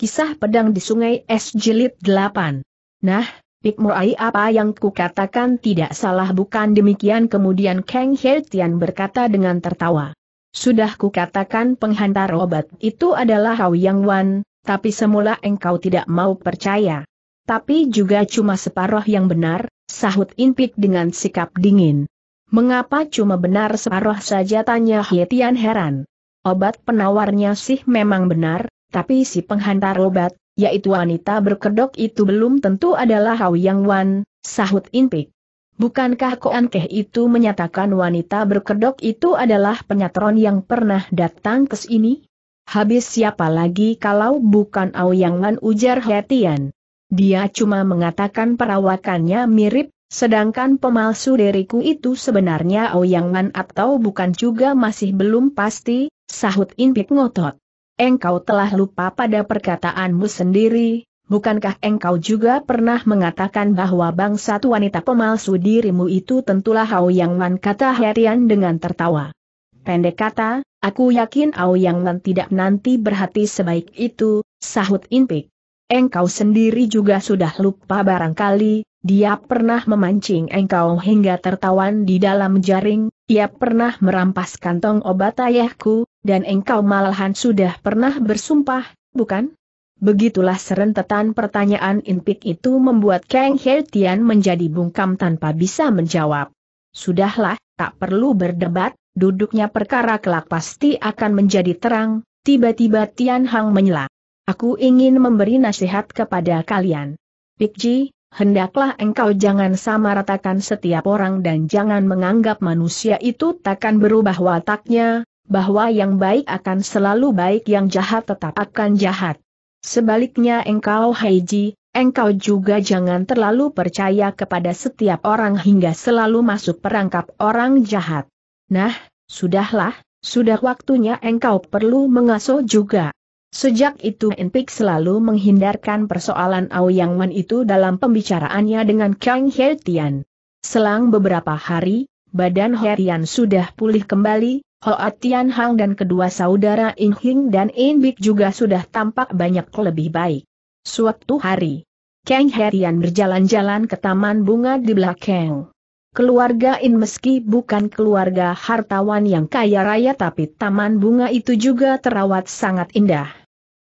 Kisah Pedang di Sungai Es Jilid 8 Nah, Pik apa yang kukatakan tidak salah bukan demikian kemudian Kang Heltian berkata dengan tertawa. Sudah kukatakan penghantar obat itu adalah Hao Yang Wan, tapi semula engkau tidak mau percaya. Tapi juga cuma separoh yang benar, sahut Inpik dengan sikap dingin. Mengapa cuma benar separoh saja tanya Hetian heran. Obat penawarnya sih memang benar, tapi si penghantar obat, yaitu wanita berkedok itu belum tentu adalah Hao Yang Wan, sahut Inpik. Bukankah Koan Keh itu menyatakan wanita berkedok itu adalah penyatron yang pernah datang ke sini? Habis siapa lagi kalau bukan Aoyang Wan ujar Hetian. Dia cuma mengatakan perawakannya mirip, sedangkan pemalsu diriku itu sebenarnya Aoyang Wan atau bukan juga masih belum pasti, sahut Inpik ngotot engkau telah lupa pada perkataanmu sendiri, bukankah engkau juga pernah mengatakan bahwa bangsat wanita pemalsu dirimu itu tentulah Hao Yang Wan kata Herian dengan tertawa. Pendek kata, aku yakin Hao Yang Wan tidak nanti berhati sebaik itu, sahut Impik. Engkau sendiri juga sudah lupa barangkali, dia pernah memancing engkau hingga tertawan di dalam jaring, ia pernah merampas kantong obat ayahku, dan engkau malahan sudah pernah bersumpah, bukan? Begitulah serentetan pertanyaan impik itu membuat Kang He Tian menjadi bungkam tanpa bisa menjawab. Sudahlah, tak perlu berdebat, duduknya perkara kelak pasti akan menjadi terang, tiba-tiba Tian Hang menyela. Aku ingin memberi nasihat kepada kalian. Pikji, hendaklah engkau jangan sama ratakan setiap orang dan jangan menganggap manusia itu takkan berubah wataknya, bahwa yang baik akan selalu baik yang jahat tetap akan jahat. Sebaliknya engkau Heiji, engkau juga jangan terlalu percaya kepada setiap orang hingga selalu masuk perangkap orang jahat. Nah, sudahlah, sudah waktunya engkau perlu mengasuh juga. Sejak itu Enpik selalu menghindarkan persoalan Yang Wen itu dalam pembicaraannya dengan Kang Hertian. Selang beberapa hari, badan Hertian sudah pulih kembali, Hoa Tian Hang dan kedua saudara In Hing dan In Bik juga sudah tampak banyak lebih baik. Suatu hari, Kang Herian berjalan-jalan ke taman bunga di belakang. Keluarga In meski bukan keluarga hartawan yang kaya raya tapi taman bunga itu juga terawat sangat indah.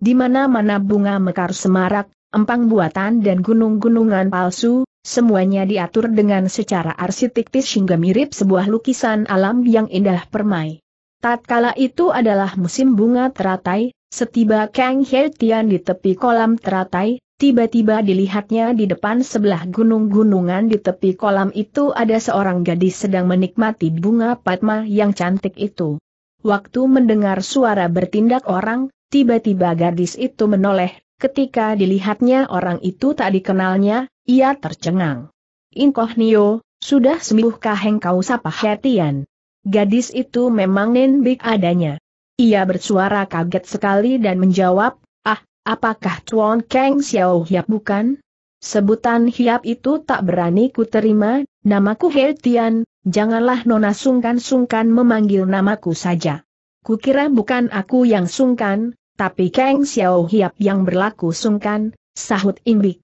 Di mana-mana bunga mekar semarak, empang buatan dan gunung-gunungan palsu, semuanya diatur dengan secara arsitektis hingga mirip sebuah lukisan alam yang indah permai. Tatkala itu adalah musim bunga teratai, setiba Kang He di tepi kolam teratai, Tiba-tiba dilihatnya di depan sebelah gunung-gunungan di tepi kolam itu ada seorang gadis sedang menikmati bunga patma yang cantik itu. Waktu mendengar suara bertindak orang, tiba-tiba gadis itu menoleh, ketika dilihatnya orang itu tak dikenalnya, ia tercengang. Inkoh Nio, sudah sembuhkah engkau sapa Hetian? gadis itu memang nenbik adanya. Ia bersuara kaget sekali dan menjawab, ah, apakah Tuan Kang Xiao Hiap bukan? Sebutan Hiap itu tak berani ku terima, namaku He Tian, janganlah Nona sungkan-sungkan memanggil namaku saja. Kukira bukan aku yang sungkan, tapi Kang Xiao Hiap yang berlaku sungkan, sahut Imbik.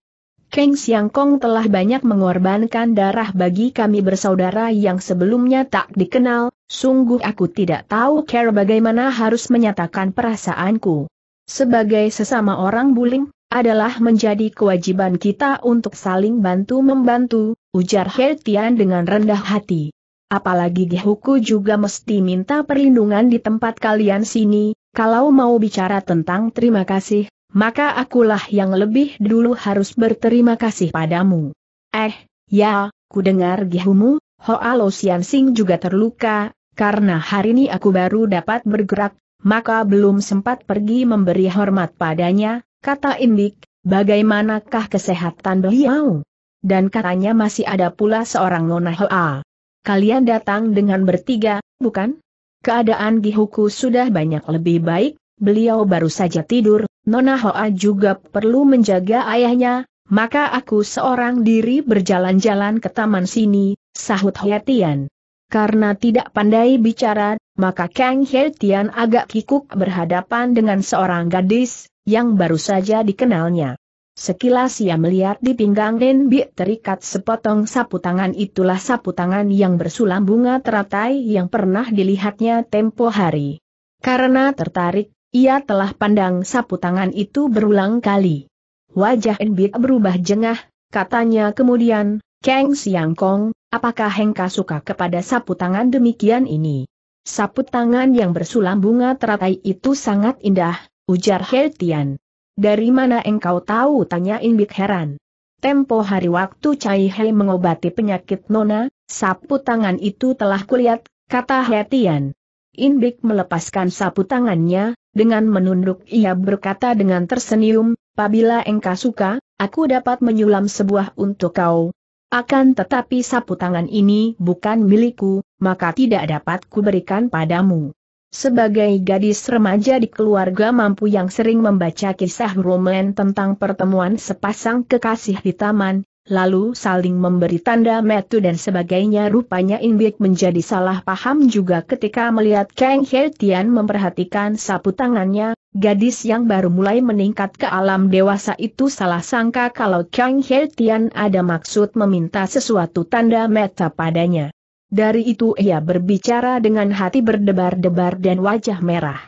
Keng Siang Kong telah banyak mengorbankan darah bagi kami bersaudara yang sebelumnya tak dikenal, sungguh aku tidak tahu cara bagaimana harus menyatakan perasaanku. Sebagai sesama orang buling, adalah menjadi kewajiban kita untuk saling bantu-membantu, ujar He dengan rendah hati. Apalagi Gihuku juga mesti minta perlindungan di tempat kalian sini, kalau mau bicara tentang terima kasih, maka akulah yang lebih dulu harus berterima kasih padamu. Eh, ya, ku dengar gihumu, Hoa Lo Sian Sing juga terluka, karena hari ini aku baru dapat bergerak, maka belum sempat pergi memberi hormat padanya, kata Indik, bagaimanakah kesehatan beliau? Dan katanya masih ada pula seorang Nona Hoa. Kalian datang dengan bertiga, bukan? Keadaan Gihuku sudah banyak lebih baik, beliau baru saja tidur, Nona Hoa juga perlu menjaga ayahnya, maka aku seorang diri berjalan-jalan ke taman sini, sahut Hetian. Karena tidak pandai bicara, maka Kang Hetian agak kikuk berhadapan dengan seorang gadis, yang baru saja dikenalnya. Sekilas ia melihat di pinggang Bi terikat sepotong sapu tangan itulah sapu tangan yang bersulam bunga teratai yang pernah dilihatnya tempo hari. Karena tertarik, ia telah pandang sapu tangan itu berulang kali. Wajah Enbit berubah jengah, katanya kemudian, Kang Siang Kong, apakah Hengka suka kepada sapu tangan demikian ini? Sapu tangan yang bersulam bunga teratai itu sangat indah, ujar Heltian. Dari mana engkau tahu? tanya Inbik heran. Tempo hari waktu Cai Hei mengobati penyakit Nona, sapu tangan itu telah kulihat, kata Tian. Inbik melepaskan sapu tangannya, dengan menunduk ia berkata dengan tersenyum, Pabila engkau suka, aku dapat menyulam sebuah untuk kau. Akan tetapi sapu tangan ini bukan milikku, maka tidak dapat kuberikan padamu. Sebagai gadis remaja di keluarga mampu yang sering membaca kisah roman tentang pertemuan sepasang kekasih di taman, lalu saling memberi tanda metu dan sebagainya rupanya Inbik menjadi salah paham juga ketika melihat Kang He Tian memperhatikan sapu tangannya, gadis yang baru mulai meningkat ke alam dewasa itu salah sangka kalau Kang He Tian ada maksud meminta sesuatu tanda meta padanya. Dari itu ia berbicara dengan hati berdebar-debar dan wajah merah.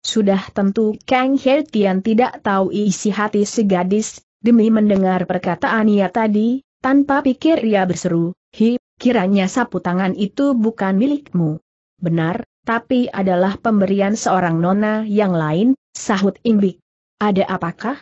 Sudah tentu Kang He Tian tidak tahu isi hati si gadis, Demi mendengar perkataan ia tadi, tanpa pikir ia berseru, Hi, kiranya sapu tangan itu bukan milikmu. Benar, tapi adalah pemberian seorang nona yang lain, sahut Imbik. Ada apakah?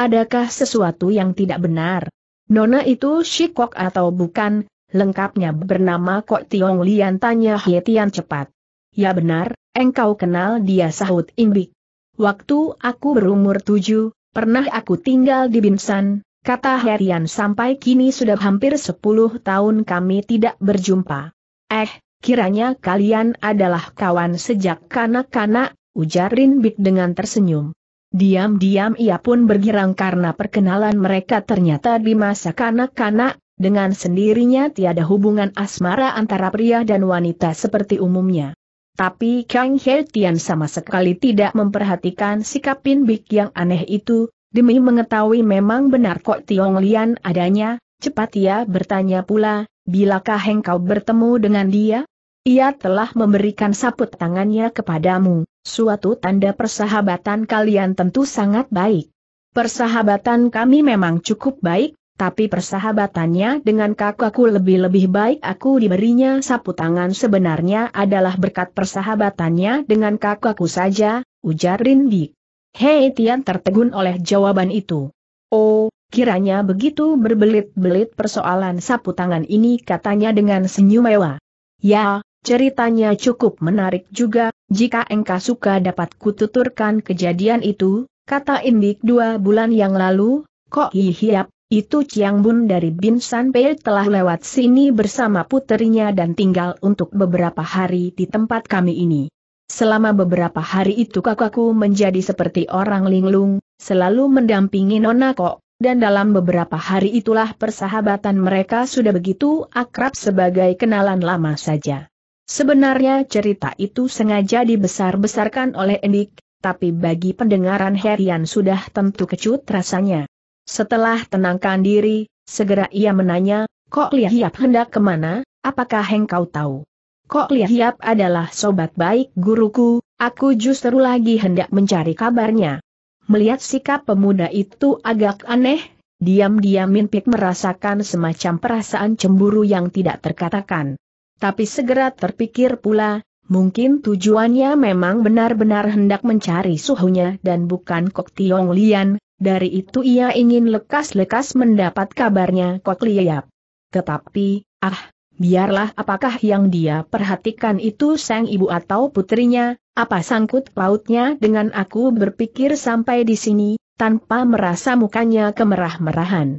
Adakah sesuatu yang tidak benar? Nona itu Shikok atau bukan, lengkapnya bernama Kok Tiong Lian tanya Hietian cepat. Ya benar, engkau kenal dia sahut Imbik. Waktu aku berumur tujuh, Pernah aku tinggal di Binsan, kata Herian sampai kini sudah hampir 10 tahun kami tidak berjumpa. Eh, kiranya kalian adalah kawan sejak kanak-kanak, ujar Rinbit dengan tersenyum. Diam-diam ia pun bergirang karena perkenalan mereka ternyata di masa kanak-kanak, dengan sendirinya tiada hubungan asmara antara pria dan wanita seperti umumnya. Tapi Kang He Tian sama sekali tidak memperhatikan sikap Pin Bik yang aneh itu, demi mengetahui memang benar kok Tiong Lian adanya, cepat ia bertanya pula, bilakah engkau bertemu dengan dia? Ia telah memberikan saput tangannya kepadamu, suatu tanda persahabatan kalian tentu sangat baik. Persahabatan kami memang cukup baik, tapi persahabatannya dengan kakakku lebih-lebih baik aku diberinya sapu tangan sebenarnya adalah berkat persahabatannya dengan kakakku saja, ujar Rindik. Hei Tian tertegun oleh jawaban itu. Oh, kiranya begitu berbelit-belit persoalan sapu tangan ini katanya dengan senyum mewah. Ya, ceritanya cukup menarik juga, jika engkau suka dapat kututurkan kejadian itu, kata Indik dua bulan yang lalu, kok hihiap itu Chiang Bun dari Bin San Pei telah lewat sini bersama puterinya dan tinggal untuk beberapa hari di tempat kami ini. Selama beberapa hari itu kakakku menjadi seperti orang linglung, selalu mendampingi Nona Kok, dan dalam beberapa hari itulah persahabatan mereka sudah begitu akrab sebagai kenalan lama saja. Sebenarnya cerita itu sengaja dibesar-besarkan oleh Endik, tapi bagi pendengaran Herian sudah tentu kecut rasanya. Setelah tenangkan diri, segera ia menanya, Kok hiap hendak kemana, apakah engkau tahu? Kok hiap adalah sobat baik guruku, aku justru lagi hendak mencari kabarnya. Melihat sikap pemuda itu agak aneh, diam-diam Minpik merasakan semacam perasaan cemburu yang tidak terkatakan. Tapi segera terpikir pula, Mungkin tujuannya memang benar-benar hendak mencari suhunya dan bukan Kok Tiong Lian, dari itu ia ingin lekas-lekas mendapat kabarnya Kok Liap. Tetapi, ah, biarlah apakah yang dia perhatikan itu sang ibu atau putrinya, apa sangkut pautnya dengan aku berpikir sampai di sini, tanpa merasa mukanya kemerah-merahan.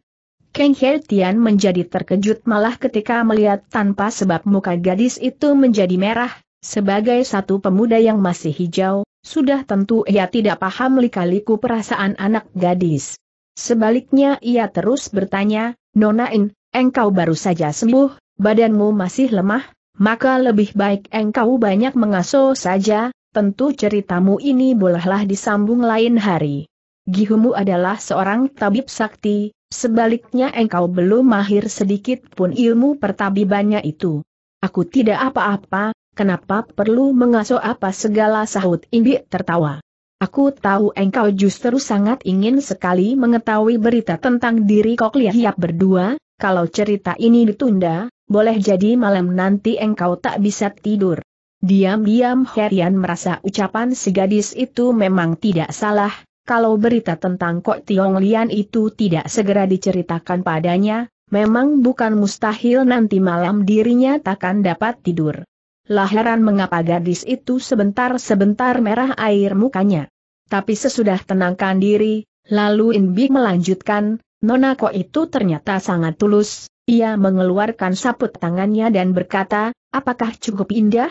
Kang He Tian menjadi terkejut malah ketika melihat tanpa sebab muka gadis itu menjadi merah, sebagai satu pemuda yang masih hijau, sudah tentu ia tidak paham likaliku perasaan anak gadis. Sebaliknya ia terus bertanya, Nonain, engkau baru saja sembuh, badanmu masih lemah, maka lebih baik engkau banyak mengasuh saja, tentu ceritamu ini bolehlah disambung lain hari. Gihumu adalah seorang tabib sakti, sebaliknya engkau belum mahir sedikit pun ilmu pertabibannya itu. Aku tidak apa-apa, Kenapa perlu mengasuh apa segala sahut Imbi tertawa. Aku tahu engkau justru sangat ingin sekali mengetahui berita tentang diri Kok Liahiap berdua, kalau cerita ini ditunda, boleh jadi malam nanti engkau tak bisa tidur. Diam-diam Herian merasa ucapan si gadis itu memang tidak salah, kalau berita tentang Kok Tiong Lian itu tidak segera diceritakan padanya, memang bukan mustahil nanti malam dirinya takkan dapat tidur lah mengapa gadis itu sebentar-sebentar merah air mukanya. Tapi sesudah tenangkan diri, lalu Inbik melanjutkan, Nona Ko itu ternyata sangat tulus, ia mengeluarkan saput tangannya dan berkata, apakah cukup indah?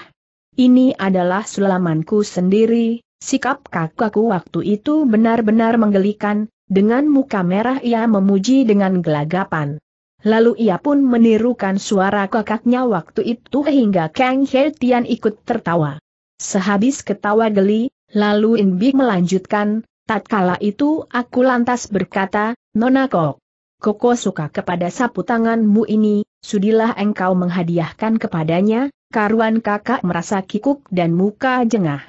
Ini adalah sulamanku sendiri, sikap kakakku waktu itu benar-benar menggelikan, dengan muka merah ia memuji dengan gelagapan. Lalu ia pun menirukan suara kakaknya waktu itu hingga Kang He Tian ikut tertawa. Sehabis ketawa geli, lalu In Bi melanjutkan, tatkala itu aku lantas berkata, Nona Kok, Koko suka kepada sapu tanganmu ini, sudilah engkau menghadiahkan kepadanya, karuan kakak merasa kikuk dan muka jengah.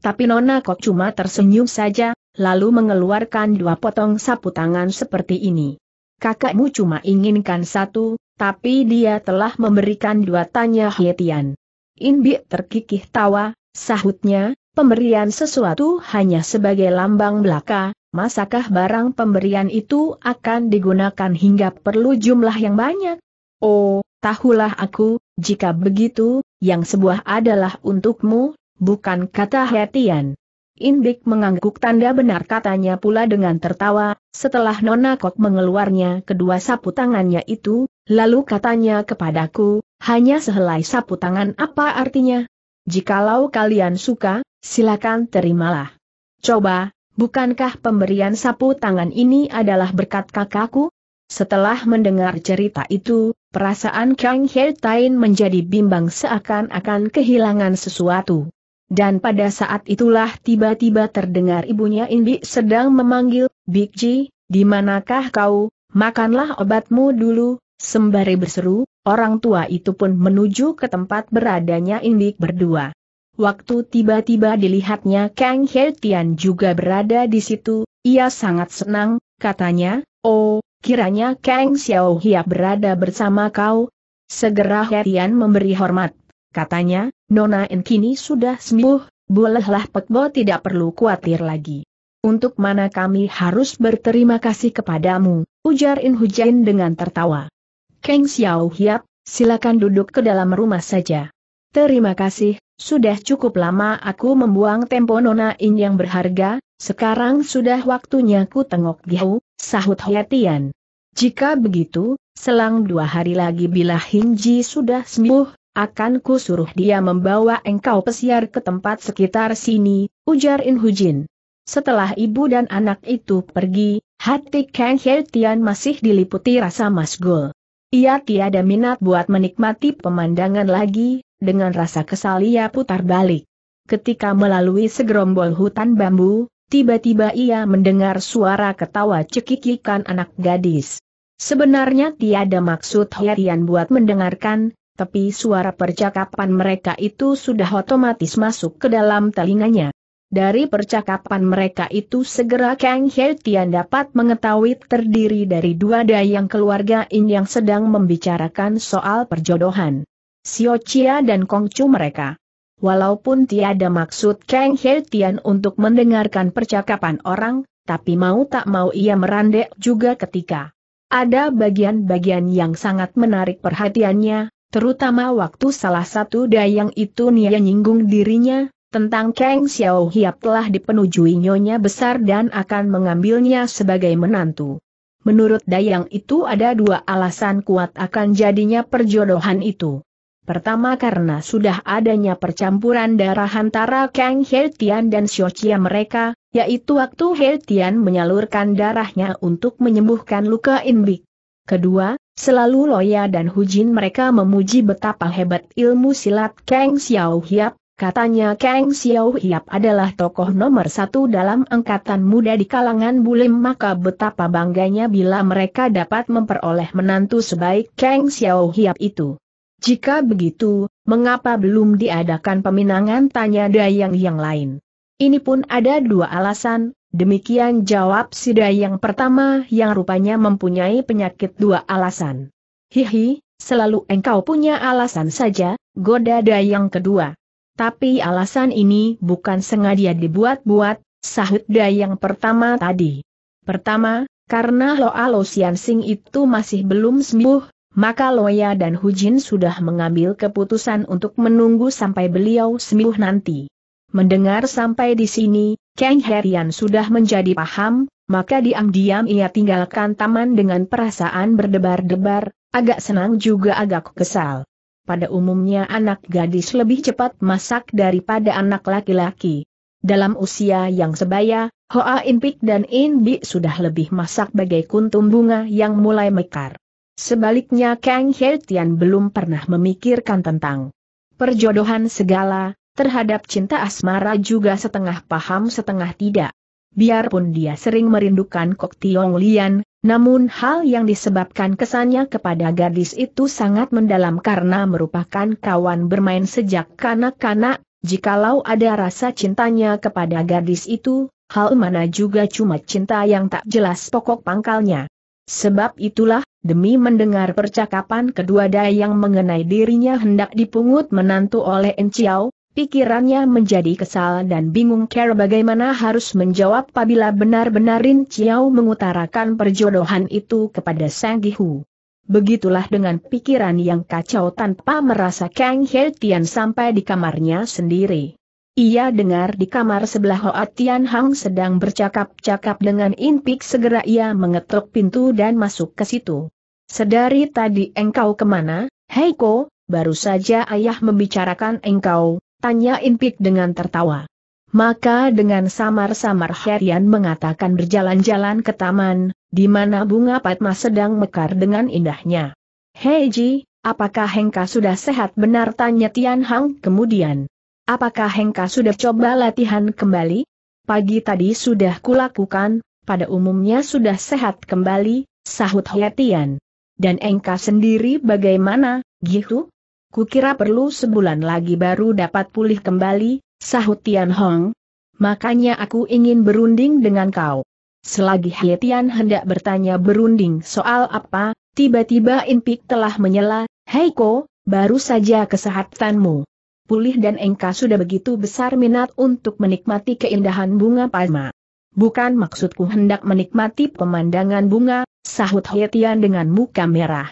Tapi Nona Kok cuma tersenyum saja, lalu mengeluarkan dua potong sapu tangan seperti ini kakakmu cuma inginkan satu, tapi dia telah memberikan dua tanya Hietian. Inbi terkikih tawa, sahutnya, pemberian sesuatu hanya sebagai lambang belaka, masakah barang pemberian itu akan digunakan hingga perlu jumlah yang banyak? Oh, tahulah aku, jika begitu, yang sebuah adalah untukmu, bukan kata Hietian. Indik mengangguk tanda benar katanya pula dengan tertawa, setelah Nona Kok mengeluarnya kedua sapu tangannya itu, lalu katanya kepadaku, hanya sehelai sapu tangan apa artinya? Jikalau kalian suka, silakan terimalah. Coba, bukankah pemberian sapu tangan ini adalah berkat kakakku? Setelah mendengar cerita itu, perasaan Kang He Tain menjadi bimbang seakan-akan kehilangan sesuatu. Dan pada saat itulah tiba-tiba terdengar ibunya Indi sedang memanggil, Big Ji, di manakah kau, makanlah obatmu dulu, sembari berseru, orang tua itu pun menuju ke tempat beradanya Indi berdua. Waktu tiba-tiba dilihatnya Kang He Tian juga berada di situ, ia sangat senang, katanya, oh, kiranya Kang Xiao Hia berada bersama kau. Segera He Tian memberi hormat Katanya, Nona En kini sudah sembuh, bolehlah Pekbo tidak perlu khawatir lagi. Untuk mana kami harus berterima kasih kepadamu, ujar In Hujain dengan tertawa. Keng Xiao Hiap, silakan duduk ke dalam rumah saja. Terima kasih, sudah cukup lama aku membuang tempo Nona In yang berharga, sekarang sudah waktunya ku tengok Giao, sahut Hoatian. Jika begitu, selang dua hari lagi bila Hinji sudah sembuh, akan ku suruh dia membawa engkau pesiar ke tempat sekitar sini, ujar In Hujin. Setelah ibu dan anak itu pergi, hati Kang Hye Tian masih diliputi rasa masgul. Ia tiada minat buat menikmati pemandangan lagi, dengan rasa kesal ia putar balik. Ketika melalui segerombol hutan bambu, tiba-tiba ia mendengar suara ketawa cekikikan anak gadis. Sebenarnya tiada maksud Tian buat mendengarkan, tapi suara percakapan mereka itu sudah otomatis masuk ke dalam telinganya. Dari percakapan mereka itu segera Kang He Tian dapat mengetahui terdiri dari dua dayang keluarga In yang sedang membicarakan soal perjodohan. siocia Chia dan Kong Chu mereka. Walaupun tiada maksud Kang He Tian untuk mendengarkan percakapan orang, tapi mau tak mau ia merandek juga ketika ada bagian-bagian yang sangat menarik perhatiannya, terutama waktu salah satu dayang itu Nia nyinggung dirinya, tentang Kang Xiao Hiap telah dipenujui nyonya besar dan akan mengambilnya sebagai menantu. Menurut dayang itu ada dua alasan kuat akan jadinya perjodohan itu. Pertama karena sudah adanya percampuran darah antara Kang Tian dan Xiao Chia mereka, yaitu waktu Tian menyalurkan darahnya untuk menyembuhkan luka Inbik. Kedua, Selalu Loya dan Hujin mereka memuji betapa hebat ilmu silat Kang Xiao Hiap, katanya Kang Xiao Hiap adalah tokoh nomor satu dalam angkatan muda di kalangan bulim maka betapa bangganya bila mereka dapat memperoleh menantu sebaik Kang Xiao Hiap itu. Jika begitu, mengapa belum diadakan peminangan tanya dayang yang lain? Ini pun ada dua alasan, Demikian jawab si Dayang pertama yang rupanya mempunyai penyakit dua alasan. Hihi, selalu engkau punya alasan saja, goda dayang kedua. Tapi alasan ini bukan sengaja dibuat-buat, sahut dayang pertama tadi. Pertama, karena Loa Lo Sian Sing itu masih belum sembuh, maka Loya dan Hujin sudah mengambil keputusan untuk menunggu sampai beliau sembuh nanti. Mendengar sampai di sini, Kang Herian sudah menjadi paham, maka diam-diam ia tinggalkan taman dengan perasaan berdebar-debar, agak senang juga agak kesal. Pada umumnya anak gadis lebih cepat masak daripada anak laki-laki. Dalam usia yang sebaya, Hoa In dan In sudah lebih masak bagai kuntum bunga yang mulai mekar. Sebaliknya Kang Heryan belum pernah memikirkan tentang perjodohan segala, terhadap cinta asmara juga setengah paham setengah tidak. Biarpun dia sering merindukan Kok Tiong Lian, namun hal yang disebabkan kesannya kepada gadis itu sangat mendalam karena merupakan kawan bermain sejak kanak-kanak, jikalau ada rasa cintanya kepada gadis itu, hal mana juga cuma cinta yang tak jelas pokok pangkalnya. Sebab itulah, demi mendengar percakapan kedua dayang mengenai dirinya hendak dipungut menantu oleh Enciao, Pikirannya menjadi kesal dan bingung cara bagaimana harus menjawab apabila benar-benar Rin Chiao mengutarakan perjodohan itu kepada Sang Gihu. Begitulah dengan pikiran yang kacau tanpa merasa Kang He Tian sampai di kamarnya sendiri. Ia dengar di kamar sebelah Hoa Tian Hang sedang bercakap-cakap dengan Pik segera ia mengetuk pintu dan masuk ke situ. Sedari tadi engkau kemana, Heiko, baru saja ayah membicarakan engkau, Tanya Impik dengan tertawa. Maka dengan samar-samar Herian mengatakan berjalan-jalan ke taman, di mana bunga Padma sedang mekar dengan indahnya. Heiji, apakah Hengka sudah sehat benar tanya Tian Hang kemudian. Apakah Hengka sudah coba latihan kembali? Pagi tadi sudah kulakukan, pada umumnya sudah sehat kembali, sahut Hetian. Dan Engka sendiri bagaimana, gitu? Kukira perlu sebulan lagi baru dapat pulih kembali, sahut Tian Hong. Makanya aku ingin berunding dengan kau. Selagi He Tian hendak bertanya berunding soal apa, tiba-tiba Impik telah menyela, Heiko, baru saja kesehatanmu. Pulih dan engkau sudah begitu besar minat untuk menikmati keindahan bunga palma. Bukan maksudku hendak menikmati pemandangan bunga, sahut Hietian Tian dengan muka merah.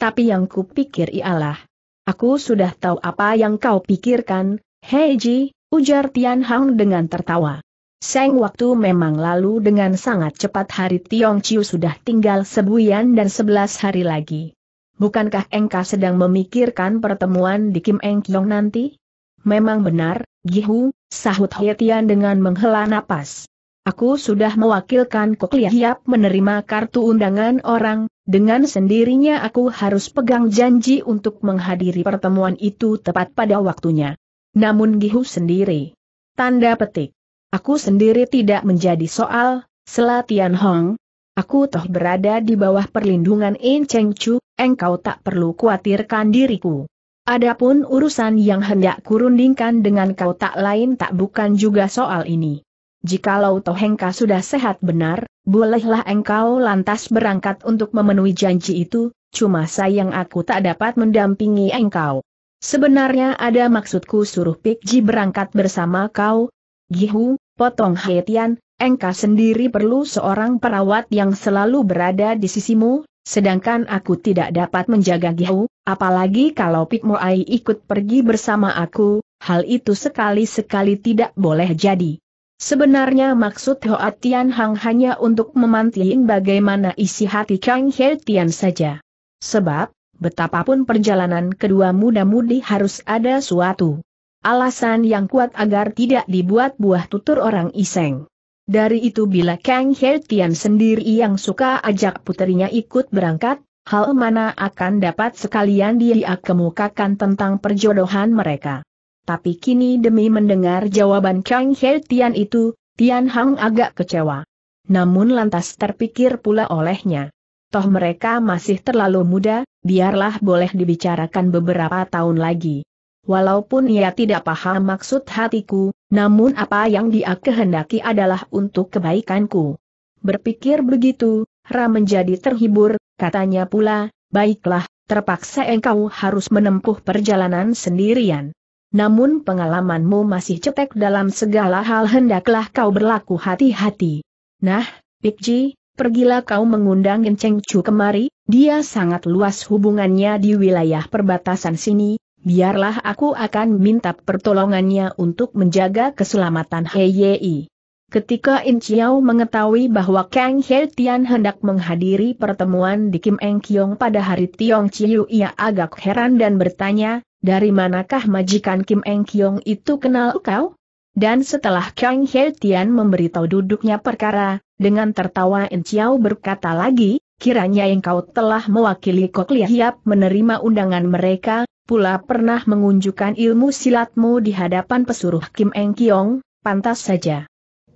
Tapi yang kupikir ialah, Aku sudah tahu apa yang kau pikirkan, Heiji, ujar Tian Hang dengan tertawa. Seng waktu memang lalu dengan sangat cepat hari Tiong Chiu sudah tinggal sebuian dan sebelas hari lagi. Bukankah engka sedang memikirkan pertemuan di Kim Eng Kiong nanti? Memang benar, Gihu, sahut He Tian dengan menghela napas. Aku sudah mewakilkan Kok Kokliahiap menerima kartu undangan orang, dengan sendirinya aku harus pegang janji untuk menghadiri pertemuan itu tepat pada waktunya. Namun Gihu sendiri. Tanda petik. Aku sendiri tidak menjadi soal, Selatian Hong. Aku toh berada di bawah perlindungan In Cheng Chu, engkau tak perlu khawatirkan diriku. Adapun urusan yang hendak kurundingkan dengan kau tak lain tak bukan juga soal ini jikalau Tohengka sudah sehat benar, bolehlah engkau lantas berangkat untuk memenuhi janji itu, cuma sayang aku tak dapat mendampingi engkau. Sebenarnya ada maksudku suruh Pikji berangkat bersama kau. Gihu, potong Haitian, engkau sendiri perlu seorang perawat yang selalu berada di sisimu, sedangkan aku tidak dapat menjaga Gihu, apalagi kalau Pikmoai ikut pergi bersama aku, hal itu sekali-sekali tidak boleh jadi. Sebenarnya maksud Hoa Tian Hang hanya untuk memantiin bagaimana isi hati Kang He Tian saja. Sebab, betapapun perjalanan kedua muda-mudi harus ada suatu alasan yang kuat agar tidak dibuat buah tutur orang iseng. Dari itu bila Kang He Tian sendiri yang suka ajak putrinya ikut berangkat, hal mana akan dapat sekalian dia kemukakan tentang perjodohan mereka. Tapi kini demi mendengar jawaban Chang He Tian itu, Tian Hang agak kecewa. Namun lantas terpikir pula olehnya. Toh mereka masih terlalu muda, biarlah boleh dibicarakan beberapa tahun lagi. Walaupun ia tidak paham maksud hatiku, namun apa yang dia kehendaki adalah untuk kebaikanku. Berpikir begitu, Ra menjadi terhibur, katanya pula, baiklah, terpaksa engkau harus menempuh perjalanan sendirian namun pengalamanmu masih cetek dalam segala hal hendaklah kau berlaku hati-hati. Nah, Pikji, pergilah kau mengundang Enceng Chu kemari, dia sangat luas hubungannya di wilayah perbatasan sini, biarlah aku akan minta pertolongannya untuk menjaga keselamatan Hei Yei. Ketika In Chiao mengetahui bahwa Kang He Tian hendak menghadiri pertemuan di Kim Eng Kiong pada hari Tiong Chiu ia agak heran dan bertanya, dari manakah majikan Kim Eng Kiong itu kenal kau? Dan setelah Kang He Tian memberitahu duduknya perkara, dengan tertawa In Chiao berkata lagi, kiranya engkau telah mewakili Kok Liahiap menerima undangan mereka, pula pernah mengunjukkan ilmu silatmu di hadapan pesuruh Kim Eng Kiong, pantas saja.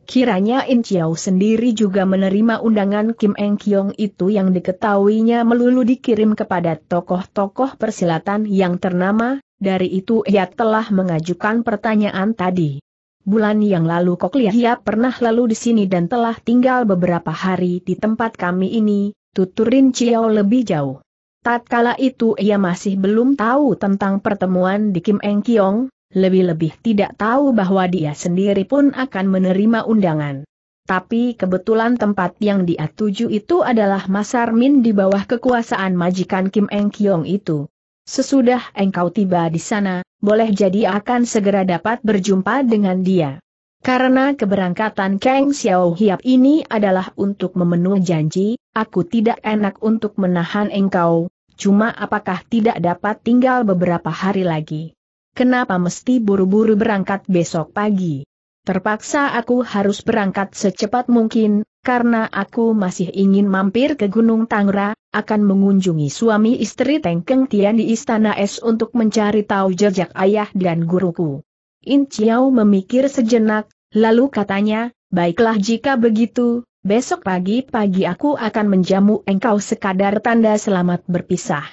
Kiranya In Chiao sendiri juga menerima undangan Kim Eng Kiong itu yang diketahuinya melulu dikirim kepada tokoh-tokoh persilatan yang ternama, dari itu ia telah mengajukan pertanyaan tadi. Bulan yang lalu Kok Lihia pernah lalu di sini dan telah tinggal beberapa hari di tempat kami ini, tuturin Chiao lebih jauh. Tatkala itu ia masih belum tahu tentang pertemuan di Kim Eng Kiong, lebih-lebih tidak tahu bahwa dia sendiri pun akan menerima undangan. Tapi kebetulan tempat yang dia tuju itu adalah Masar Min di bawah kekuasaan majikan Kim Eng Kyong itu. Sesudah engkau tiba di sana, boleh jadi akan segera dapat berjumpa dengan dia. Karena keberangkatan Kang Xiao Hiap ini adalah untuk memenuhi janji, aku tidak enak untuk menahan engkau, cuma apakah tidak dapat tinggal beberapa hari lagi kenapa mesti buru-buru berangkat besok pagi? Terpaksa aku harus berangkat secepat mungkin, karena aku masih ingin mampir ke Gunung Tangra, akan mengunjungi suami istri Tengkeng Tian di Istana Es untuk mencari tahu jejak ayah dan guruku. In Chiao memikir sejenak, lalu katanya, baiklah jika begitu, besok pagi-pagi aku akan menjamu engkau sekadar tanda selamat berpisah.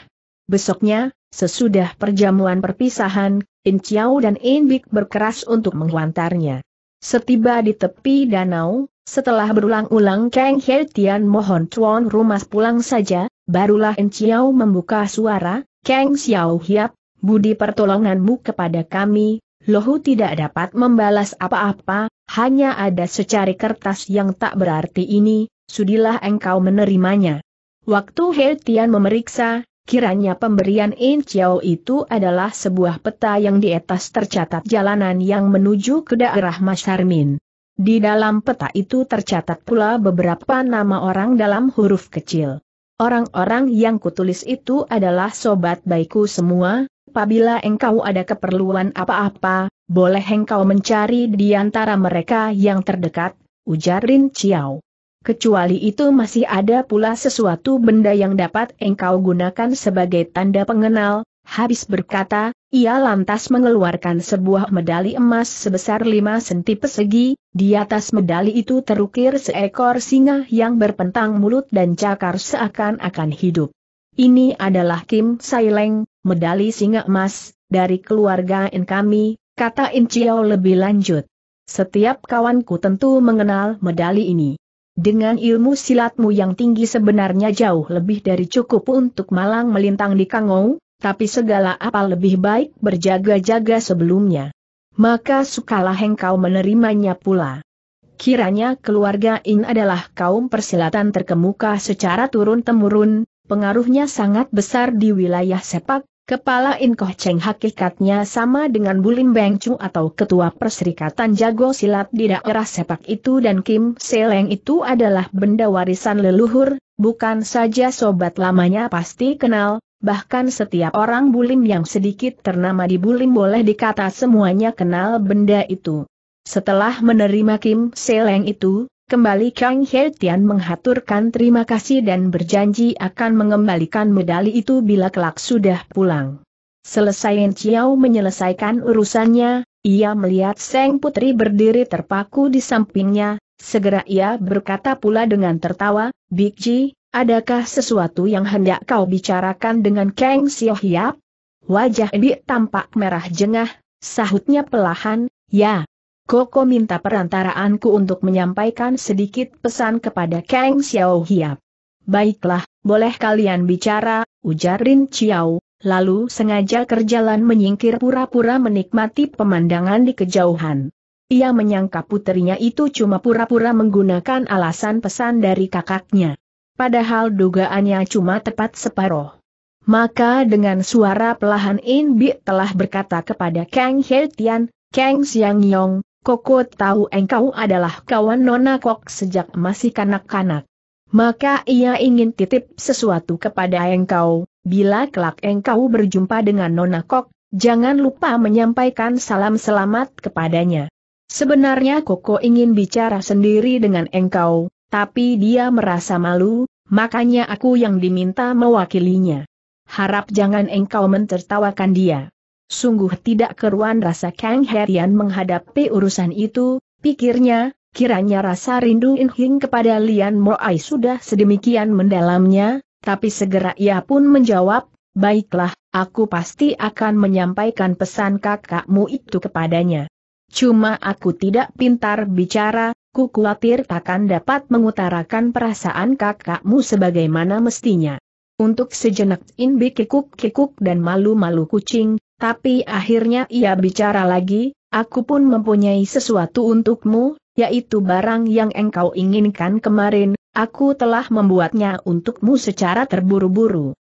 Besoknya, Sesudah perjamuan perpisahan, In Chiao dan In Bik berkeras untuk menghantarnya. Setiba di tepi danau, setelah berulang-ulang Kang He Tian mohon tuan rumah pulang saja, barulah In Chiao membuka suara, Kang Xiao Hiap, budi pertolonganmu kepada kami, Lohu tidak dapat membalas apa-apa, hanya ada secari kertas yang tak berarti ini, sudilah engkau menerimanya. Waktu He Tian memeriksa, Kiranya pemberian In Chiao itu adalah sebuah peta yang di atas tercatat jalanan yang menuju ke daerah Mas Di dalam peta itu tercatat pula beberapa nama orang dalam huruf kecil. Orang-orang yang kutulis itu adalah sobat baikku semua, apabila engkau ada keperluan apa-apa, boleh engkau mencari di antara mereka yang terdekat, ujar Rin Chiao. Kecuali itu masih ada pula sesuatu benda yang dapat engkau gunakan sebagai tanda pengenal, habis berkata, ia lantas mengeluarkan sebuah medali emas sebesar 5 senti persegi, di atas medali itu terukir seekor singa yang berpentang mulut dan cakar seakan-akan hidup. Ini adalah Kim Saileng, medali singa emas, dari keluarga In kami, kata In Chiao lebih lanjut. Setiap kawanku tentu mengenal medali ini. Dengan ilmu silatmu yang tinggi sebenarnya jauh lebih dari cukup untuk malang melintang di Kangou, tapi segala apa lebih baik berjaga-jaga sebelumnya. Maka sukalah engkau menerimanya pula. Kiranya keluarga In adalah kaum persilatan terkemuka secara turun-temurun, pengaruhnya sangat besar di wilayah sepak Kepala Inkoh Cheng hakikatnya sama dengan Bulim Beng Chu atau Ketua Perserikatan Jago Silat di daerah sepak itu dan Kim Seleng itu adalah benda warisan leluhur, bukan saja sobat lamanya pasti kenal, bahkan setiap orang Bulim yang sedikit ternama di Bulim boleh dikata semuanya kenal benda itu. Setelah menerima Kim Seleng itu, Kembali Kang He Tian menghaturkan terima kasih dan berjanji akan mengembalikan medali itu bila kelak sudah pulang. Selesai Yen Chiao menyelesaikan urusannya, ia melihat Seng Putri berdiri terpaku di sampingnya, segera ia berkata pula dengan tertawa, Big Ji, adakah sesuatu yang hendak kau bicarakan dengan Kang Sio Hiap? Wajah Bi tampak merah jengah, sahutnya pelahan, ya, Koko minta perantaraanku untuk menyampaikan sedikit pesan kepada Kang Xiao Hiap. Baiklah, boleh kalian bicara, ujar Rin Chiao, lalu sengaja kerjalan menyingkir pura-pura menikmati pemandangan di kejauhan. Ia menyangka putrinya itu cuma pura-pura menggunakan alasan pesan dari kakaknya. Padahal dugaannya cuma tepat separoh. Maka dengan suara pelahan In Bi telah berkata kepada Kang He Tian, Kang Xiang Yong, Koko tahu engkau adalah kawan Nona Kok sejak masih kanak-kanak. Maka ia ingin titip sesuatu kepada engkau, bila kelak engkau berjumpa dengan Nona Kok, jangan lupa menyampaikan salam selamat kepadanya. Sebenarnya Koko ingin bicara sendiri dengan engkau, tapi dia merasa malu, makanya aku yang diminta mewakilinya. Harap jangan engkau mentertawakan dia. Sungguh tidak keruan rasa Kang Herian menghadapi urusan itu, pikirnya, kiranya rasa rindu Inhing kepada Lian Moai sudah sedemikian mendalamnya, tapi segera ia pun menjawab, baiklah, aku pasti akan menyampaikan pesan kakakmu itu kepadanya. Cuma aku tidak pintar bicara, ku khawatir takkan dapat mengutarakan perasaan kakakmu sebagaimana mestinya. Untuk sejenak inbi kekuk kikuk-kikuk dan malu-malu kucing, tapi akhirnya ia bicara lagi, aku pun mempunyai sesuatu untukmu, yaitu barang yang engkau inginkan kemarin, aku telah membuatnya untukmu secara terburu-buru.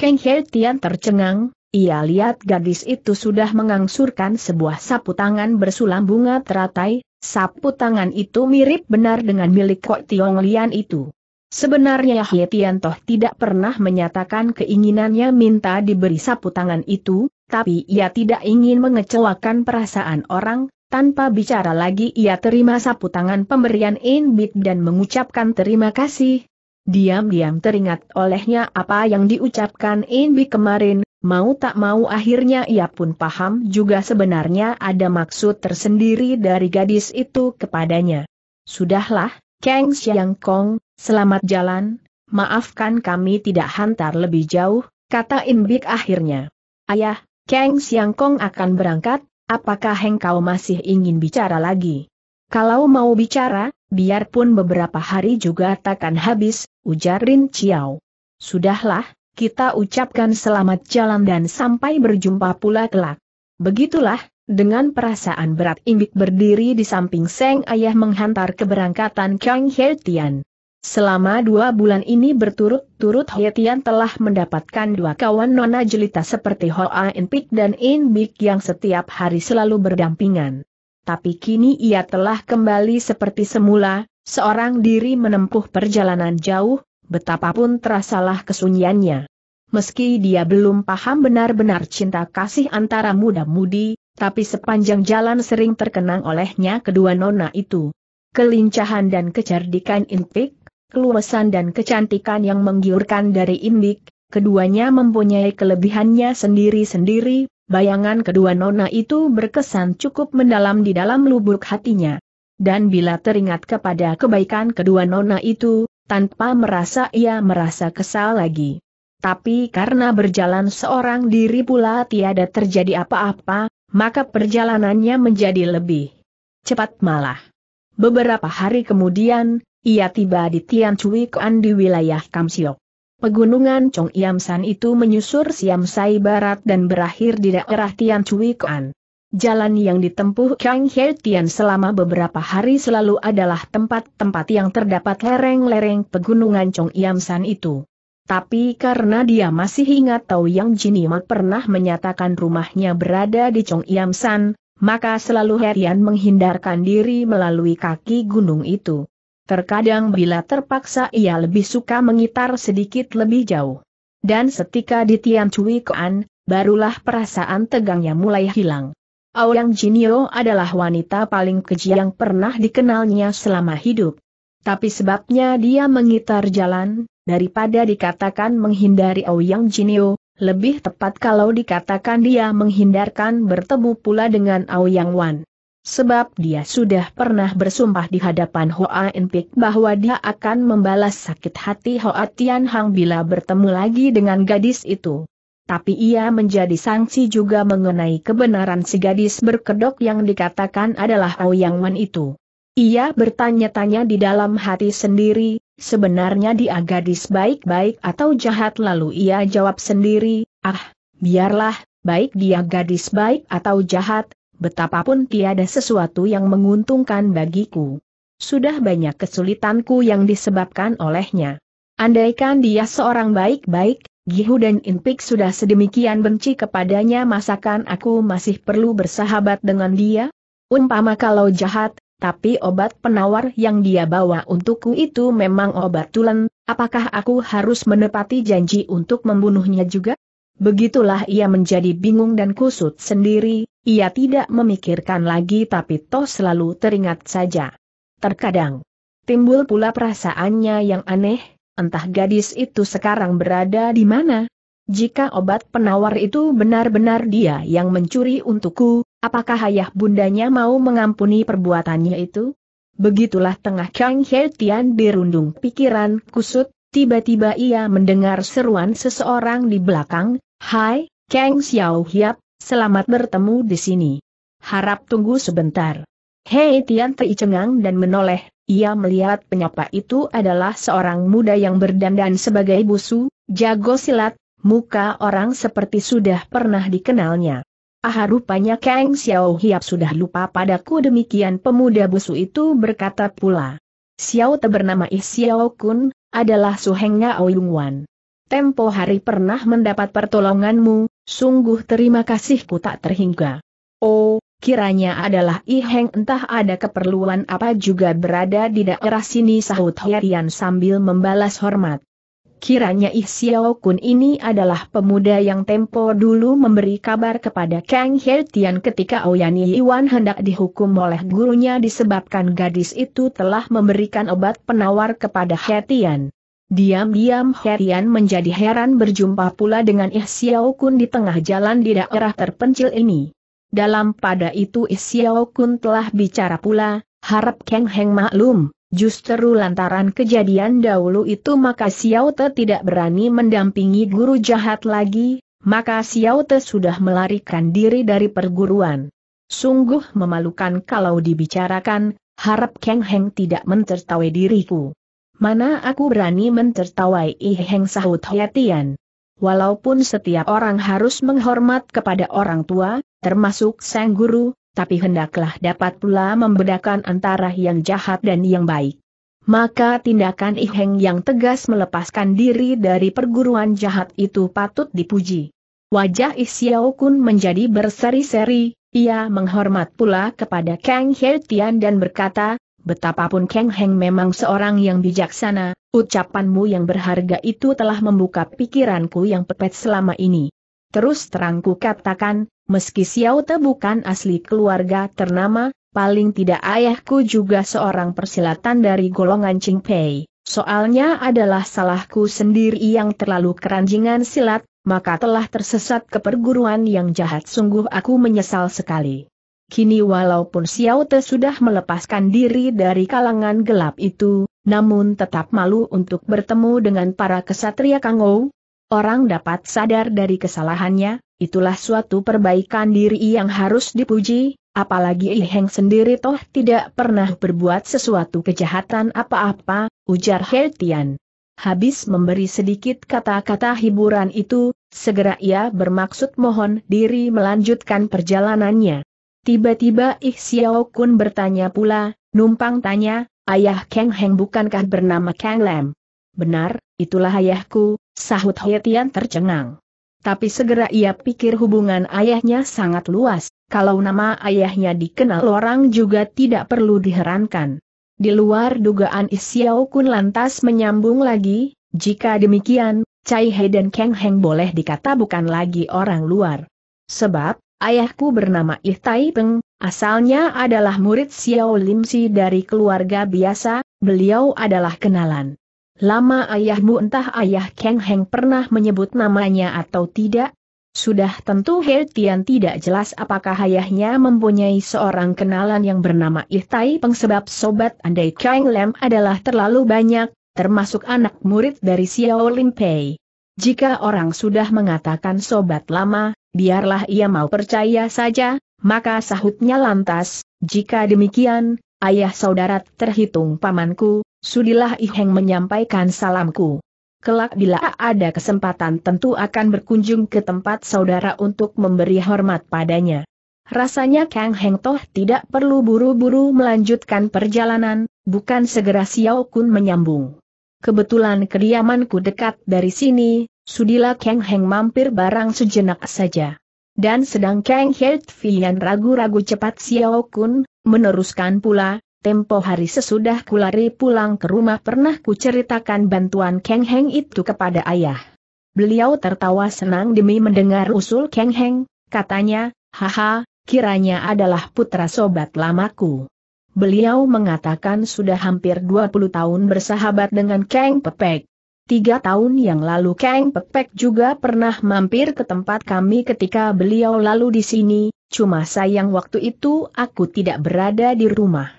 Kang He Tian tercengang, ia lihat gadis itu sudah mengangsurkan sebuah sapu tangan bersulam bunga teratai, sapu tangan itu mirip benar dengan milik Kok Tiong Lian itu. Sebenarnya Hye Tiantoh tidak pernah menyatakan keinginannya minta diberi sapu tangan itu, tapi ia tidak ingin mengecewakan perasaan orang, tanpa bicara lagi ia terima sapu tangan pemberian Inbit dan mengucapkan terima kasih. Diam-diam teringat olehnya apa yang diucapkan Inbit kemarin, mau tak mau akhirnya ia pun paham juga sebenarnya ada maksud tersendiri dari gadis itu kepadanya. Sudahlah, Kang Xiang Kong, Selamat jalan, maafkan kami tidak hantar lebih jauh, kata Imbik akhirnya. Ayah, Kang Siangkong akan berangkat, apakah engkau masih ingin bicara lagi? Kalau mau bicara, biarpun beberapa hari juga takkan habis, ujar Rin Chiao. Sudahlah, kita ucapkan selamat jalan dan sampai berjumpa pula kelak. Begitulah, dengan perasaan berat Imbik berdiri di samping Seng Ayah menghantar keberangkatan Kang He Tian. Selama dua bulan ini berturut-turut Hetian telah mendapatkan dua kawan nona jelita seperti Hoa Enpik dan In Bik yang setiap hari selalu berdampingan. Tapi kini ia telah kembali seperti semula, seorang diri menempuh perjalanan jauh, betapapun terasalah kesunyiannya. Meski dia belum paham benar-benar cinta kasih antara muda-mudi, tapi sepanjang jalan sering terkenang olehnya kedua nona itu. Kelincahan dan kecerdikan Inpik, keluasan dan kecantikan yang menggiurkan dari Indik, keduanya mempunyai kelebihannya sendiri-sendiri, bayangan kedua nona itu berkesan cukup mendalam di dalam lubuk hatinya. Dan bila teringat kepada kebaikan kedua nona itu, tanpa merasa ia merasa kesal lagi. Tapi karena berjalan seorang diri pula tiada terjadi apa-apa, maka perjalanannya menjadi lebih cepat malah. Beberapa hari kemudian, ia tiba di Tian Cui Kuan di wilayah Kamsiok. Pegunungan Chong Yamsan itu menyusur Siam Sai Barat dan berakhir di daerah Tian Cui Kuan. Jalan yang ditempuh Kang He Tian selama beberapa hari selalu adalah tempat-tempat yang terdapat lereng-lereng pegunungan Chong Yamsan itu. Tapi karena dia masih ingat tahu Yang Ima pernah menyatakan rumahnya berada di Chong Yamsan, maka selalu Herian menghindarkan diri melalui kaki gunung itu. Terkadang bila terpaksa ia lebih suka mengitar sedikit lebih jauh. Dan setika di Tian Cui Kuan, barulah perasaan tegangnya mulai hilang. Aoyang Jinio adalah wanita paling keji yang pernah dikenalnya selama hidup. Tapi sebabnya dia mengitar jalan, daripada dikatakan menghindari Aoyang Jinio, lebih tepat kalau dikatakan dia menghindarkan bertemu pula dengan Aoyang Wan sebab dia sudah pernah bersumpah di hadapan Hoa Enpik bahwa dia akan membalas sakit hati Hoa Tian Hang bila bertemu lagi dengan gadis itu. Tapi ia menjadi sanksi juga mengenai kebenaran si gadis berkedok yang dikatakan adalah Yang Wan itu. Ia bertanya-tanya di dalam hati sendiri, sebenarnya dia gadis baik-baik atau jahat lalu ia jawab sendiri, ah, biarlah, baik dia gadis baik atau jahat, betapapun tiada sesuatu yang menguntungkan bagiku. Sudah banyak kesulitanku yang disebabkan olehnya. Andaikan dia seorang baik-baik, Gihu dan Inpik sudah sedemikian benci kepadanya masakan aku masih perlu bersahabat dengan dia? Umpama kalau jahat, tapi obat penawar yang dia bawa untukku itu memang obat tulen, apakah aku harus menepati janji untuk membunuhnya juga? Begitulah ia menjadi bingung dan kusut sendiri, ia tidak memikirkan lagi tapi toh selalu teringat saja. Terkadang, timbul pula perasaannya yang aneh, entah gadis itu sekarang berada di mana. Jika obat penawar itu benar-benar dia yang mencuri untukku, apakah ayah bundanya mau mengampuni perbuatannya itu? Begitulah tengah Kang He dirundung pikiran kusut, tiba-tiba ia mendengar seruan seseorang di belakang, Hai, Kang Xiao Hiap, Selamat bertemu di sini. Harap tunggu sebentar. Hei Tian Tei cengang dan menoleh, ia melihat penyapa itu adalah seorang muda yang berdandan sebagai busu, jago silat, muka orang seperti sudah pernah dikenalnya. Ah rupanya Kang Xiao Hiap sudah lupa padaku demikian pemuda busu itu berkata pula. Xiao Te bernama Ih Xiao Kun, adalah suhengnya Ngao Wan. Tempo hari pernah mendapat pertolonganmu, sungguh terima kasihku tak terhingga. Oh, kiranya adalah Iheng entah ada keperluan apa juga berada di daerah sini sahut Herian sambil membalas hormat. Kiranya Ih Xiao Kun ini adalah pemuda yang tempo dulu memberi kabar kepada Kang Hertian ketika Ouyani Iwan hendak dihukum oleh gurunya disebabkan gadis itu telah memberikan obat penawar kepada Hertian. Diam-diam Herian menjadi heran berjumpa pula dengan Ih Xiao Kun di tengah jalan di daerah terpencil ini. Dalam pada itu Ih Xiao Kun telah bicara pula, harap Kang Heng maklum, justru lantaran kejadian dahulu itu maka Xiao Te tidak berani mendampingi guru jahat lagi, maka Xiao Te sudah melarikan diri dari perguruan. Sungguh memalukan kalau dibicarakan, harap Kang Heng tidak mentertawai diriku. Mana aku berani mentertawai Iheng sahut Hoyatian. Walaupun setiap orang harus menghormat kepada orang tua, termasuk sang guru, tapi hendaklah dapat pula membedakan antara yang jahat dan yang baik. Maka tindakan Iheng yang tegas melepaskan diri dari perguruan jahat itu patut dipuji. Wajah Isiao Kun menjadi berseri-seri, ia menghormat pula kepada Kang Hertian dan berkata, Betapapun Kang Heng memang seorang yang bijaksana, ucapanmu yang berharga itu telah membuka pikiranku yang pepet selama ini. Terus terangku katakan, meski Xiao Te bukan asli keluarga ternama, paling tidak ayahku juga seorang persilatan dari golongan Pei. Soalnya adalah salahku sendiri yang terlalu keranjingan silat, maka telah tersesat ke perguruan yang jahat sungguh aku menyesal sekali. Kini walaupun Xiao Te sudah melepaskan diri dari kalangan gelap itu, namun tetap malu untuk bertemu dengan para kesatria Kangou. Orang dapat sadar dari kesalahannya, itulah suatu perbaikan diri yang harus dipuji, apalagi I Heng sendiri toh tidak pernah berbuat sesuatu kejahatan apa-apa, ujar He Tian. Habis memberi sedikit kata-kata hiburan itu, segera ia bermaksud mohon diri melanjutkan perjalanannya. Tiba-tiba Ih Xiao Kun bertanya pula, numpang tanya, ayah Kang Heng bukankah bernama Kang Lam? Benar, itulah ayahku, sahut He Tian tercengang. Tapi segera ia pikir hubungan ayahnya sangat luas, kalau nama ayahnya dikenal orang juga tidak perlu diherankan. Di luar dugaan Ih Xiao Kun lantas menyambung lagi, jika demikian, Cai He dan Kang Heng boleh dikata bukan lagi orang luar. Sebab, Ayahku bernama Ih Peng, asalnya adalah murid Xiao Lim Si dari keluarga biasa, beliau adalah kenalan. Lama ayahmu entah ayah Kang Heng pernah menyebut namanya atau tidak? Sudah tentu He Tian tidak jelas apakah ayahnya mempunyai seorang kenalan yang bernama Ih Peng sebab sobat andai Kang Lam adalah terlalu banyak, termasuk anak murid dari Xiao Lim Pei. Jika orang sudah mengatakan sobat lama, biarlah ia mau percaya saja, maka sahutnya lantas, jika demikian, ayah saudara terhitung pamanku, sudilah Iheng menyampaikan salamku. Kelak bila ada kesempatan tentu akan berkunjung ke tempat saudara untuk memberi hormat padanya. Rasanya Kang Heng Toh tidak perlu buru-buru melanjutkan perjalanan, bukan segera Xiao Kun menyambung. Kebetulan kediamanku dekat dari sini, sudilah Kang Heng mampir barang sejenak saja. Dan sedang Kang Heng Fian ragu-ragu cepat Xiao Kun, meneruskan pula, tempo hari sesudah kulari pulang ke rumah pernah ku ceritakan bantuan Kang Heng itu kepada ayah. Beliau tertawa senang demi mendengar usul Kang Heng, katanya, haha, kiranya adalah putra sobat lamaku beliau mengatakan sudah hampir 20 tahun bersahabat dengan Kang Pepek. Tiga tahun yang lalu Kang Pepek juga pernah mampir ke tempat kami ketika beliau lalu di sini, cuma sayang waktu itu aku tidak berada di rumah.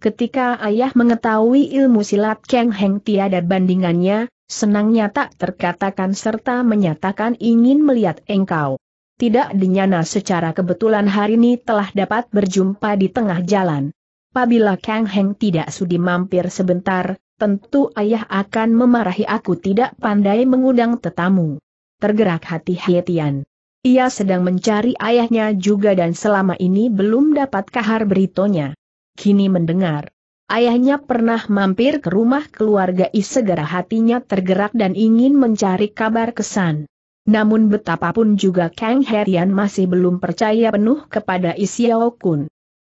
Ketika ayah mengetahui ilmu silat Kang Heng tiada bandingannya, senangnya tak terkatakan serta menyatakan ingin melihat engkau. Tidak dinyana secara kebetulan hari ini telah dapat berjumpa di tengah jalan apabila Kang Heng tidak sudi mampir sebentar, tentu ayah akan memarahi aku tidak pandai mengundang tetamu. Tergerak hati Hietian. Ia sedang mencari ayahnya juga dan selama ini belum dapat kahar beritonya. Kini mendengar. Ayahnya pernah mampir ke rumah keluarga I segera hatinya tergerak dan ingin mencari kabar kesan. Namun betapapun juga Kang Herian masih belum percaya penuh kepada Isiao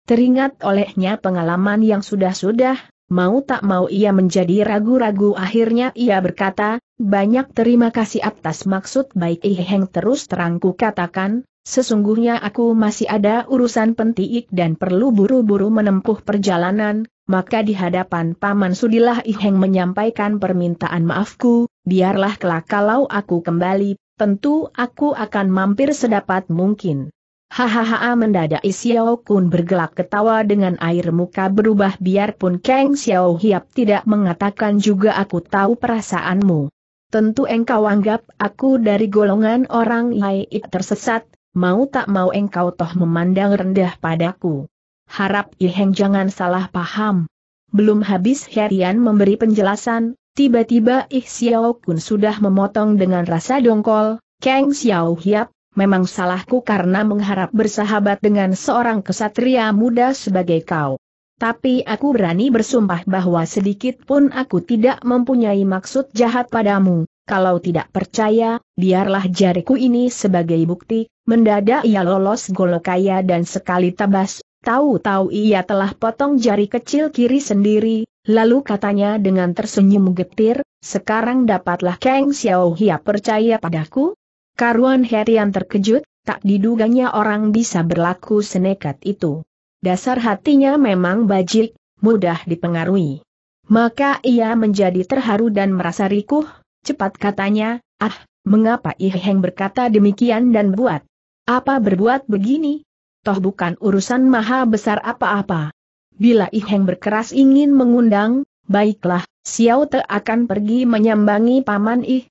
Teringat olehnya pengalaman yang sudah-sudah, mau tak mau ia menjadi ragu-ragu akhirnya ia berkata, banyak terima kasih atas maksud baik Iheng terus terangku katakan, sesungguhnya aku masih ada urusan penting dan perlu buru-buru menempuh perjalanan, maka di hadapan Paman Sudilah Iheng menyampaikan permintaan maafku, biarlah kelak kalau aku kembali, tentu aku akan mampir sedapat mungkin. Hahaha mendadak Xiao Kun bergelak ketawa dengan air muka berubah biarpun Kang Xiao Hiap tidak mengatakan juga aku tahu perasaanmu. Tentu engkau anggap aku dari golongan orang lain tersesat, mau tak mau engkau toh memandang rendah padaku. Harap Iheng jangan salah paham. Belum habis Herian memberi penjelasan, tiba-tiba Ih Xiao Kun sudah memotong dengan rasa dongkol, Kang Xiao Hiap, memang salahku karena mengharap bersahabat dengan seorang kesatria muda sebagai kau. Tapi aku berani bersumpah bahwa sedikit pun aku tidak mempunyai maksud jahat padamu. Kalau tidak percaya, biarlah jariku ini sebagai bukti. Mendadak ia lolos golokaya dan sekali tebas, Tahu-tahu ia telah potong jari kecil kiri sendiri, lalu katanya dengan tersenyum getir, sekarang dapatlah Kang Xiao Hia percaya padaku? Karuan Herian terkejut, tak diduganya orang bisa berlaku senekat itu. Dasar hatinya memang bajik, mudah dipengaruhi. Maka ia menjadi terharu dan merasa rikuh, cepat katanya, ah, mengapa Iheng berkata demikian dan buat? Apa berbuat begini? Toh bukan urusan maha besar apa-apa. Bila Iheng berkeras ingin mengundang, baiklah, Xiao Te akan pergi menyambangi Paman Ih,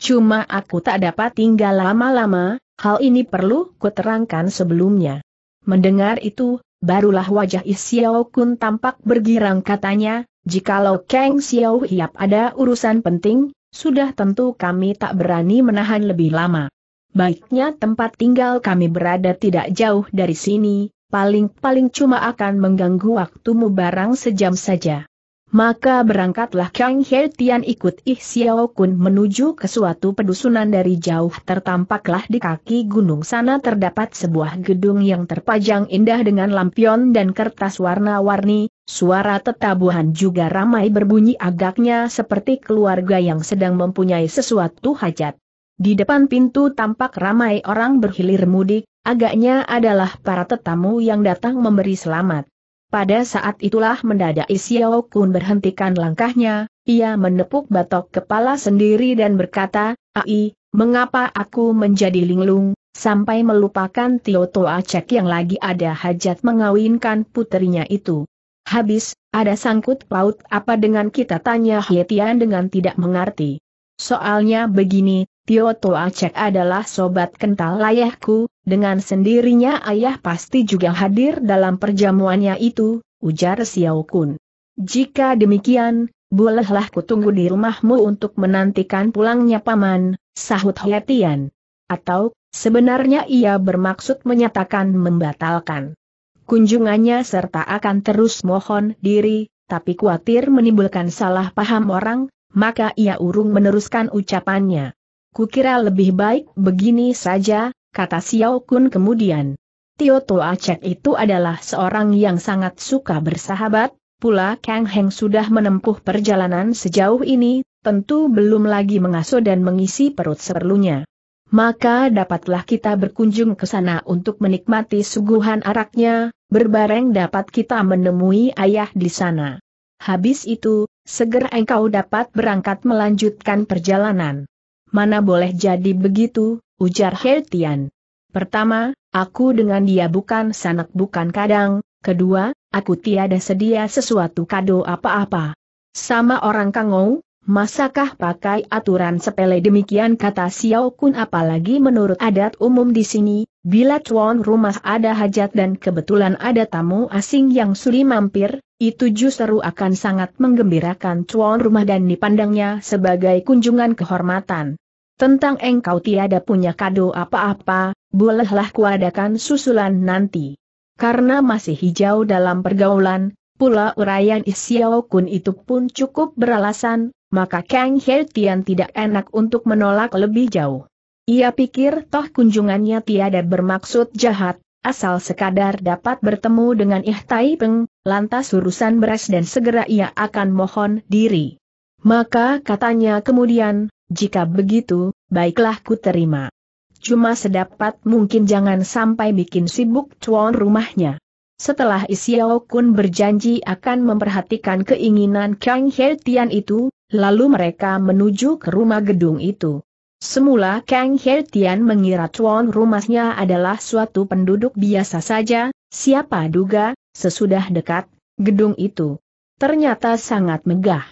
Cuma aku tak dapat tinggal lama-lama, hal ini perlu kuterangkan sebelumnya. Mendengar itu, barulah wajah Isiao Kun tampak bergirang katanya, jikalau Kang Xiao Hiap ada urusan penting, sudah tentu kami tak berani menahan lebih lama. Baiknya tempat tinggal kami berada tidak jauh dari sini, paling-paling cuma akan mengganggu waktumu barang sejam saja. Maka berangkatlah Kang He Tian ikut Ih Xiao Kun menuju ke suatu pedusunan dari jauh tertampaklah di kaki gunung sana terdapat sebuah gedung yang terpajang indah dengan lampion dan kertas warna-warni, suara tetabuhan juga ramai berbunyi agaknya seperti keluarga yang sedang mempunyai sesuatu hajat. Di depan pintu tampak ramai orang berhilir mudik, agaknya adalah para tetamu yang datang memberi selamat. Pada saat itulah mendadak Isiao Kun berhentikan langkahnya, ia menepuk batok kepala sendiri dan berkata, Ai, mengapa aku menjadi linglung, sampai melupakan Tio Toa Cek yang lagi ada hajat mengawinkan putrinya itu. Habis, ada sangkut paut apa dengan kita tanya Hietian dengan tidak mengerti. Soalnya begini, Tio Toa Cek adalah sobat kental layahku, dengan sendirinya ayah pasti juga hadir dalam perjamuannya itu, ujar Xiao Kun. Jika demikian, bolehlah kutunggu di rumahmu untuk menantikan pulangnya paman, sahut Tian. Atau, sebenarnya ia bermaksud menyatakan membatalkan kunjungannya serta akan terus mohon diri, tapi khawatir menimbulkan salah paham orang, maka ia urung meneruskan ucapannya. Kukira lebih baik begini saja, kata Xiao Kun kemudian. Tio Toa Cek itu adalah seorang yang sangat suka bersahabat, pula Kang Heng sudah menempuh perjalanan sejauh ini, tentu belum lagi mengasuh dan mengisi perut seperlunya. Maka dapatlah kita berkunjung ke sana untuk menikmati suguhan araknya, berbareng dapat kita menemui ayah di sana. Habis itu, segera engkau dapat berangkat melanjutkan perjalanan. Mana boleh jadi begitu, ujar Hertian. Pertama, aku dengan dia bukan sanak bukan kadang, kedua, aku tiada sedia sesuatu kado apa-apa. Sama orang kangou, masakah pakai aturan sepele demikian kata Xiao Kun apalagi menurut adat umum di sini, bila tuan rumah ada hajat dan kebetulan ada tamu asing yang suli mampir, itu justru akan sangat menggembirakan tuan rumah dan dipandangnya sebagai kunjungan kehormatan. Tentang engkau tiada punya kado apa-apa, bolehlah kuadakan susulan nanti. Karena masih hijau dalam pergaulan, pula urayan Isiao Kun itu pun cukup beralasan, maka Kang He Tian tidak enak untuk menolak lebih jauh. Ia pikir toh kunjungannya tiada bermaksud jahat, asal sekadar dapat bertemu dengan Ih Tai Peng, lantas urusan beres dan segera ia akan mohon diri. Maka katanya kemudian, jika begitu, baiklah ku terima. Cuma sedapat mungkin jangan sampai bikin sibuk tuan rumahnya. Setelah Isiao Kun berjanji akan memperhatikan keinginan Kang He Tian itu, lalu mereka menuju ke rumah gedung itu. Semula Kang He Tian mengira tuan rumahnya adalah suatu penduduk biasa saja, siapa duga, sesudah dekat, gedung itu. Ternyata sangat megah.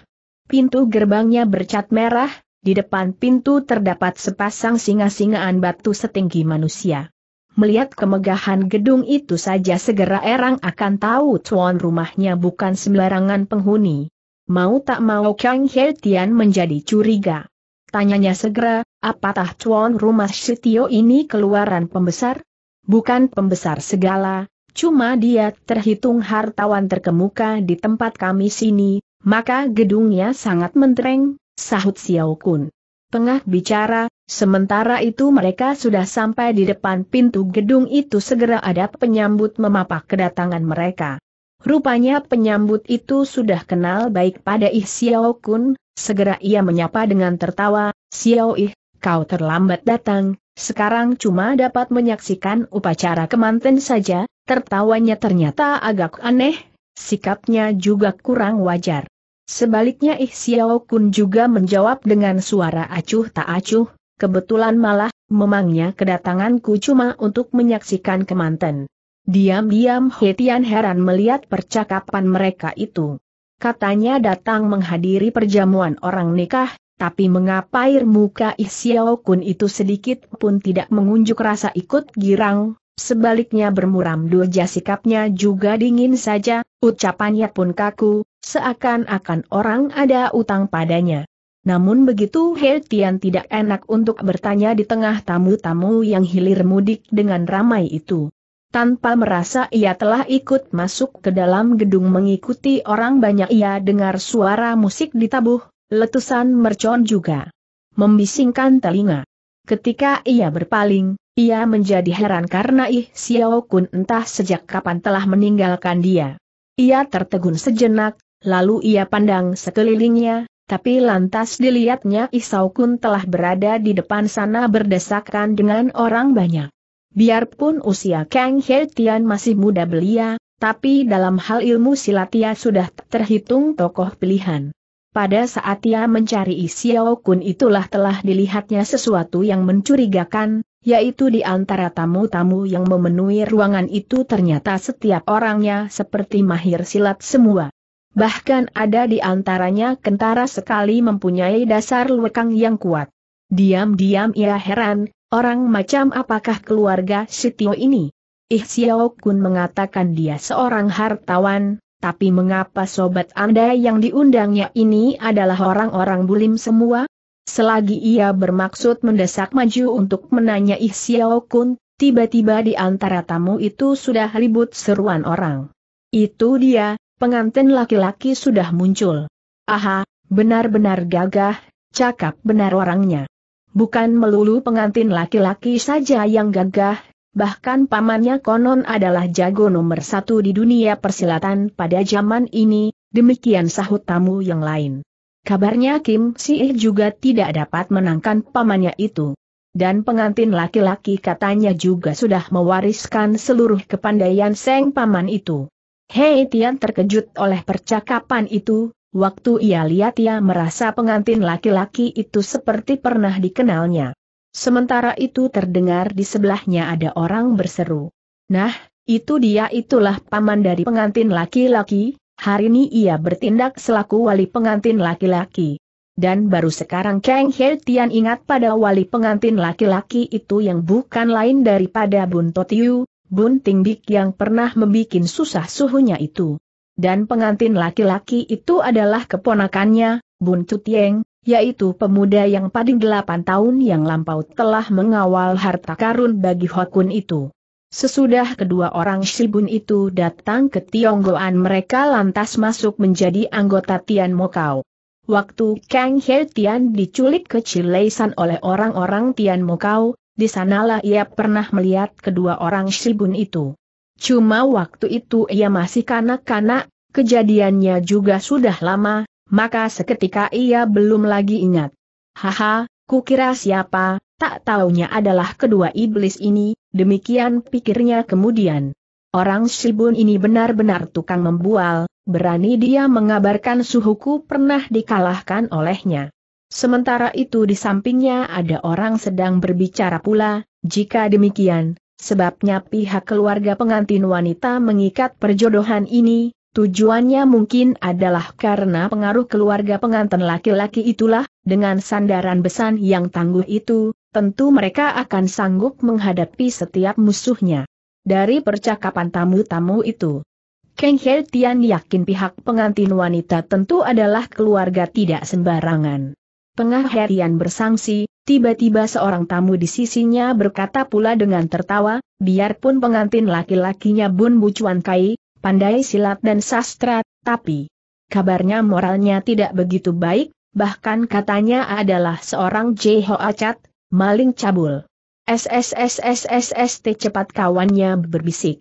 Pintu gerbangnya bercat merah, di depan pintu terdapat sepasang singa-singaan batu setinggi manusia. Melihat kemegahan gedung itu saja segera Erang akan tahu tuan rumahnya bukan sembarangan penghuni. Mau tak mau Kang He Tian menjadi curiga. Tanyanya segera, apatah tuan rumah Setio ini keluaran pembesar? Bukan pembesar segala, cuma dia terhitung hartawan terkemuka di tempat kami sini, maka gedungnya sangat mentereng, sahut Xiao Kun. Tengah bicara, sementara itu mereka sudah sampai di depan pintu gedung itu segera ada penyambut memapak kedatangan mereka. Rupanya penyambut itu sudah kenal baik pada Ih Xiao Kun, segera ia menyapa dengan tertawa, Xiao Ih, kau terlambat datang, sekarang cuma dapat menyaksikan upacara kemanten saja, tertawanya ternyata agak aneh, sikapnya juga kurang wajar. Sebaliknya Ih Xiao Kun juga menjawab dengan suara acuh tak acuh, kebetulan malah, memangnya kedatanganku cuma untuk menyaksikan kemanten. Diam-diam Hetian heran melihat percakapan mereka itu. Katanya datang menghadiri perjamuan orang nikah, tapi mengapa air muka Ih Xiao Kun itu sedikit pun tidak mengunjuk rasa ikut girang, sebaliknya bermuram doja sikapnya juga dingin saja, ucapannya pun kaku, Seakan-akan orang ada utang padanya. Namun begitu He Tian tidak enak untuk bertanya di tengah tamu-tamu yang hilir mudik dengan ramai itu. Tanpa merasa ia telah ikut masuk ke dalam gedung mengikuti orang banyak ia dengar suara musik ditabuh, letusan mercon juga. Membisingkan telinga. Ketika ia berpaling, ia menjadi heran karena Ih Xiao Kun entah sejak kapan telah meninggalkan dia. Ia tertegun sejenak, Lalu ia pandang sekelilingnya, tapi lantas dilihatnya Isau Kun telah berada di depan sana berdesakan dengan orang banyak. Biarpun usia Kang He Tian masih muda belia, tapi dalam hal ilmu silat ia sudah terhitung tokoh pilihan. Pada saat ia mencari Isau Kun itulah telah dilihatnya sesuatu yang mencurigakan, yaitu di antara tamu-tamu yang memenuhi ruangan itu ternyata setiap orangnya seperti mahir silat semua. Bahkan ada di antaranya kentara sekali mempunyai dasar lekang yang kuat. Diam-diam ia heran, orang macam apakah keluarga Sitio ini? Ih Xiao Kun mengatakan dia seorang hartawan, tapi mengapa sobat Anda yang diundangnya ini adalah orang-orang bulim semua? Selagi ia bermaksud mendesak maju untuk menanya Ih Xiao Kun, tiba-tiba di antara tamu itu sudah ribut seruan orang. Itu dia, pengantin laki-laki sudah muncul. Aha, benar-benar gagah, cakap benar orangnya. Bukan melulu pengantin laki-laki saja yang gagah, bahkan pamannya konon adalah jago nomor satu di dunia persilatan pada zaman ini, demikian sahut tamu yang lain. Kabarnya Kim Si juga tidak dapat menangkan pamannya itu. Dan pengantin laki-laki katanya juga sudah mewariskan seluruh kepandaian Seng Paman itu. Hei Tian terkejut oleh percakapan itu, waktu ia lihat ia merasa pengantin laki-laki itu seperti pernah dikenalnya. Sementara itu terdengar di sebelahnya ada orang berseru. Nah, itu dia itulah paman dari pengantin laki-laki, hari ini ia bertindak selaku wali pengantin laki-laki. Dan baru sekarang Kang Hei Tian ingat pada wali pengantin laki-laki itu yang bukan lain daripada Bun Totiu, Bun bik yang pernah membuat susah suhunya itu. Dan pengantin laki-laki itu adalah keponakannya, Bun Cutieng, yaitu pemuda yang paling delapan tahun yang lampau telah mengawal harta karun bagi Hokun itu. Sesudah kedua orang Shibun itu datang ke Tionggoan mereka lantas masuk menjadi anggota Tian Mokau. Waktu Kang He Tian diculik ke Cileisan oleh orang-orang Tian Mokau, di sanalah ia pernah melihat kedua orang Shibun itu. Cuma waktu itu ia masih kanak-kanak, kejadiannya juga sudah lama, maka seketika ia belum lagi ingat. Haha, kukira siapa, tak taunya adalah kedua iblis ini, demikian pikirnya kemudian. Orang Shibun ini benar-benar tukang membual, berani dia mengabarkan suhuku pernah dikalahkan olehnya. Sementara itu di sampingnya ada orang sedang berbicara pula, jika demikian, sebabnya pihak keluarga pengantin wanita mengikat perjodohan ini, tujuannya mungkin adalah karena pengaruh keluarga pengantin laki-laki itulah, dengan sandaran besan yang tangguh itu, tentu mereka akan sanggup menghadapi setiap musuhnya. Dari percakapan tamu-tamu itu, Kang He Tian yakin pihak pengantin wanita tentu adalah keluarga tidak sembarangan pengharian bersangsi, tiba-tiba seorang tamu di sisinya berkata pula dengan tertawa, biarpun pengantin laki-lakinya Bun Bucuan Kai, pandai silat dan sastra, tapi kabarnya moralnya tidak begitu baik, bahkan katanya adalah seorang Jeho Acat, maling cabul. SSSSSST cepat kawannya berbisik.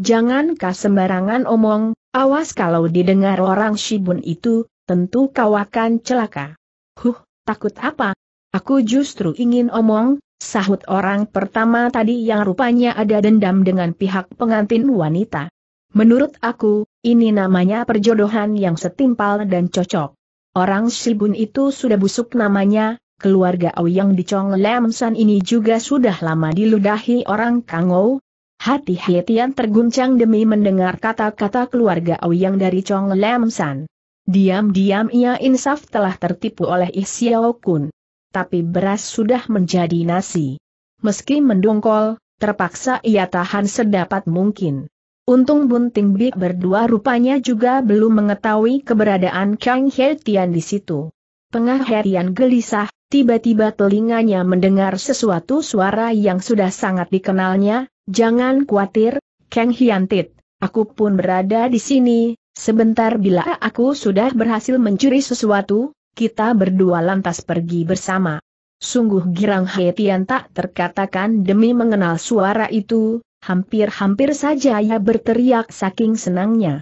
Jangan kah sembarangan omong, awas kalau didengar orang Shibun itu, tentu kau akan celaka. Huh, Takut apa? Aku justru ingin omong, sahut orang pertama tadi yang rupanya ada dendam dengan pihak pengantin wanita. Menurut aku, ini namanya perjodohan yang setimpal dan cocok. Orang Sibun itu sudah busuk namanya, keluarga yang di Chong Lam San ini juga sudah lama diludahi orang Kangou, Hati Hietian terguncang demi mendengar kata-kata keluarga yang dari Chong Lam San. Diam-diam ia insaf telah tertipu oleh Isiao Kun. Tapi beras sudah menjadi nasi. Meski mendongkol, terpaksa ia tahan sedapat mungkin. Untung Bunting Bi berdua rupanya juga belum mengetahui keberadaan Kang He Tian di situ. Pengah Tian gelisah, tiba-tiba telinganya mendengar sesuatu suara yang sudah sangat dikenalnya, jangan khawatir, Kang Hyantit, aku pun berada di sini, Sebentar bila aku sudah berhasil mencuri sesuatu, kita berdua lantas pergi bersama. Sungguh girang Tian tak terkatakan demi mengenal suara itu, hampir-hampir saja ia berteriak saking senangnya.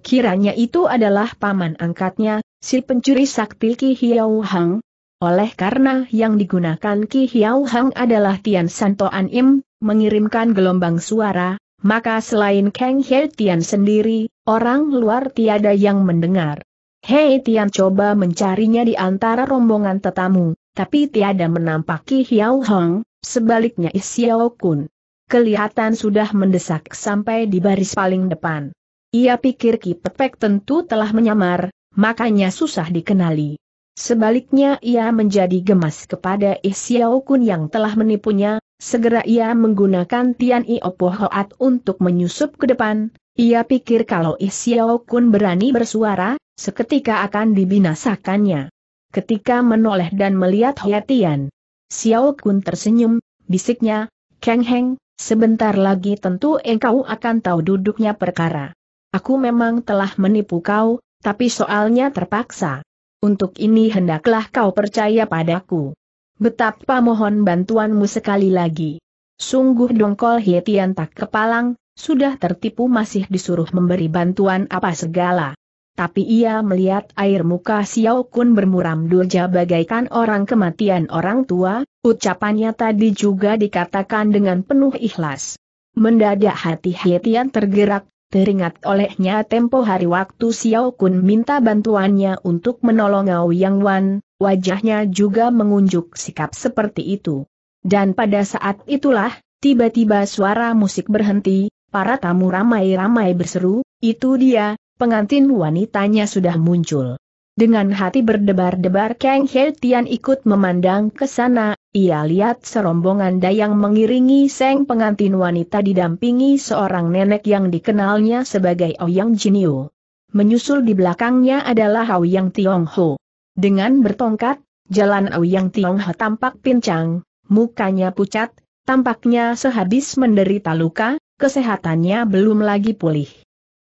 Kiranya itu adalah paman angkatnya, si pencuri sakti Ki Hiao Hang. Oleh karena yang digunakan Ki Hiao Hang adalah Tian Santo Im mengirimkan gelombang suara, maka selain Kang He Tian sendiri, Orang luar tiada yang mendengar. Hei Tian coba mencarinya di antara rombongan tetamu, tapi tiada menampaki Hiao Hong, sebaliknya Isiao Kun. Kelihatan sudah mendesak sampai di baris paling depan. Ia pikir Ki Pepek tentu telah menyamar, makanya susah dikenali. Sebaliknya ia menjadi gemas kepada Isiao Kun yang telah menipunya, segera ia menggunakan Tian Iopo Hoat untuk menyusup ke depan, ia pikir kalau Isiao Kun berani bersuara, seketika akan dibinasakannya. Ketika menoleh dan melihat Hoetian, Xiao Kun tersenyum, bisiknya, Kang Heng, sebentar lagi tentu engkau akan tahu duduknya perkara. Aku memang telah menipu kau, tapi soalnya terpaksa. Untuk ini hendaklah kau percaya padaku. Betapa mohon bantuanmu sekali lagi. Sungguh dongkol Hietian tak kepalang, sudah tertipu masih disuruh memberi bantuan apa segala. Tapi ia melihat air muka Xiao Kun bermuram durja bagaikan orang kematian orang tua, ucapannya tadi juga dikatakan dengan penuh ikhlas. Mendadak hati Hietian tergerak, teringat olehnya tempo hari waktu Xiao Kun minta bantuannya untuk menolong Ngao Yang Wan, wajahnya juga mengunjuk sikap seperti itu. Dan pada saat itulah, tiba-tiba suara musik berhenti, para tamu ramai-ramai berseru, itu dia, pengantin wanitanya sudah muncul. Dengan hati berdebar-debar Kang He Tian ikut memandang ke sana, ia lihat serombongan dayang mengiringi seng pengantin wanita didampingi seorang nenek yang dikenalnya sebagai Ouyang Jinio. Menyusul di belakangnya adalah Ouyang Ho. Dengan bertongkat, jalan Ouyang Ho tampak pincang, mukanya pucat, tampaknya sehabis menderita luka, kesehatannya belum lagi pulih.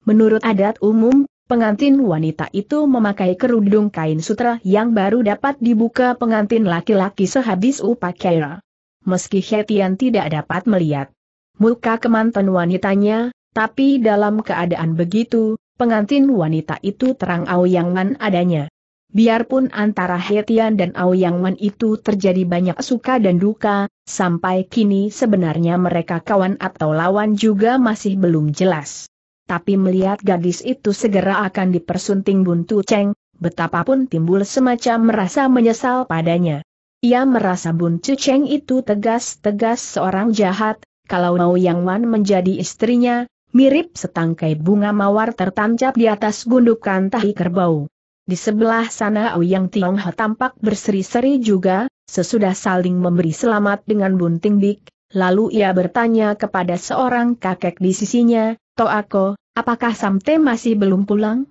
Menurut adat umum, pengantin wanita itu memakai kerudung kain sutra yang baru dapat dibuka pengantin laki-laki sehabis upacara. Meski Hetian tidak dapat melihat muka kemantan wanitanya, tapi dalam keadaan begitu, pengantin wanita itu terang awyangan adanya. Biarpun antara Hetian dan Aoyang Wan itu terjadi banyak suka dan duka, sampai kini sebenarnya mereka kawan atau lawan juga masih belum jelas. Tapi melihat gadis itu segera akan dipersunting buntu Cheng, betapapun timbul semacam merasa menyesal padanya. Ia merasa buntu Cheng itu tegas-tegas seorang jahat, kalau Aoyang Wan menjadi istrinya, mirip setangkai bunga mawar tertancap di atas gundukan tahi kerbau. Di sebelah sana Ouyang Tiongho tampak berseri-seri juga, sesudah saling memberi selamat dengan bunting dik, lalu ia bertanya kepada seorang kakek di sisinya, Toako, apakah Samte masih belum pulang?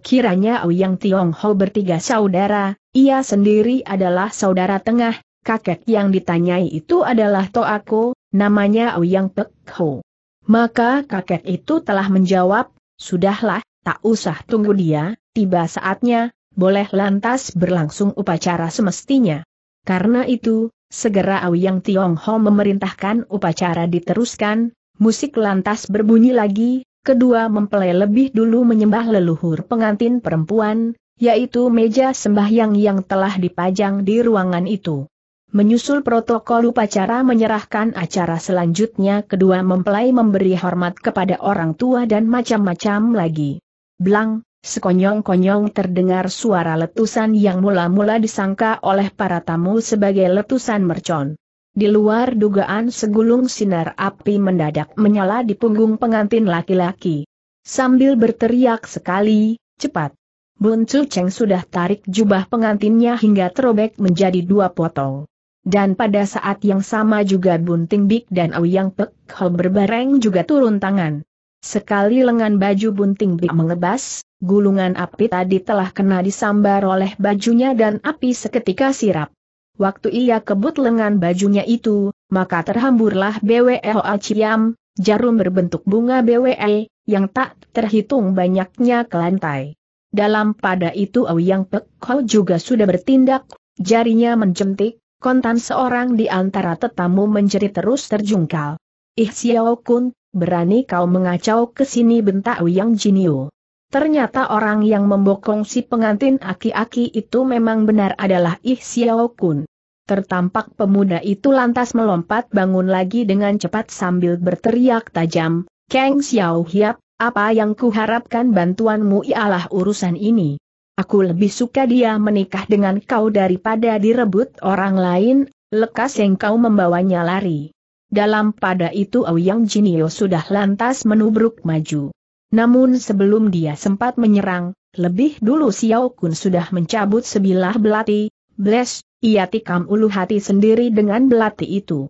Kiranya Ouyang Tiongho bertiga saudara, ia sendiri adalah saudara tengah, kakek yang ditanyai itu adalah Toako, namanya Ouyang Pek Ho. Maka kakek itu telah menjawab, sudahlah, tak usah tunggu dia, tiba saatnya, boleh lantas berlangsung upacara semestinya. Karena itu, segera Auyang Ho memerintahkan upacara diteruskan, musik lantas berbunyi lagi, kedua mempelai lebih dulu menyembah leluhur pengantin perempuan, yaitu meja sembahyang yang telah dipajang di ruangan itu. Menyusul protokol upacara menyerahkan acara selanjutnya kedua mempelai memberi hormat kepada orang tua dan macam-macam lagi. Blang, Sekonyong-konyong terdengar suara letusan yang mula-mula disangka oleh para tamu sebagai letusan mercon. Di luar dugaan segulung sinar api mendadak menyala di punggung pengantin laki-laki. Sambil berteriak sekali, cepat. Bun Chu Cheng sudah tarik jubah pengantinnya hingga terobek menjadi dua potong. Dan pada saat yang sama juga Bun Ting Bik dan Auyang Pek Ho berbareng juga turun tangan. Sekali lengan baju bunting Bik melebas, gulungan api tadi telah kena disambar oleh bajunya dan api seketika sirap. Waktu ia kebut lengan bajunya itu, maka terhamburlah BWLA Ciam, jarum berbentuk bunga BWE, yang tak terhitung banyaknya ke lantai. Dalam pada itu Yang Pek Ho juga sudah bertindak, jarinya menjentik, kontan seorang di antara tetamu menjerit terus terjungkal. Ih Xiao Kun, berani kau mengacau ke sini bentak Wiyang Jinio. Ternyata orang yang membokong si pengantin aki-aki itu memang benar adalah Ih Xiao Kun. Tertampak pemuda itu lantas melompat bangun lagi dengan cepat sambil berteriak tajam, Kang Xiao Hiap, apa yang kuharapkan bantuanmu ialah urusan ini. Aku lebih suka dia menikah dengan kau daripada direbut orang lain, lekas yang kau membawanya lari. Dalam pada itu Ouyang Jinio sudah lantas menubruk maju. Namun sebelum dia sempat menyerang, lebih dulu Xiao Kun sudah mencabut sebilah belati, Bless, ia tikam ulu hati sendiri dengan belati itu.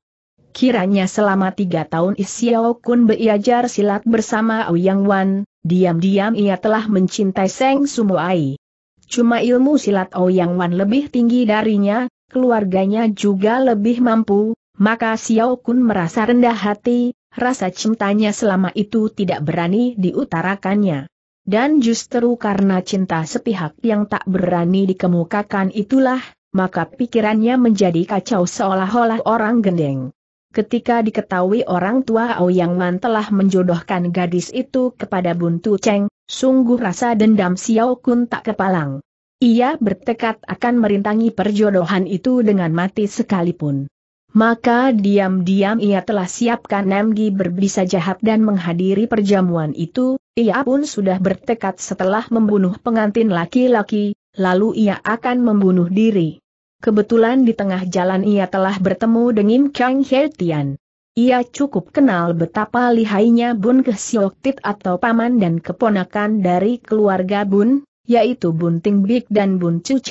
Kiranya selama tiga tahun Xiao Kun belajar silat bersama Ouyang Wan, diam-diam ia telah mencintai Seng Sumuai. Cuma ilmu silat Ouyang Wan lebih tinggi darinya, keluarganya juga lebih mampu, maka Xiao Kun merasa rendah hati, rasa cintanya selama itu tidak berani diutarakannya. Dan justru karena cinta sepihak yang tak berani dikemukakan itulah, maka pikirannya menjadi kacau seolah-olah orang gendeng. Ketika diketahui orang tua Ouyang Man telah menjodohkan gadis itu kepada Buntu Cheng, sungguh rasa dendam Xiao Kun tak kepalang. Ia bertekad akan merintangi perjodohan itu dengan mati sekalipun. Maka diam-diam ia telah siapkan MG berbisa jahat dan menghadiri perjamuan itu, ia pun sudah bertekad setelah membunuh pengantin laki-laki, lalu ia akan membunuh diri. Kebetulan di tengah jalan ia telah bertemu dengan Kang Hertian. Ia cukup kenal betapa lihainya Bun Kesioktit atau paman dan keponakan dari keluarga Bun, yaitu Bun Tingbik dan Bun Chu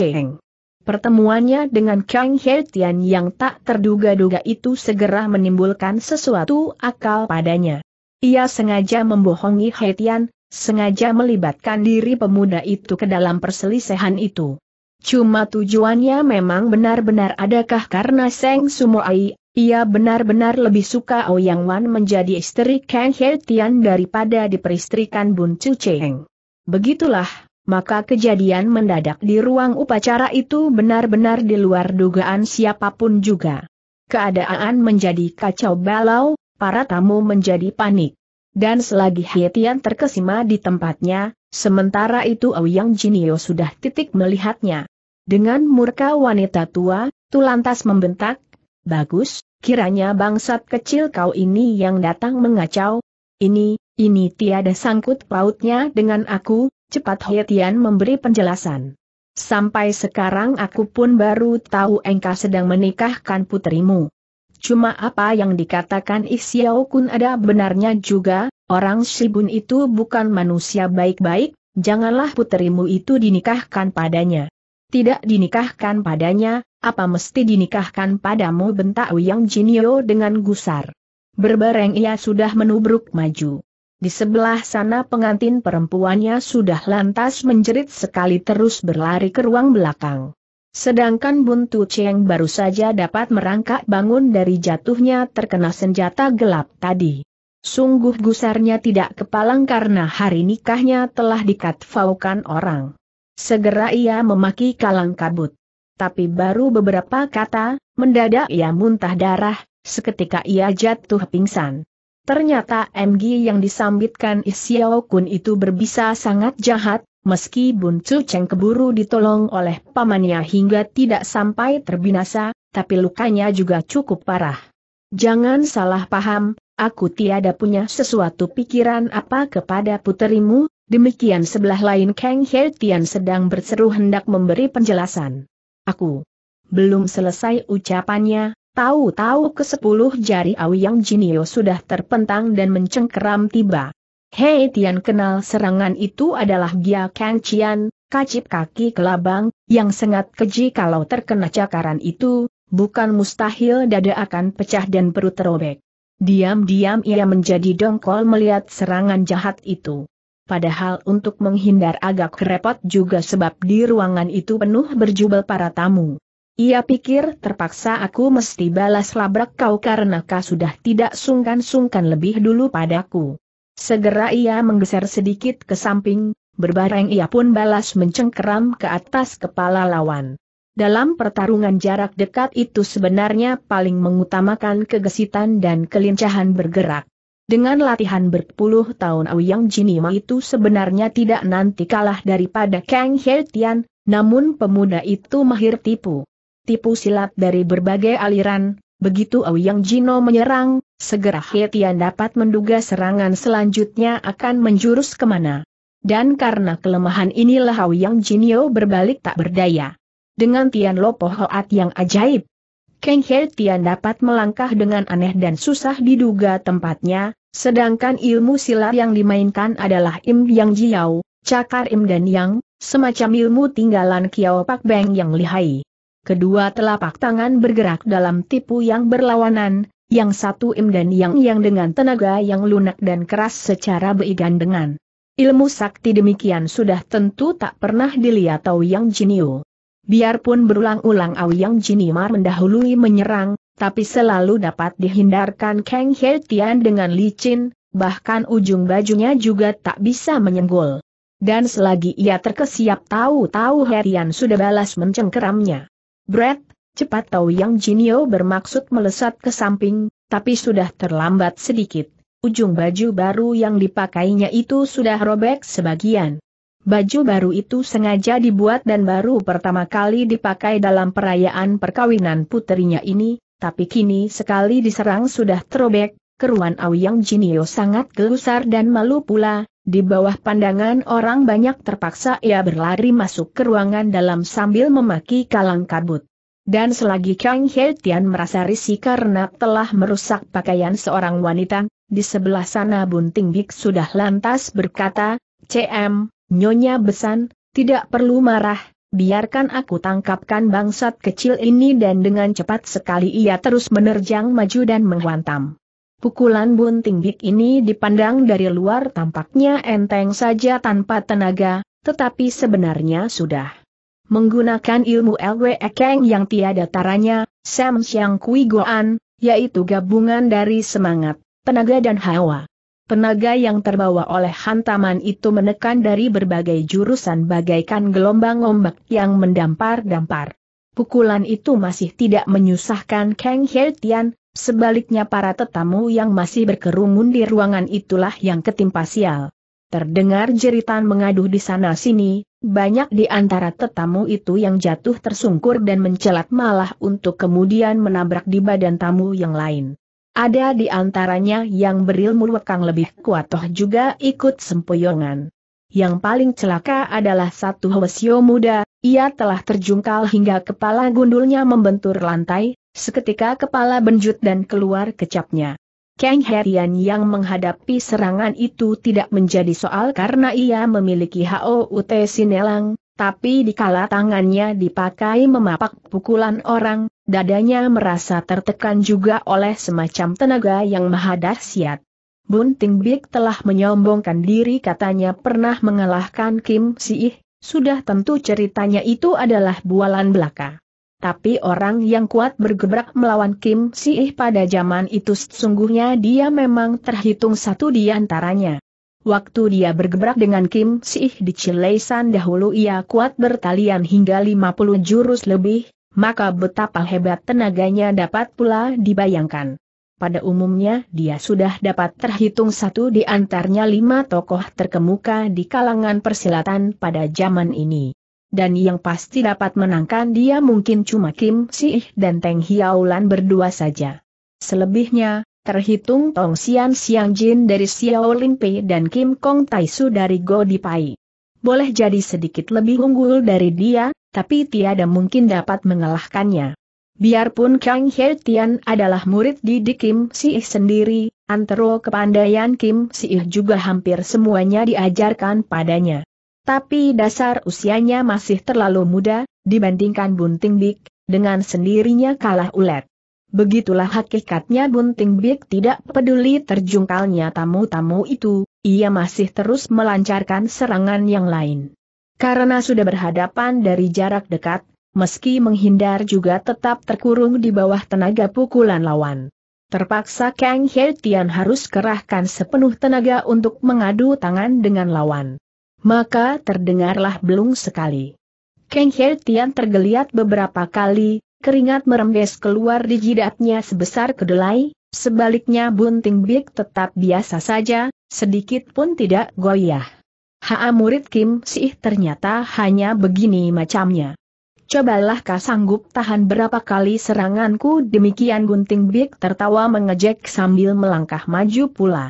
Pertemuannya dengan Kang He Tian yang tak terduga-duga itu segera menimbulkan sesuatu akal padanya. Ia sengaja membohongi He Tian, sengaja melibatkan diri pemuda itu ke dalam perselisihan itu. Cuma tujuannya memang benar-benar adakah karena Seng Sumoai, ia benar-benar lebih suka Ouyang Wan menjadi istri Kang He Tian daripada diperistrikan Bun Chu Cheng. Begitulah, maka kejadian mendadak di ruang upacara itu benar-benar di luar dugaan siapapun juga. Keadaan menjadi kacau balau, para tamu menjadi panik. Dan selagi Hietian terkesima di tempatnya, sementara itu Ouyang Jinio sudah titik melihatnya. Dengan murka wanita tua, Tulantas membentak, Bagus, kiranya bangsat kecil kau ini yang datang mengacau. Ini, ini tiada sangkut pautnya dengan aku, cepat Hoetian memberi penjelasan. Sampai sekarang aku pun baru tahu engkau sedang menikahkan putrimu. Cuma apa yang dikatakan Isiao Kun ada benarnya juga, orang Shibun itu bukan manusia baik-baik, janganlah putrimu itu dinikahkan padanya. Tidak dinikahkan padanya, apa mesti dinikahkan padamu bentak Uyang Jinio dengan gusar. Berbareng ia sudah menubruk maju. Di sebelah sana pengantin perempuannya sudah lantas menjerit sekali terus berlari ke ruang belakang. Sedangkan Buntu Cheng baru saja dapat merangkak bangun dari jatuhnya terkena senjata gelap tadi. Sungguh gusarnya tidak kepalang karena hari nikahnya telah dikatfaukan orang. Segera ia memaki kalang kabut. Tapi baru beberapa kata, mendadak ia muntah darah, seketika ia jatuh pingsan. Ternyata MG yang disambitkan Isiao Kun itu berbisa sangat jahat, meski Bun Cu Cheng keburu ditolong oleh pamannya hingga tidak sampai terbinasa, tapi lukanya juga cukup parah. Jangan salah paham, aku tiada punya sesuatu pikiran apa kepada puterimu, demikian sebelah lain Kang He Tian sedang berseru hendak memberi penjelasan. Aku belum selesai ucapannya, Tahu-tahu ke sepuluh jari yang Jinio sudah terpentang dan mencengkeram tiba. Hei Tian kenal serangan itu adalah Gia Kang Chian, kacip kaki kelabang, yang sangat keji kalau terkena cakaran itu, bukan mustahil dada akan pecah dan perut terobek. Diam-diam ia menjadi dongkol melihat serangan jahat itu. Padahal untuk menghindar agak repot juga sebab di ruangan itu penuh berjubel para tamu. Ia pikir terpaksa aku mesti balas labrak kau karena kau sudah tidak sungkan-sungkan lebih dulu padaku. Segera ia menggeser sedikit ke samping, berbareng ia pun balas mencengkeram ke atas kepala lawan. Dalam pertarungan jarak dekat itu sebenarnya paling mengutamakan kegesitan dan kelincahan bergerak. Dengan latihan berpuluh tahun Auyang Jinima itu sebenarnya tidak nanti kalah daripada Kang Hertian, namun pemuda itu mahir tipu tipu silat dari berbagai aliran, begitu Yang Jino menyerang, segera Hetian dapat menduga serangan selanjutnya akan menjurus kemana. Dan karena kelemahan inilah Yang Jino berbalik tak berdaya. Dengan Tian Lopo Hoat yang ajaib, Keng Hetian dapat melangkah dengan aneh dan susah diduga tempatnya, sedangkan ilmu silat yang dimainkan adalah Im Yang Jiao, Cakar Im dan Yang, semacam ilmu tinggalan Kiao Pak Beng yang lihai kedua telapak tangan bergerak dalam tipu yang berlawanan, yang satu im dan yang yang dengan tenaga yang lunak dan keras secara dengan. Ilmu sakti demikian sudah tentu tak pernah dilihat tahu Yang Jinio. Biarpun berulang-ulang Au Yang Jinimar mendahului menyerang, tapi selalu dapat dihindarkan Kang He Tian dengan licin, bahkan ujung bajunya juga tak bisa menyenggol. Dan selagi ia terkesiap tahu-tahu Herian sudah balas mencengkeramnya. Brett, cepat tahu yang Jinio bermaksud melesat ke samping, tapi sudah terlambat sedikit. Ujung baju baru yang dipakainya itu sudah robek sebagian. Baju baru itu sengaja dibuat dan baru pertama kali dipakai dalam perayaan perkawinan putrinya ini, tapi kini sekali diserang sudah terobek, keruan yang Jinio sangat gelusar dan malu pula, di bawah pandangan orang banyak terpaksa ia berlari masuk ke ruangan dalam sambil memaki kalang kabut. Dan selagi Kang He Tian merasa risih karena telah merusak pakaian seorang wanita, di sebelah sana Bunting Bik sudah lantas berkata, CM, Nyonya Besan, tidak perlu marah, biarkan aku tangkapkan bangsat kecil ini dan dengan cepat sekali ia terus menerjang maju dan menghantam. Pukulan bunting big ini dipandang dari luar tampaknya enteng saja tanpa tenaga, tetapi sebenarnya sudah menggunakan ilmu LW Ekeng yang tiada taranya, Sam Siang Kui Goan, yaitu gabungan dari semangat, tenaga dan hawa. Tenaga yang terbawa oleh hantaman itu menekan dari berbagai jurusan bagaikan gelombang ombak yang mendampar-dampar. Pukulan itu masih tidak menyusahkan Kang Hertian, Sebaliknya para tetamu yang masih berkerumun di ruangan itulah yang ketimpa sial. Terdengar jeritan mengaduh di sana-sini, banyak di antara tetamu itu yang jatuh tersungkur dan mencelat malah untuk kemudian menabrak di badan tamu yang lain. Ada di antaranya yang berilmu lekang lebih kuat toh juga ikut sempoyongan. Yang paling celaka adalah satu hwasyo muda, ia telah terjungkal hingga kepala gundulnya membentur lantai, Seketika kepala benjut dan keluar kecapnya. Kang Herian yang menghadapi serangan itu tidak menjadi soal karena ia memiliki HOUT Sinelang, tapi dikala tangannya dipakai memapak pukulan orang, dadanya merasa tertekan juga oleh semacam tenaga yang maha dahsyat. Bunting Big telah menyombongkan diri katanya pernah mengalahkan Kim Si sudah tentu ceritanya itu adalah bualan belaka. Tapi orang yang kuat bergebrak melawan Kim Si pada zaman itu sesungguhnya dia memang terhitung satu di antaranya. Waktu dia bergebrak dengan Kim Si di Cileisan dahulu ia kuat bertalian hingga 50 jurus lebih, maka betapa hebat tenaganya dapat pula dibayangkan. Pada umumnya dia sudah dapat terhitung satu di antaranya lima tokoh terkemuka di kalangan persilatan pada zaman ini dan yang pasti dapat menangkan dia mungkin cuma Kim Sih dan Teng Hiaulan berdua saja. Selebihnya, terhitung Tong Xian Xiang Jin dari Xiao Lin Pei dan Kim Kong Taisu dari Go Dipai. Boleh jadi sedikit lebih unggul dari dia, tapi tiada mungkin dapat mengalahkannya. Biarpun Kang He Tian adalah murid di didik Kim Sih sendiri, antara kepandaian Kim Sih juga hampir semuanya diajarkan padanya. Tapi dasar usianya masih terlalu muda, dibandingkan Bunting Big, dengan sendirinya kalah ulet. Begitulah hakikatnya Bunting Big tidak peduli terjungkalnya tamu-tamu itu, ia masih terus melancarkan serangan yang lain. Karena sudah berhadapan dari jarak dekat, meski menghindar juga tetap terkurung di bawah tenaga pukulan lawan. Terpaksa Kang He Tian harus kerahkan sepenuh tenaga untuk mengadu tangan dengan lawan maka terdengarlah belung sekali. Kang He Tian tergeliat beberapa kali, keringat merembes keluar di jidatnya sebesar kedelai, sebaliknya bunting big tetap biasa saja, sedikit pun tidak goyah. Haa murid Kim Sih ternyata hanya begini macamnya. Cobalah kau sanggup tahan berapa kali seranganku demikian gunting big tertawa mengejek sambil melangkah maju pula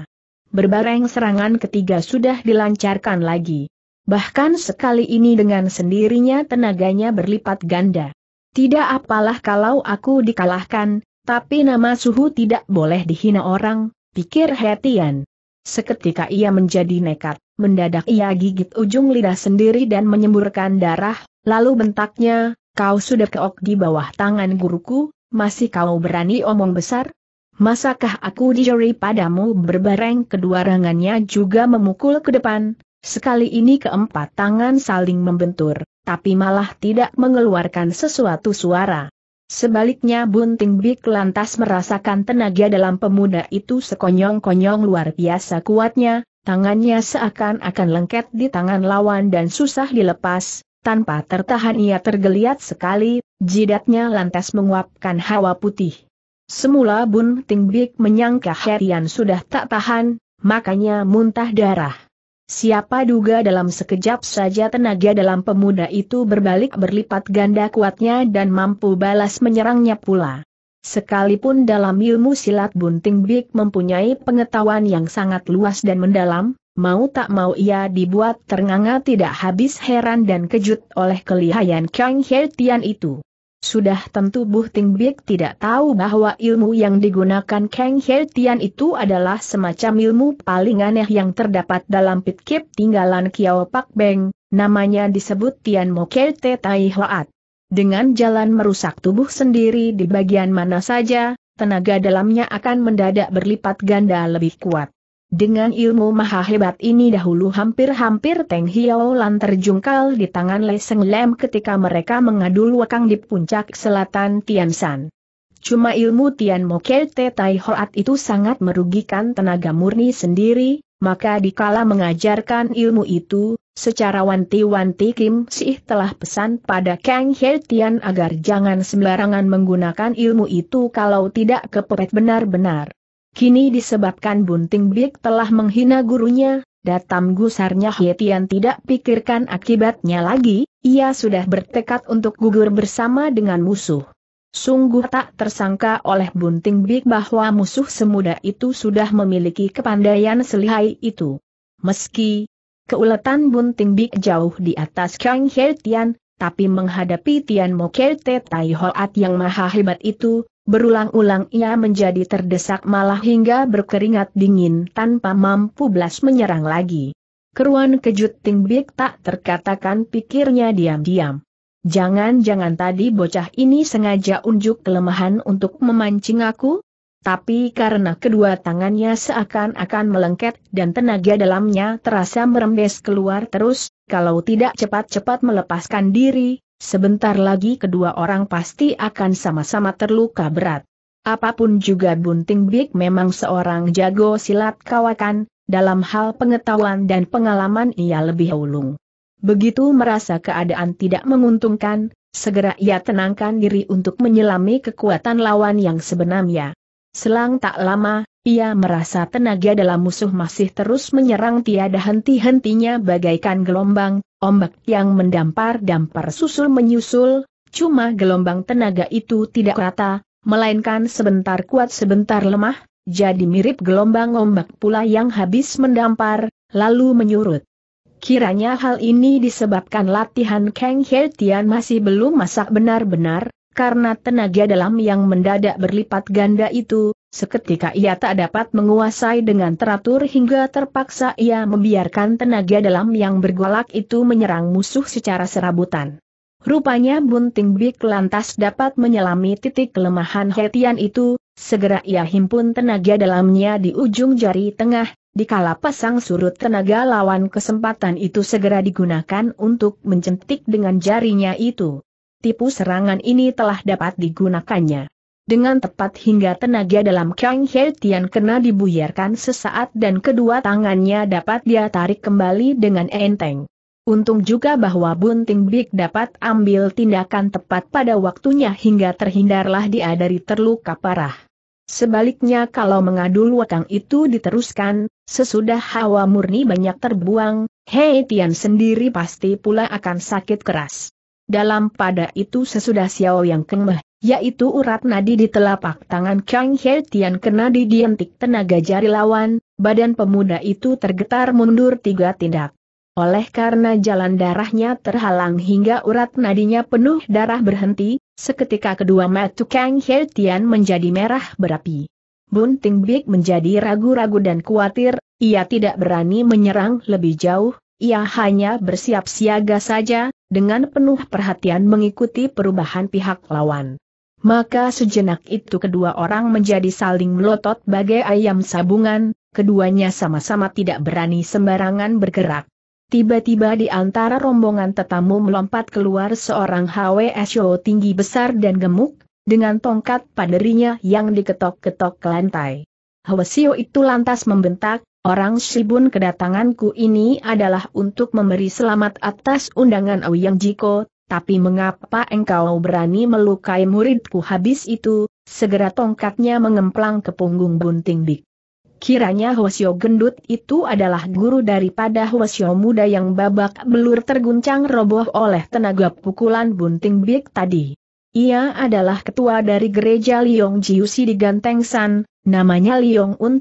berbareng serangan ketiga sudah dilancarkan lagi. Bahkan sekali ini dengan sendirinya tenaganya berlipat ganda. Tidak apalah kalau aku dikalahkan, tapi nama suhu tidak boleh dihina orang, pikir Hetian. Seketika ia menjadi nekat, mendadak ia gigit ujung lidah sendiri dan menyemburkan darah, lalu bentaknya, kau sudah keok di bawah tangan guruku, masih kau berani omong besar? Masakah aku dijeri padamu berbareng kedua rangannya juga memukul ke depan, sekali ini keempat tangan saling membentur, tapi malah tidak mengeluarkan sesuatu suara. Sebaliknya Bunting Bik lantas merasakan tenaga dalam pemuda itu sekonyong-konyong luar biasa kuatnya, tangannya seakan-akan lengket di tangan lawan dan susah dilepas, tanpa tertahan ia tergeliat sekali, jidatnya lantas menguapkan hawa putih. Semula Bun Ting Bik menyangka Herian sudah tak tahan, makanya muntah darah. Siapa duga dalam sekejap saja tenaga dalam pemuda itu berbalik berlipat ganda kuatnya dan mampu balas menyerangnya pula. Sekalipun dalam ilmu silat Bunting Big mempunyai pengetahuan yang sangat luas dan mendalam, mau tak mau ia dibuat ternganga tidak habis heran dan kejut oleh kelihayan Kang Hertian itu. Sudah tentu Buh Ting Bik tidak tahu bahwa ilmu yang digunakan Kang He Tian itu adalah semacam ilmu paling aneh yang terdapat dalam pitkip tinggalan Kiao Pak Beng, namanya disebut Tian Mo Te Tai Hoat. Dengan jalan merusak tubuh sendiri di bagian mana saja, tenaga dalamnya akan mendadak berlipat ganda lebih kuat. Dengan ilmu maha hebat ini dahulu hampir-hampir Teng Hiao Lan terjungkal di tangan Seng Lem ketika mereka mengadul wakang di puncak selatan Tiansan. Cuma ilmu Tian Mo Kete Tai Hoat itu sangat merugikan tenaga murni sendiri, maka dikala mengajarkan ilmu itu, secara wanti-wanti Kim Sih telah pesan pada Kang He Tian agar jangan sembarangan menggunakan ilmu itu kalau tidak kepepet benar-benar. Kini disebabkan Bunting Big telah menghina gurunya, datam gusarnya Hietian tidak pikirkan akibatnya lagi, ia sudah bertekad untuk gugur bersama dengan musuh. Sungguh tak tersangka oleh Bunting Big bahwa musuh semuda itu sudah memiliki kepandaian selihai itu. Meski keuletan Bunting Big jauh di atas Kang Hietian, tapi menghadapi Tian Mo Kerte Tai Hoat yang maha hebat itu, Berulang-ulang ia menjadi terdesak malah hingga berkeringat dingin tanpa mampu belas menyerang lagi. Keruan kejut Ting Bik tak terkatakan pikirnya diam-diam. Jangan-jangan tadi bocah ini sengaja unjuk kelemahan untuk memancing aku? Tapi karena kedua tangannya seakan-akan melengket dan tenaga dalamnya terasa merembes keluar terus, kalau tidak cepat-cepat melepaskan diri, Sebentar lagi kedua orang pasti akan sama-sama terluka berat. Apapun juga Bunting Big memang seorang jago silat kawakan, dalam hal pengetahuan dan pengalaman ia lebih ulung. Begitu merasa keadaan tidak menguntungkan, segera ia tenangkan diri untuk menyelami kekuatan lawan yang sebenarnya. Selang tak lama, ia merasa tenaga dalam musuh masih terus menyerang tiada henti-hentinya bagaikan gelombang, ombak yang mendampar-dampar susul-menyusul, cuma gelombang tenaga itu tidak rata, melainkan sebentar kuat sebentar lemah, jadi mirip gelombang ombak pula yang habis mendampar, lalu menyurut. Kiranya hal ini disebabkan latihan Kang He masih belum masak benar-benar, karena tenaga dalam yang mendadak berlipat ganda itu, Seketika ia tak dapat menguasai dengan teratur hingga terpaksa ia membiarkan tenaga dalam yang bergolak itu menyerang musuh secara serabutan. Rupanya Bunting Bik lantas dapat menyelami titik kelemahan Hetian itu, segera ia himpun tenaga dalamnya di ujung jari tengah, dikala pasang surut tenaga lawan kesempatan itu segera digunakan untuk mencentik dengan jarinya itu. Tipu serangan ini telah dapat digunakannya dengan tepat hingga tenaga dalam Kang Hei Tian kena dibuyarkan sesaat dan kedua tangannya dapat dia tarik kembali dengan enteng. Untung juga bahwa Bunting Big dapat ambil tindakan tepat pada waktunya hingga terhindarlah dia dari terluka parah. Sebaliknya kalau mengadul wakang itu diteruskan, sesudah hawa murni banyak terbuang, Hei Tian sendiri pasti pula akan sakit keras. Dalam pada itu sesudah Xiao Yang Kengmeh yaitu urat nadi di telapak tangan Kang He Tian kena didientik tenaga jari lawan, badan pemuda itu tergetar mundur tiga tindak. Oleh karena jalan darahnya terhalang hingga urat nadinya penuh darah berhenti, seketika kedua mata Kang He Tian menjadi merah berapi. Bunting Big menjadi ragu-ragu dan khawatir, ia tidak berani menyerang lebih jauh, ia hanya bersiap siaga saja, dengan penuh perhatian mengikuti perubahan pihak lawan. Maka sejenak itu kedua orang menjadi saling melotot bagai ayam sabungan, keduanya sama-sama tidak berani sembarangan bergerak. Tiba-tiba di antara rombongan tetamu melompat keluar seorang HWSO tinggi besar dan gemuk, dengan tongkat paderinya yang diketok-ketok ke lantai. HWSO itu lantas membentak, orang Shibun kedatanganku ini adalah untuk memberi selamat atas undangan Auyang Jiko, tapi mengapa engkau berani melukai muridku habis itu, segera tongkatnya mengemplang ke punggung bunting Bik. Kiranya Hwasyo gendut itu adalah guru daripada Hwasyo muda yang babak belur terguncang roboh oleh tenaga pukulan bunting big tadi. Ia adalah ketua dari gereja Liong Jiusi di Ganteng San, namanya Liong Un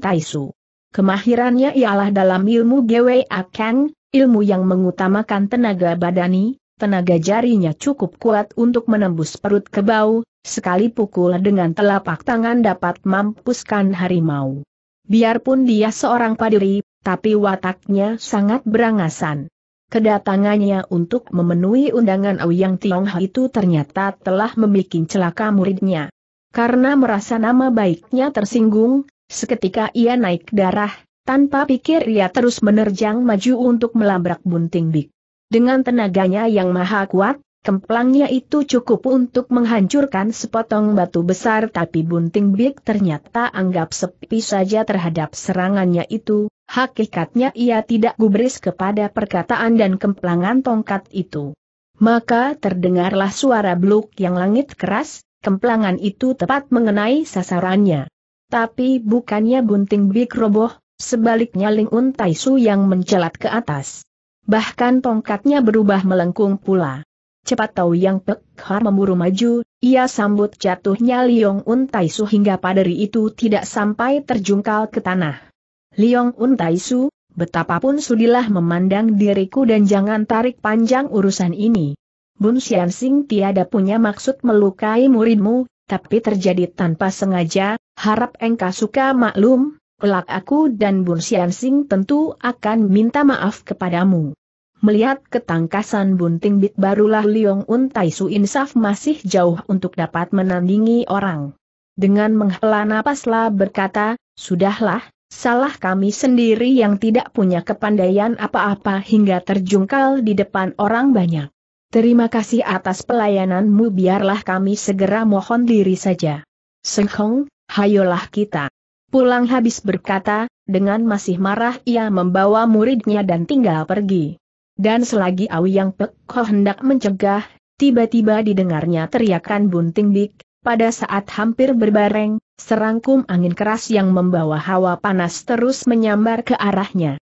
Kemahirannya ialah dalam ilmu Gwe Kang, ilmu yang mengutamakan tenaga badani, tenaga jarinya cukup kuat untuk menembus perut kebau, sekali pukul dengan telapak tangan dapat mampuskan harimau. Biarpun dia seorang padiri, tapi wataknya sangat berangasan. Kedatangannya untuk memenuhi undangan Ouyang Tionghoa itu ternyata telah membuat celaka muridnya. Karena merasa nama baiknya tersinggung, seketika ia naik darah, tanpa pikir ia terus menerjang maju untuk melabrak bunting Bik. Dengan tenaganya yang maha kuat, kemplangnya itu cukup untuk menghancurkan sepotong batu besar tapi Bunting Big ternyata anggap sepi saja terhadap serangannya itu, hakikatnya ia tidak gubris kepada perkataan dan kemplangan tongkat itu. Maka terdengarlah suara bluk yang langit keras, kemplangan itu tepat mengenai sasarannya. Tapi bukannya Bunting Big roboh, sebaliknya Ling Un Taisu yang mencelat ke atas bahkan tongkatnya berubah melengkung pula. Cepat tahu yang Pek memburu maju, ia sambut jatuhnya Liong Un Taisu hingga paderi itu tidak sampai terjungkal ke tanah. Liong Un Taisu, betapapun sudilah memandang diriku dan jangan tarik panjang urusan ini. Bun Xian Sing tiada punya maksud melukai muridmu, tapi terjadi tanpa sengaja, harap engkau suka maklum, kelak aku dan Bun Sing tentu akan minta maaf kepadamu. Melihat ketangkasan bunting bit barulah Liong Un Tai Su Insaf masih jauh untuk dapat menandingi orang. Dengan menghela napaslah berkata, Sudahlah, salah kami sendiri yang tidak punya kepandaian apa-apa hingga terjungkal di depan orang banyak. Terima kasih atas pelayananmu biarlah kami segera mohon diri saja. Senghong, hayolah kita. Pulang habis berkata, dengan masih marah ia membawa muridnya dan tinggal pergi. Dan selagi Awi Pek Ho hendak mencegah, tiba-tiba didengarnya teriakan bunting dik, pada saat hampir berbareng, serangkum angin keras yang membawa hawa panas terus menyambar ke arahnya.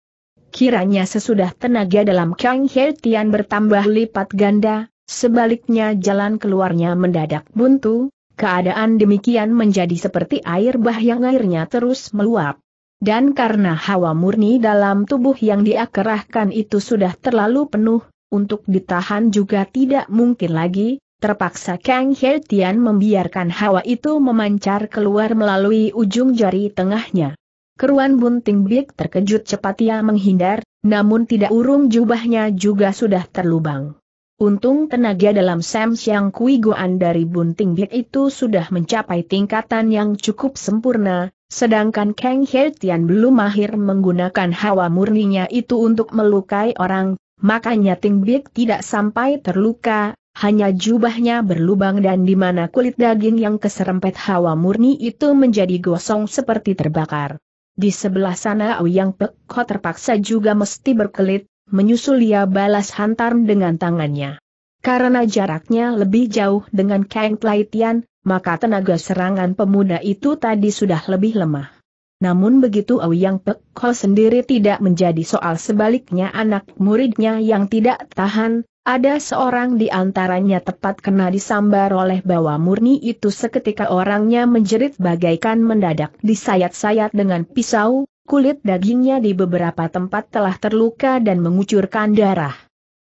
Kiranya sesudah tenaga dalam Kang He bertambah lipat ganda, sebaliknya jalan keluarnya mendadak buntu, Keadaan demikian menjadi seperti air bah yang airnya terus meluap. Dan karena hawa murni dalam tubuh yang diakerahkan itu sudah terlalu penuh, untuk ditahan juga tidak mungkin lagi, terpaksa Kang Heltian membiarkan hawa itu memancar keluar melalui ujung jari tengahnya. Keruan bunting big terkejut cepat ia menghindar, namun tidak urung jubahnya juga sudah terlubang. Untung tenaga dalam Sam Siang Kui Goan dari Bunting Bik itu sudah mencapai tingkatan yang cukup sempurna, sedangkan Kang He Tian belum mahir menggunakan hawa murninya itu untuk melukai orang, makanya Ting Bik tidak sampai terluka, hanya jubahnya berlubang dan di mana kulit daging yang keserempet hawa murni itu menjadi gosong seperti terbakar. Di sebelah sana Ouyang Pekho terpaksa juga mesti berkelit, menyusul ia balas hantam dengan tangannya. Karena jaraknya lebih jauh dengan Kang Tlaitian, maka tenaga serangan pemuda itu tadi sudah lebih lemah. Namun begitu Auyang Pekho sendiri tidak menjadi soal sebaliknya anak muridnya yang tidak tahan, ada seorang di antaranya tepat kena disambar oleh bawa murni itu seketika orangnya menjerit bagaikan mendadak disayat-sayat dengan pisau, kulit dagingnya di beberapa tempat telah terluka dan mengucurkan darah.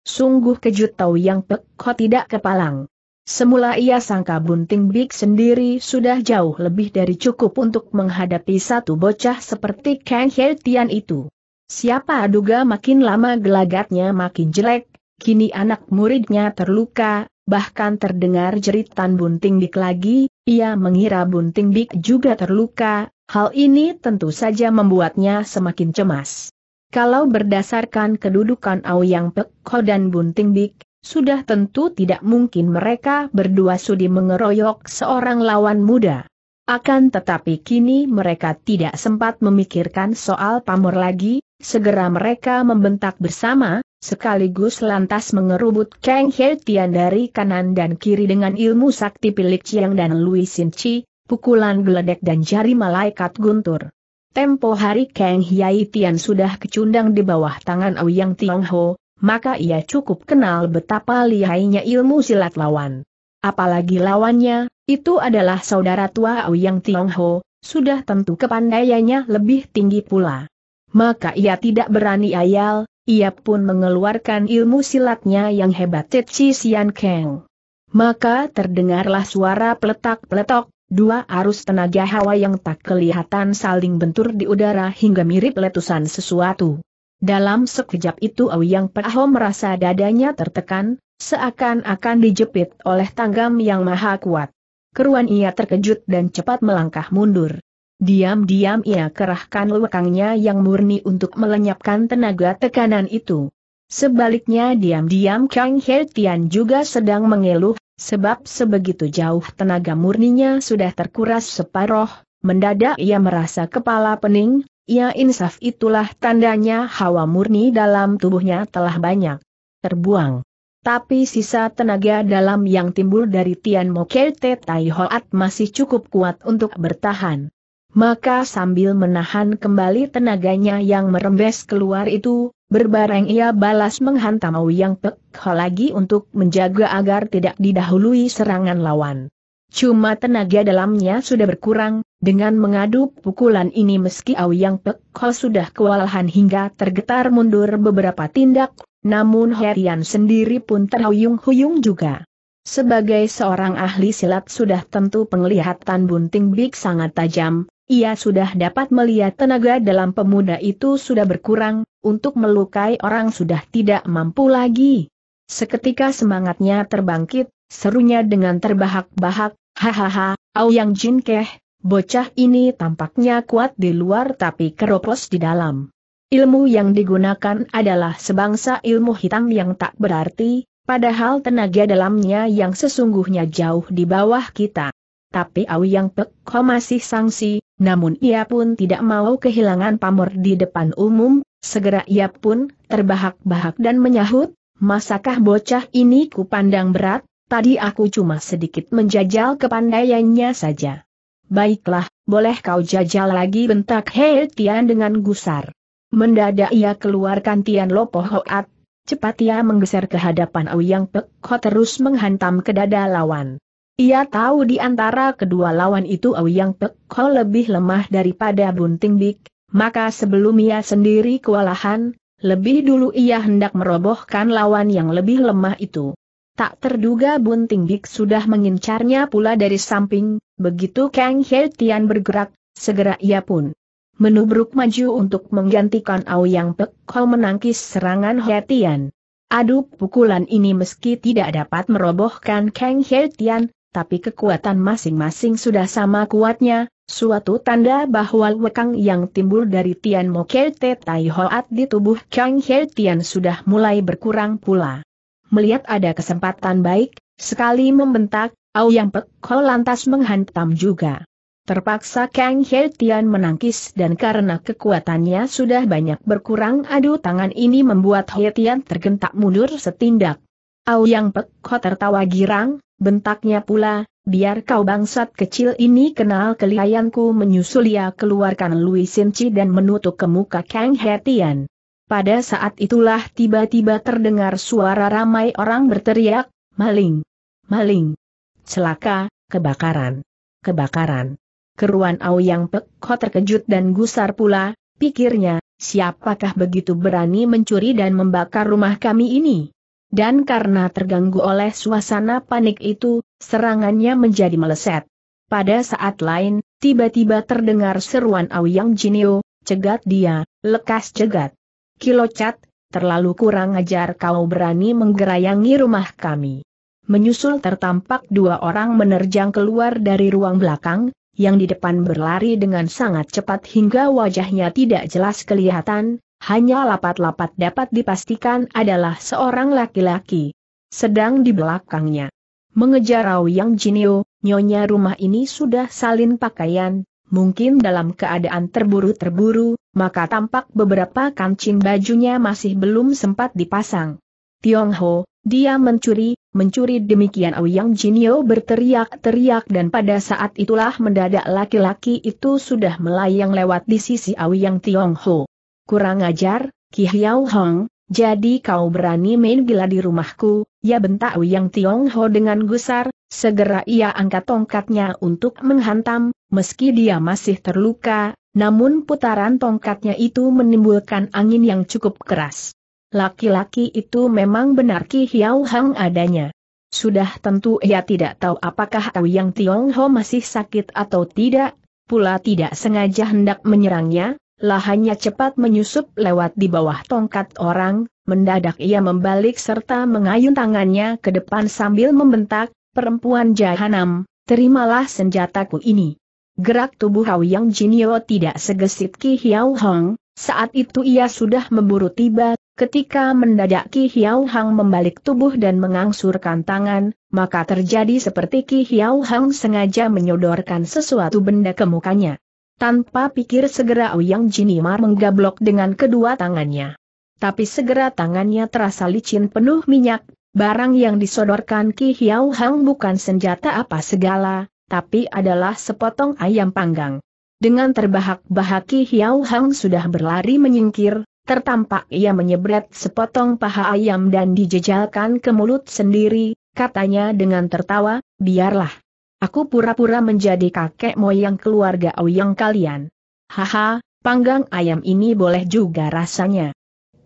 Sungguh kejut tahu Yang Pek tidak kepalang. Semula ia sangka Bunting Big sendiri sudah jauh lebih dari cukup untuk menghadapi satu bocah seperti Kang Heltian Tian itu. Siapa aduga makin lama gelagatnya makin jelek, kini anak muridnya terluka, bahkan terdengar jeritan Bunting Big lagi, ia mengira Bunting Big juga terluka, Hal ini tentu saja membuatnya semakin cemas. Kalau berdasarkan kedudukan Aoyang Pek Ho dan Bunting Bik, sudah tentu tidak mungkin mereka berdua sudi mengeroyok seorang lawan muda. Akan tetapi kini mereka tidak sempat memikirkan soal pamor lagi, segera mereka membentak bersama, sekaligus lantas mengerubut Kang Hei Tian dari kanan dan kiri dengan ilmu sakti pilik Chiang dan Lui Sin Chi, pukulan geledek dan jari malaikat guntur. Tempo hari Kang Hiai Tian sudah kecundang di bawah tangan Ouyang Ho, maka ia cukup kenal betapa lihainya ilmu silat lawan. Apalagi lawannya, itu adalah saudara tua Ouyang Ho, sudah tentu kepandaiannya lebih tinggi pula. Maka ia tidak berani ayal, ia pun mengeluarkan ilmu silatnya yang hebat Cici Sian Kang. Maka terdengarlah suara peletak-peletok, Dua arus tenaga hawa yang tak kelihatan saling bentur di udara hingga mirip letusan sesuatu. Dalam sekejap itu Yang Paho merasa dadanya tertekan, seakan-akan dijepit oleh tanggam yang maha kuat. Keruan ia terkejut dan cepat melangkah mundur. Diam-diam ia kerahkan lekangnya yang murni untuk melenyapkan tenaga tekanan itu. Sebaliknya diam-diam Kang He Tian juga sedang mengeluh, sebab sebegitu jauh tenaga murninya sudah terkuras separoh, mendadak ia merasa kepala pening, ya insaf itulah tandanya hawa murni dalam tubuhnya telah banyak terbuang. Tapi sisa tenaga dalam yang timbul dari Tian Mo Te Tai Hoat masih cukup kuat untuk bertahan. Maka sambil menahan kembali tenaganya yang merembes keluar itu, Berbareng ia balas menghantam Ouyang Pek Ho lagi untuk menjaga agar tidak didahului serangan lawan. Cuma tenaga dalamnya sudah berkurang, dengan mengadu pukulan ini meski Auyang Pek Ho sudah kewalahan hingga tergetar mundur beberapa tindak, namun Herian sendiri pun terhuyung-huyung juga. Sebagai seorang ahli silat sudah tentu penglihatan bunting Big sangat tajam, ia sudah dapat melihat tenaga dalam pemuda itu sudah berkurang, untuk melukai orang sudah tidak mampu lagi. Seketika semangatnya terbangkit, serunya dengan terbahak-bahak, hahaha, Auyang Jin Keh, bocah ini tampaknya kuat di luar tapi keropos di dalam. Ilmu yang digunakan adalah sebangsa ilmu hitam yang tak berarti, padahal tenaga dalamnya yang sesungguhnya jauh di bawah kita. Tapi Auyang Pek Ho masih sangsi, namun ia pun tidak mau kehilangan pamor di depan umum, segera ia pun terbahak-bahak dan menyahut, masakah bocah ini kupandang berat, tadi aku cuma sedikit menjajal kepandaiannya saja. Baiklah, boleh kau jajal lagi bentak Hei Tian dengan gusar. Mendadak ia keluarkan Tian Lopo Hoat, cepat ia menggeser ke hadapan Auyang Pek Ho terus menghantam ke dada lawan. Ia tahu di antara kedua lawan itu Auyang Pek Ho lebih lemah daripada Bunting Bik, maka sebelum ia sendiri kewalahan, lebih dulu ia hendak merobohkan lawan yang lebih lemah itu. Tak terduga Bunting Bik sudah mengincarnya pula dari samping, begitu Kang He Tian bergerak, segera ia pun menubruk maju untuk menggantikan Auyang Pek Ho menangkis serangan Hetian. Aduk pukulan ini meski tidak dapat merobohkan Kang Tian, tapi kekuatan masing-masing sudah sama kuatnya, suatu tanda bahwa lekang yang timbul dari Tian Mo Kerte Tai Hoat di tubuh Kang He Tian sudah mulai berkurang pula. Melihat ada kesempatan baik, sekali membentak, Au Yang Pek kau lantas menghantam juga. Terpaksa Kang He Tian menangkis dan karena kekuatannya sudah banyak berkurang adu tangan ini membuat He Tian tergentak mundur setindak. Au Yang Pek kau tertawa girang, Bentaknya pula, biar kau bangsat kecil ini kenal kelihayanku menyusul ia keluarkan Lui Sinci dan menutup ke muka Kang Hetian. Pada saat itulah tiba-tiba terdengar suara ramai orang berteriak, maling, maling, celaka, kebakaran, kebakaran. Keruan yang Pekho terkejut dan gusar pula, pikirnya, siapakah begitu berani mencuri dan membakar rumah kami ini? Dan karena terganggu oleh suasana panik itu, serangannya menjadi meleset. Pada saat lain, tiba-tiba terdengar seruan Auyang Jinio, cegat dia, lekas cegat. Kilocat, terlalu kurang ajar kau berani menggerayangi rumah kami. Menyusul tertampak dua orang menerjang keluar dari ruang belakang, yang di depan berlari dengan sangat cepat hingga wajahnya tidak jelas kelihatan, hanya lapat-lapat dapat dipastikan adalah seorang laki-laki. Sedang di belakangnya, mengejar Rao Yang Jinio, nyonya rumah ini sudah salin pakaian, mungkin dalam keadaan terburu-terburu, maka tampak beberapa kancing bajunya masih belum sempat dipasang. Tiong Ho, dia mencuri, mencuri demikian Auyang Jinio berteriak-teriak dan pada saat itulah mendadak laki-laki itu sudah melayang lewat di sisi Auyang Ho. Kurang ajar, Ki Hiao Hong, jadi kau berani main gila di rumahku, ya bentak Wiyang ho dengan gusar, segera ia angkat tongkatnya untuk menghantam, meski dia masih terluka, namun putaran tongkatnya itu menimbulkan angin yang cukup keras. Laki-laki itu memang benar Ki Hiao Hang adanya. Sudah tentu ia tidak tahu apakah Wiyang ho masih sakit atau tidak, pula tidak sengaja hendak menyerangnya, Lahannya cepat menyusup lewat di bawah tongkat orang, mendadak ia membalik serta mengayun tangannya ke depan sambil membentak, perempuan jahanam, terimalah senjataku ini. Gerak tubuh Yang Jinio tidak segesit Ki Hiao Hong, saat itu ia sudah memburu tiba, ketika mendadak Ki Hiao Hong membalik tubuh dan mengangsurkan tangan, maka terjadi seperti Ki Hiao Hong sengaja menyodorkan sesuatu benda ke mukanya. Tanpa pikir segera Ouyang Jinimar menggablok dengan kedua tangannya. Tapi segera tangannya terasa licin penuh minyak, barang yang disodorkan Ki Hiao Hang bukan senjata apa segala, tapi adalah sepotong ayam panggang. Dengan terbahak-bahak Ki Hiao Hang sudah berlari menyingkir, tertampak ia menyebret sepotong paha ayam dan dijejalkan ke mulut sendiri, katanya dengan tertawa, biarlah. Aku pura-pura menjadi kakek moyang keluarga Ouyang kalian. Haha, panggang ayam ini boleh juga rasanya.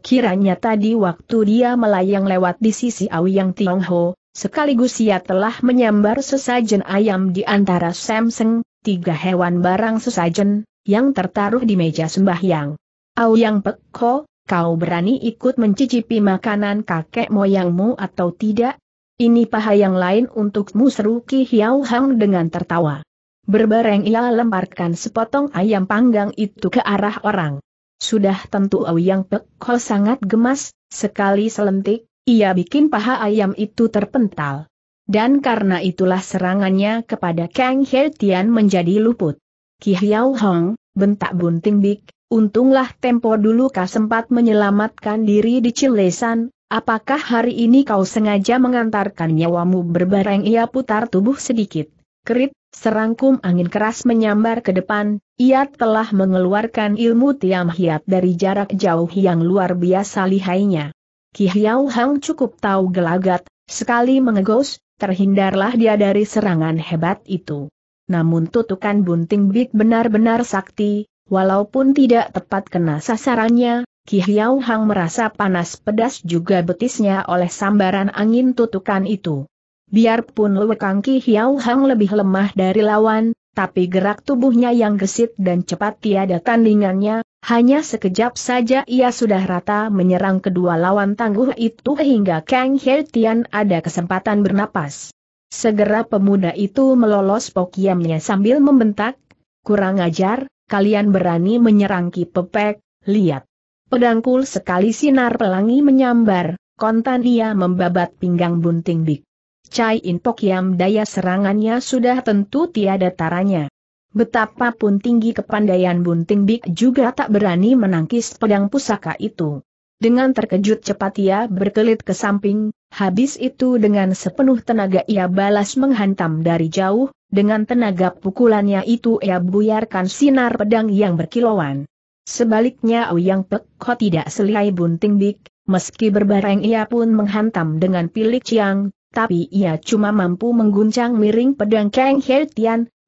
Kiranya tadi waktu dia melayang lewat di sisi Auyang Tiongho, sekaligus ia telah menyambar sesajen ayam di antara Samseng, tiga hewan barang sesajen, yang tertaruh di meja sembahyang. Ouyang Pekko, kau berani ikut mencicipi makanan kakek moyangmu atau tidak? Ini paha yang lain untuk seru Ki Hiao Hang dengan tertawa. Berbareng ia lemparkan sepotong ayam panggang itu ke arah orang. Sudah tentu Yang Pek Ho sangat gemas, sekali selentik, ia bikin paha ayam itu terpental. Dan karena itulah serangannya kepada Kang He Tian menjadi luput. Ki Hiao Hong, bentak bunting Bik, untunglah tempo dulu kau sempat menyelamatkan diri di Cilesan, Apakah hari ini kau sengaja mengantarkan nyawamu berbareng ia putar tubuh sedikit? Kerit, serangkum angin keras menyambar ke depan, ia telah mengeluarkan ilmu tiam hiat dari jarak jauh yang luar biasa lihainya. Ki Hiao Hang cukup tahu gelagat, sekali mengegos, terhindarlah dia dari serangan hebat itu. Namun tutukan bunting big benar-benar sakti, walaupun tidak tepat kena sasarannya, Ki Hiau Hang merasa panas pedas juga betisnya oleh sambaran angin tutukan itu. Biarpun lekang Ki Hiau Hang lebih lemah dari lawan, tapi gerak tubuhnya yang gesit dan cepat tiada tandingannya, hanya sekejap saja ia sudah rata menyerang kedua lawan tangguh itu hingga Kang He Tian ada kesempatan bernapas. Segera pemuda itu melolos pokiamnya sambil membentak, kurang ajar, kalian berani menyerang Ki Pepek, lihat. Pedangkul sekali sinar pelangi menyambar, kontan ia membabat pinggang bunting bik. Cai Intok Yam daya serangannya sudah tentu tiada taranya. Betapapun tinggi kepandaian bunting bik juga tak berani menangkis pedang pusaka itu. Dengan terkejut cepat ia berkelit ke samping, habis itu dengan sepenuh tenaga ia balas menghantam dari jauh, dengan tenaga pukulannya itu ia buyarkan sinar pedang yang berkilauan. Sebaliknya Yang Pek Ko tidak selai bunting dik, meski berbareng ia pun menghantam dengan pilik Chiang, tapi ia cuma mampu mengguncang miring pedang Kang He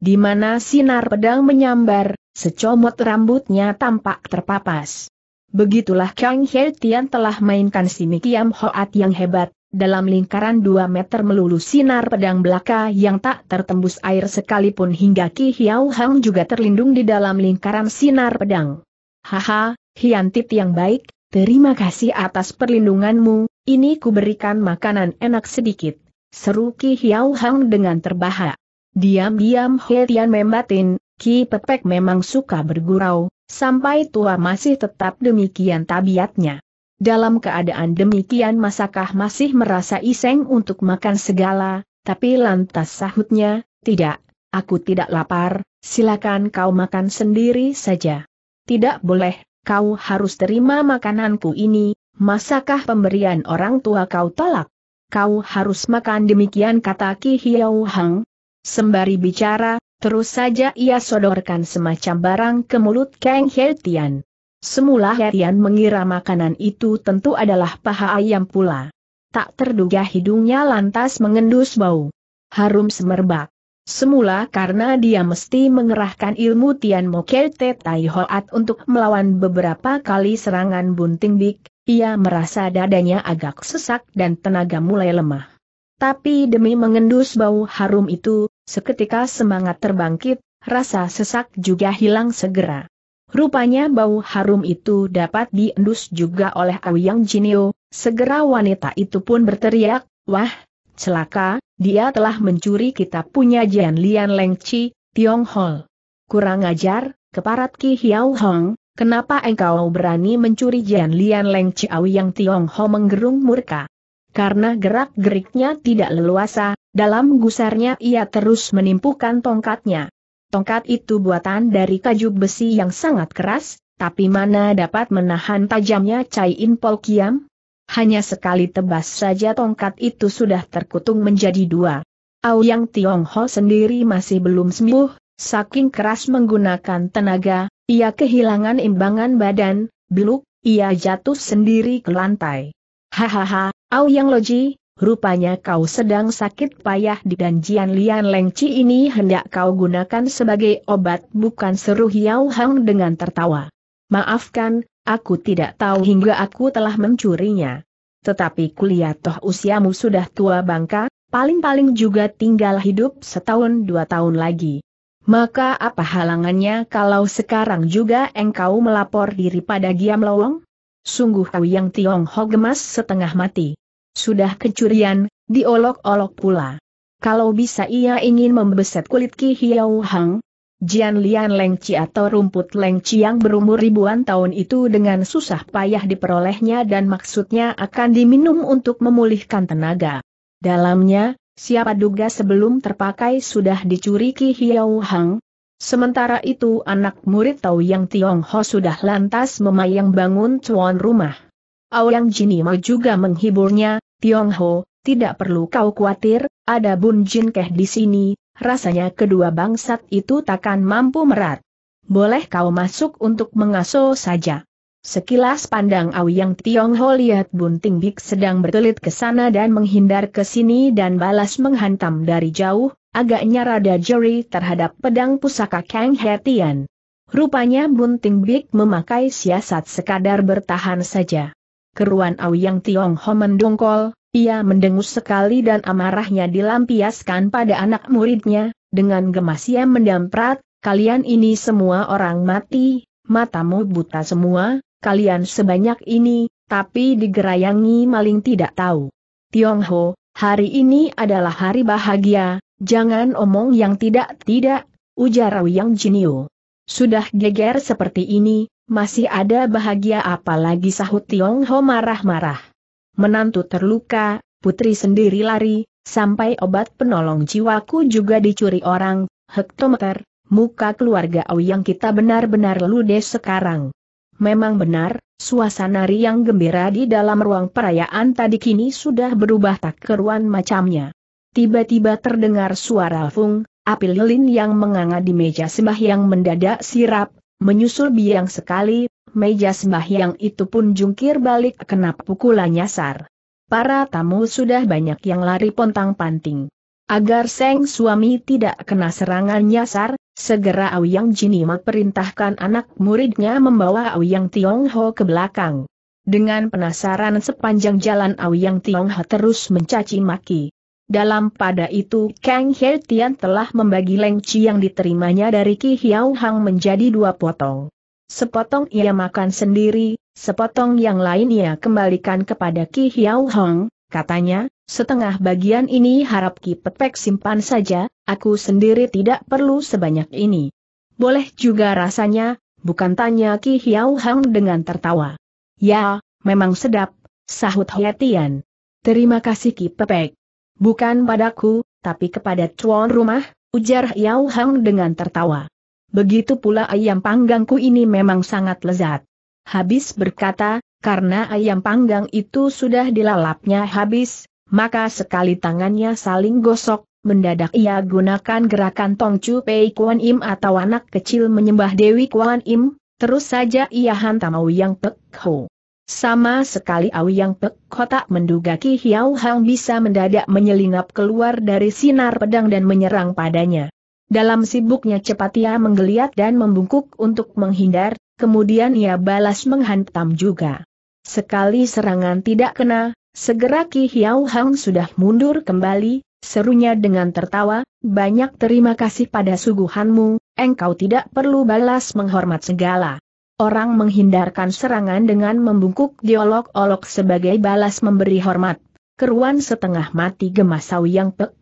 di mana sinar pedang menyambar, secomot rambutnya tampak terpapas. Begitulah Kang He telah mainkan Simi Kiam Hoat yang hebat, dalam lingkaran 2 meter melulu sinar pedang belaka yang tak tertembus air sekalipun hingga Ki Hiao Hang juga terlindung di dalam lingkaran sinar pedang. Haha, Hiantit yang baik, terima kasih atas perlindunganmu, ini kuberikan makanan enak sedikit. Seru Ki Hiao Hang dengan terbahak. Diam-diam He Tian membatin, Ki Pepek memang suka bergurau, sampai tua masih tetap demikian tabiatnya. Dalam keadaan demikian masakah masih merasa iseng untuk makan segala, tapi lantas sahutnya, tidak, aku tidak lapar, silakan kau makan sendiri saja. Tidak boleh, kau harus terima makananku ini, masakah pemberian orang tua kau tolak? Kau harus makan demikian kata Ki Hiau Hang. Sembari bicara, terus saja ia sodorkan semacam barang ke mulut Kang Heltian. Semula Heltian mengira makanan itu tentu adalah paha ayam pula. Tak terduga hidungnya lantas mengendus bau. Harum semerbak. Semula karena dia mesti mengerahkan ilmu Tian Mokete Tai Hoat untuk melawan beberapa kali serangan bunting dik, ia merasa dadanya agak sesak dan tenaga mulai lemah. Tapi demi mengendus bau harum itu, seketika semangat terbangkit, rasa sesak juga hilang segera. Rupanya bau harum itu dapat diendus juga oleh Auyang Jinio, segera wanita itu pun berteriak, Wah, Celaka, dia telah mencuri kitab punya Jian Lian Leng Chi, Tiong Hol. Kurang ajar, keparat Ki Hiao Hong, kenapa engkau berani mencuri Jian Lian Leng Chiao yang Tiong Hol menggerung murka? Karena gerak-geriknya tidak leluasa, dalam gusarnya ia terus menimpukan tongkatnya. Tongkat itu buatan dari kayu besi yang sangat keras, tapi mana dapat menahan tajamnya Cai In Pol Kiam? Hanya sekali tebas saja tongkat itu sudah terkutung menjadi dua. Aoyang Tiongho sendiri masih belum sembuh, saking keras menggunakan tenaga, ia kehilangan imbangan badan, beluk, ia jatuh sendiri ke lantai. Hahaha, Aoyang Loji, rupanya kau sedang sakit payah di janjian Lian Lengci ini hendak kau gunakan sebagai obat bukan seru Hiao Hang dengan tertawa. Maafkan, Aku tidak tahu hingga aku telah mencurinya. Tetapi kulihat toh usiamu sudah tua bangka, paling-paling juga tinggal hidup setahun dua tahun lagi. Maka apa halangannya kalau sekarang juga engkau melapor diri pada Giam Lowong? Sungguh kau yang Tiongho gemas setengah mati. Sudah kecurian, diolok-olok pula. Kalau bisa ia ingin membeset kulit Ki Hiau Hang, Jian Lian Lengci atau rumput Lengci yang berumur ribuan tahun itu dengan susah payah diperolehnya dan maksudnya akan diminum untuk memulihkan tenaga. Dalamnya, siapa duga sebelum terpakai sudah dicuri Ki Hiau Hang. Sementara itu anak murid Tau Yang Ho sudah lantas memayang bangun cuan rumah. Aoyang Jinima juga menghiburnya, Ho, tidak perlu kau khawatir, ada Bun Jin Keh di sini, Rasanya kedua bangsat itu takkan mampu merat. Boleh kau masuk untuk mengaso saja. Sekilas pandang Auyang Tiongho lihat Bunting Bik sedang bertelit ke sana dan menghindar ke sini dan balas menghantam dari jauh, agaknya rada jeri terhadap pedang pusaka Kang Hetian. Rupanya Bunting Bik memakai siasat sekadar bertahan saja. Keruan Auyang Tiongho mendongkol, ia mendengus sekali dan amarahnya dilampiaskan pada anak muridnya, dengan gemas ia mendamprat, kalian ini semua orang mati, matamu buta semua, kalian sebanyak ini, tapi digerayangi maling tidak tahu. Tiongho, hari ini adalah hari bahagia, jangan omong yang tidak-tidak, ujar Yang Jinio. Sudah geger seperti ini, masih ada bahagia apalagi sahut Tiongho marah-marah menantu terluka, putri sendiri lari, sampai obat penolong jiwaku juga dicuri orang, hektometer, muka keluarga Ouyang kita benar-benar ludes sekarang. Memang benar, suasana riang gembira di dalam ruang perayaan tadi kini sudah berubah tak keruan macamnya. Tiba-tiba terdengar suara Fung, api lilin yang menganga di meja sembah yang mendadak sirap, menyusul biang sekali, meja sembahyang itu pun jungkir balik kena pukulan nyasar. Para tamu sudah banyak yang lari pontang-panting. Agar Seng suami tidak kena serangan nyasar, segera Auyang Jini perintahkan anak muridnya membawa Auyang Tiongho ke belakang. Dengan penasaran sepanjang jalan Auyang Tiongho terus mencaci maki. Dalam pada itu Kang He Tian telah membagi lengci yang diterimanya dari Ki Hiao Hang menjadi dua potong. Sepotong ia makan sendiri, sepotong yang lain ia kembalikan kepada Ki Hiau Hong, katanya, setengah bagian ini harap Ki Pepek simpan saja, aku sendiri tidak perlu sebanyak ini. Boleh juga rasanya, bukan tanya Ki Hiau Hong dengan tertawa. Ya, memang sedap, sahut Hietian. Terima kasih Ki Pepek. Bukan padaku, tapi kepada tuan rumah, ujar Hiao Hang dengan tertawa. Begitu pula ayam panggangku ini memang sangat lezat. Habis berkata, karena ayam panggang itu sudah dilalapnya habis, maka sekali tangannya saling gosok, mendadak ia gunakan gerakan Tongcu Pei Kuan Im atau anak kecil menyembah Dewi Kuan Im, terus saja ia hantam yang Pek Ho. Sama sekali Auyang Pek kotak menduga Ki hiau Hang bisa mendadak menyelinap keluar dari sinar pedang dan menyerang padanya. Dalam sibuknya cepat ia menggeliat dan membungkuk untuk menghindar, kemudian ia balas menghantam juga. Sekali serangan tidak kena, segera Ki Hiau Hang sudah mundur kembali, serunya dengan tertawa, banyak terima kasih pada suguhanmu, engkau tidak perlu balas menghormat segala. Orang menghindarkan serangan dengan membungkuk diolok-olok sebagai balas memberi hormat. Keruan setengah mati gemasau Yang Pek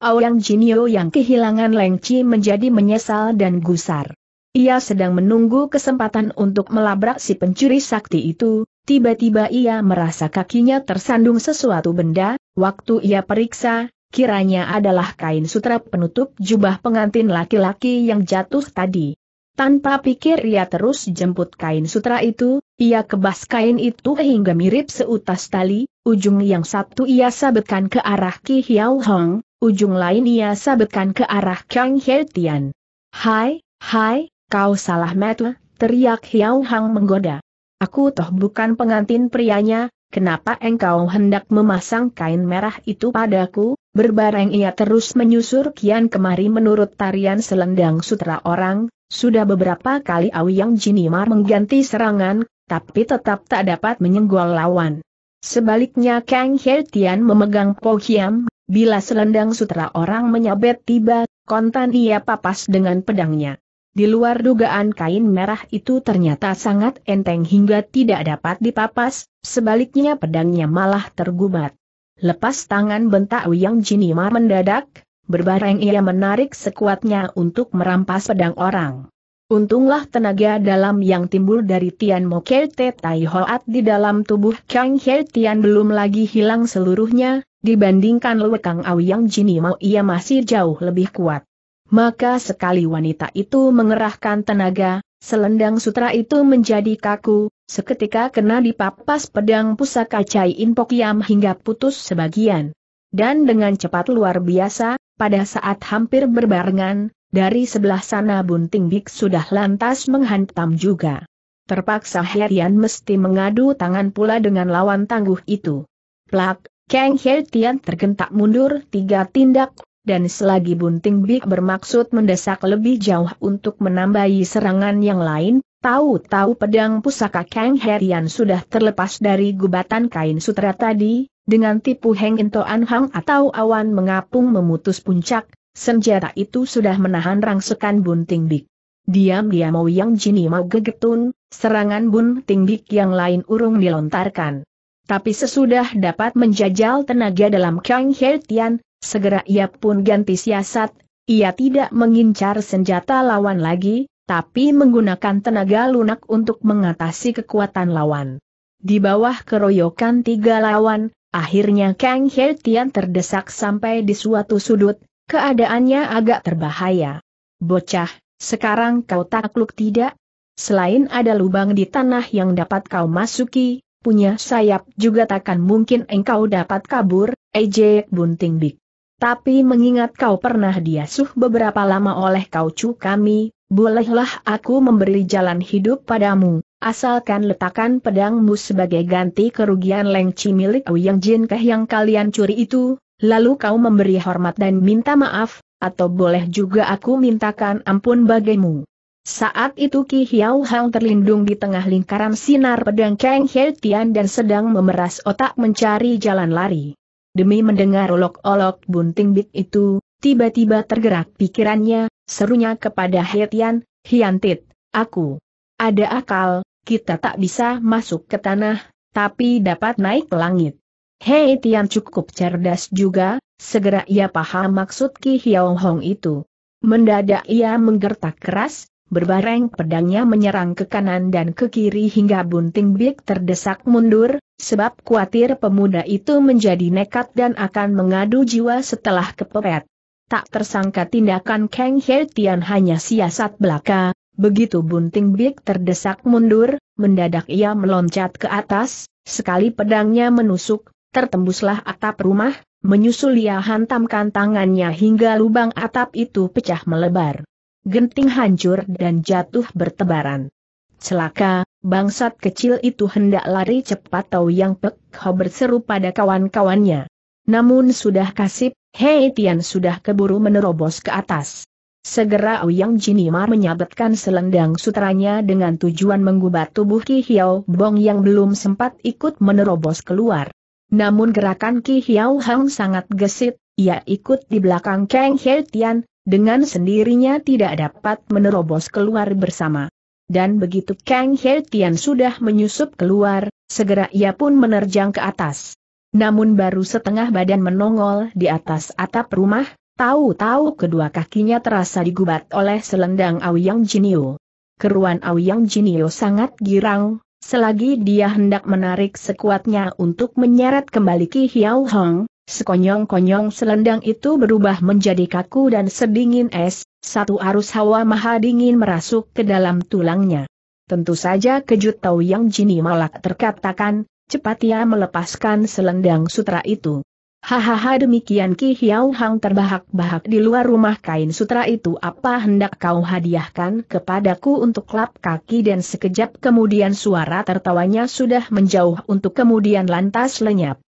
Aoyang Jinio yang kehilangan Leng Chi menjadi menyesal dan gusar. Ia sedang menunggu kesempatan untuk melabrak si pencuri sakti itu, tiba-tiba ia merasa kakinya tersandung sesuatu benda, waktu ia periksa, kiranya adalah kain sutra penutup jubah pengantin laki-laki yang jatuh tadi. Tanpa pikir ia terus jemput kain sutra itu, ia kebas kain itu hingga mirip seutas tali, ujung yang satu ia sabetkan ke arah Ki Hiao Hong, ujung lain ia sabetkan ke arah Kang He Tian. Hai, hai, kau salah metu, teriak Hiao Hang menggoda. Aku toh bukan pengantin prianya, kenapa engkau hendak memasang kain merah itu padaku? Berbareng ia terus menyusur kian kemari menurut tarian selendang sutra orang, sudah beberapa kali Yang Jinimar mengganti serangan, tapi tetap tak dapat menyenggol lawan. Sebaliknya Kang He Tian memegang Po Hiam Bila selendang sutra orang menyabet tiba, kontan ia papas dengan pedangnya. Di luar dugaan kain merah itu ternyata sangat enteng hingga tidak dapat dipapas, sebaliknya pedangnya malah tergubat. Lepas tangan bentak Wiyang Jinima mendadak, berbareng ia menarik sekuatnya untuk merampas pedang orang. Untunglah tenaga dalam yang timbul dari Tian Mokel Te Hoat di dalam tubuh Kang Hel Tian belum lagi hilang seluruhnya, Dibandingkan lekang Kang Awi yang Jini ia masih jauh lebih kuat. Maka sekali wanita itu mengerahkan tenaga, selendang sutra itu menjadi kaku, seketika kena dipapas pedang pusaka Cai Inpok Yam hingga putus sebagian. Dan dengan cepat luar biasa, pada saat hampir berbarengan, dari sebelah sana bunting Bik sudah lantas menghantam juga. Terpaksa Herian mesti mengadu tangan pula dengan lawan tangguh itu. Plak, Kang Heltian Tian tergentak mundur tiga tindak, dan selagi Bunting Bik bermaksud mendesak lebih jauh untuk menambahi serangan yang lain, tahu-tahu pedang pusaka Kang He Tian sudah terlepas dari gubatan kain sutra tadi, dengan tipu Heng Intoan Hang atau awan mengapung memutus puncak, senjata itu sudah menahan rangsekan Bunting Bik. diam mau Yang Jini mau gegetun, serangan Bunting Bik yang lain urung dilontarkan. Tapi sesudah dapat menjajal tenaga dalam Kang Hertian, Tian, segera ia pun ganti siasat, ia tidak mengincar senjata lawan lagi, tapi menggunakan tenaga lunak untuk mengatasi kekuatan lawan. Di bawah keroyokan tiga lawan, akhirnya Kang Hertian Tian terdesak sampai di suatu sudut, keadaannya agak terbahaya. Bocah, sekarang kau takluk tidak? Selain ada lubang di tanah yang dapat kau masuki, punya sayap juga takkan mungkin engkau dapat kabur, ejek bunting bik. Tapi mengingat kau pernah diasuh beberapa lama oleh kaucu kami, bolehlah aku memberi jalan hidup padamu, asalkan letakkan pedangmu sebagai ganti kerugian lengci milik Yang Jin Keh yang kalian curi itu, lalu kau memberi hormat dan minta maaf, atau boleh juga aku mintakan ampun bagimu. Saat itu Ki Hiao Hang terlindung di tengah lingkaran sinar pedang Kang He Tian dan sedang memeras otak mencari jalan lari. Demi mendengar olok-olok bunting bit itu, tiba-tiba tergerak pikirannya, serunya kepada He Tian, Hiantit, aku. Ada akal, kita tak bisa masuk ke tanah, tapi dapat naik ke langit. He Tian cukup cerdas juga, segera ia paham maksud Ki Hiao Hong itu. Mendadak ia menggertak keras, Berbareng pedangnya menyerang ke kanan dan ke kiri hingga Bunting Big terdesak mundur, sebab khawatir pemuda itu menjadi nekat dan akan mengadu jiwa setelah kepepet. Tak tersangka tindakan Kang He Tian hanya siasat belaka, begitu Bunting Big terdesak mundur, mendadak ia meloncat ke atas, sekali pedangnya menusuk, tertembuslah atap rumah, menyusul ia hantamkan tangannya hingga lubang atap itu pecah melebar genting hancur dan jatuh bertebaran. Celaka, bangsat kecil itu hendak lari cepat tahu Yang Pek Ho berseru pada kawan-kawannya. Namun sudah kasip, Hei Tian sudah keburu menerobos ke atas. Segera Ouyang Jinimar menyabetkan selendang sutranya dengan tujuan menggubat tubuh Ki Hiao Bong yang belum sempat ikut menerobos keluar. Namun gerakan Ki Hiao Hang sangat gesit, ia ikut di belakang Kang He Tian, dengan sendirinya tidak dapat menerobos keluar bersama. Dan begitu Kang He Tian sudah menyusup keluar, segera ia pun menerjang ke atas. Namun baru setengah badan menongol di atas atap rumah, tahu-tahu kedua kakinya terasa digubat oleh selendang Aoyang Jinio. Keruan Aoyang Jinio sangat girang, selagi dia hendak menarik sekuatnya untuk menyeret kembali Ki Hiao Hong, Sekonyong-konyong selendang itu berubah menjadi kaku dan sedingin es, satu arus hawa maha dingin merasuk ke dalam tulangnya. Tentu saja kejut tahu yang jini malak terkatakan, cepat ia melepaskan selendang sutra itu. Hahaha demikian Ki Hiau Hang terbahak-bahak di luar rumah kain sutra itu apa hendak kau hadiahkan kepadaku untuk lap kaki dan sekejap kemudian suara tertawanya sudah menjauh untuk kemudian lantas lenyap.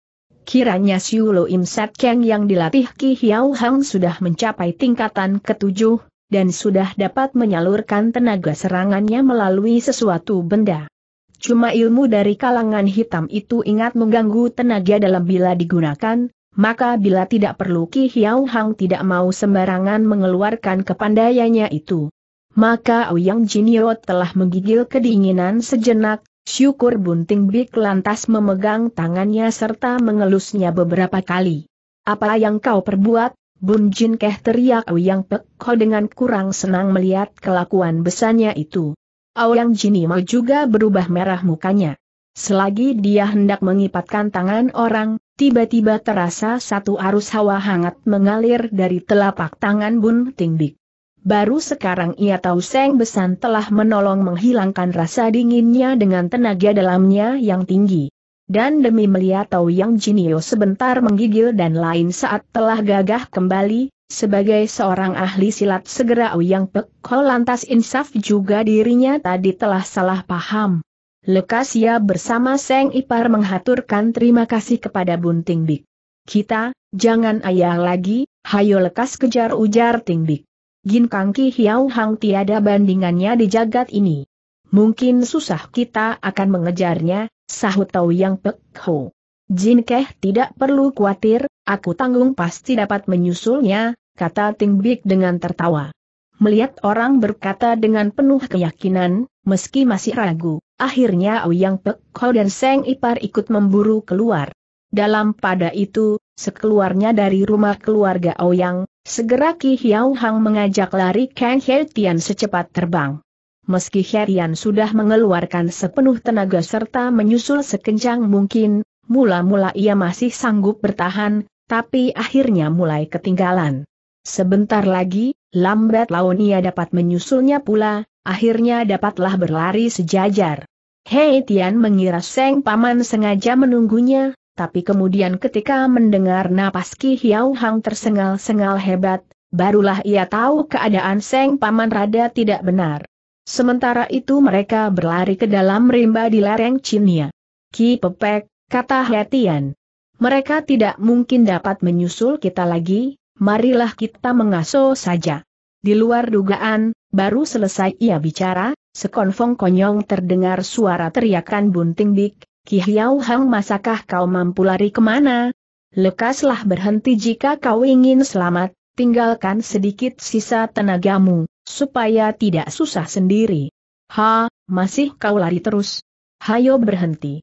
Kiranya Siulo Im Sat Keng yang dilatih Ki Hiau Hang sudah mencapai tingkatan ketujuh, dan sudah dapat menyalurkan tenaga serangannya melalui sesuatu benda. Cuma ilmu dari kalangan hitam itu ingat mengganggu tenaga dalam bila digunakan, maka bila tidak perlu Ki Hiau Hang tidak mau sembarangan mengeluarkan kepandaiannya itu. Maka Ouyang Jinio telah menggigil kedinginan sejenak, Syukur Bunting Bik lantas memegang tangannya serta mengelusnya beberapa kali. Apa yang kau perbuat, Bun Jin Keh teriak Yang Pek Ho dengan kurang senang melihat kelakuan besarnya itu. Aoyang Jinimo juga berubah merah mukanya. Selagi dia hendak mengipatkan tangan orang, tiba-tiba terasa satu arus hawa hangat mengalir dari telapak tangan Bun Ting Bik. Baru sekarang ia tahu Seng Besan telah menolong menghilangkan rasa dinginnya dengan tenaga dalamnya yang tinggi. Dan demi melihat Tau Yang Jinio sebentar menggigil dan lain saat telah gagah kembali, sebagai seorang ahli silat segera Uyang Pek lantas insaf juga dirinya tadi telah salah paham. Lekas ia bersama Seng Ipar menghaturkan terima kasih kepada Bunting Bik. Kita, jangan ayah lagi, hayo lekas kejar ujar Bik. Gin Kang Ki Hiau Hang tiada bandingannya di jagat ini. Mungkin susah kita akan mengejarnya, sahut Tau Yang Pek Ho. Jin Keh tidak perlu khawatir, aku tanggung pasti dapat menyusulnya, kata Ting Bik dengan tertawa. Melihat orang berkata dengan penuh keyakinan, meski masih ragu, akhirnya Ouyang Pek Ho dan Seng Ipar ikut memburu keluar. Dalam pada itu, sekeluarnya dari rumah keluarga Ouyang, Segera Ki Hiao Hang mengajak lari Kang He Tian secepat terbang. Meski Herian sudah mengeluarkan sepenuh tenaga serta menyusul sekencang mungkin, mula-mula ia masih sanggup bertahan, tapi akhirnya mulai ketinggalan. Sebentar lagi, lambat laun ia dapat menyusulnya pula, akhirnya dapatlah berlari sejajar. Hei Tian mengira Seng Paman sengaja menunggunya, tapi kemudian ketika mendengar napas Ki Hiau Hang tersengal-sengal hebat, barulah ia tahu keadaan Seng Paman Rada tidak benar. Sementara itu mereka berlari ke dalam rimba di lereng Cinia. Ki Pepek, kata Hetian. Mereka tidak mungkin dapat menyusul kita lagi, marilah kita mengaso saja. Di luar dugaan, baru selesai ia bicara, sekonfong konyong terdengar suara teriakan bunting dik, Ki Hang masakah kau mampu lari kemana? Lekaslah berhenti jika kau ingin selamat, tinggalkan sedikit sisa tenagamu, supaya tidak susah sendiri. Ha, masih kau lari terus? Hayo berhenti.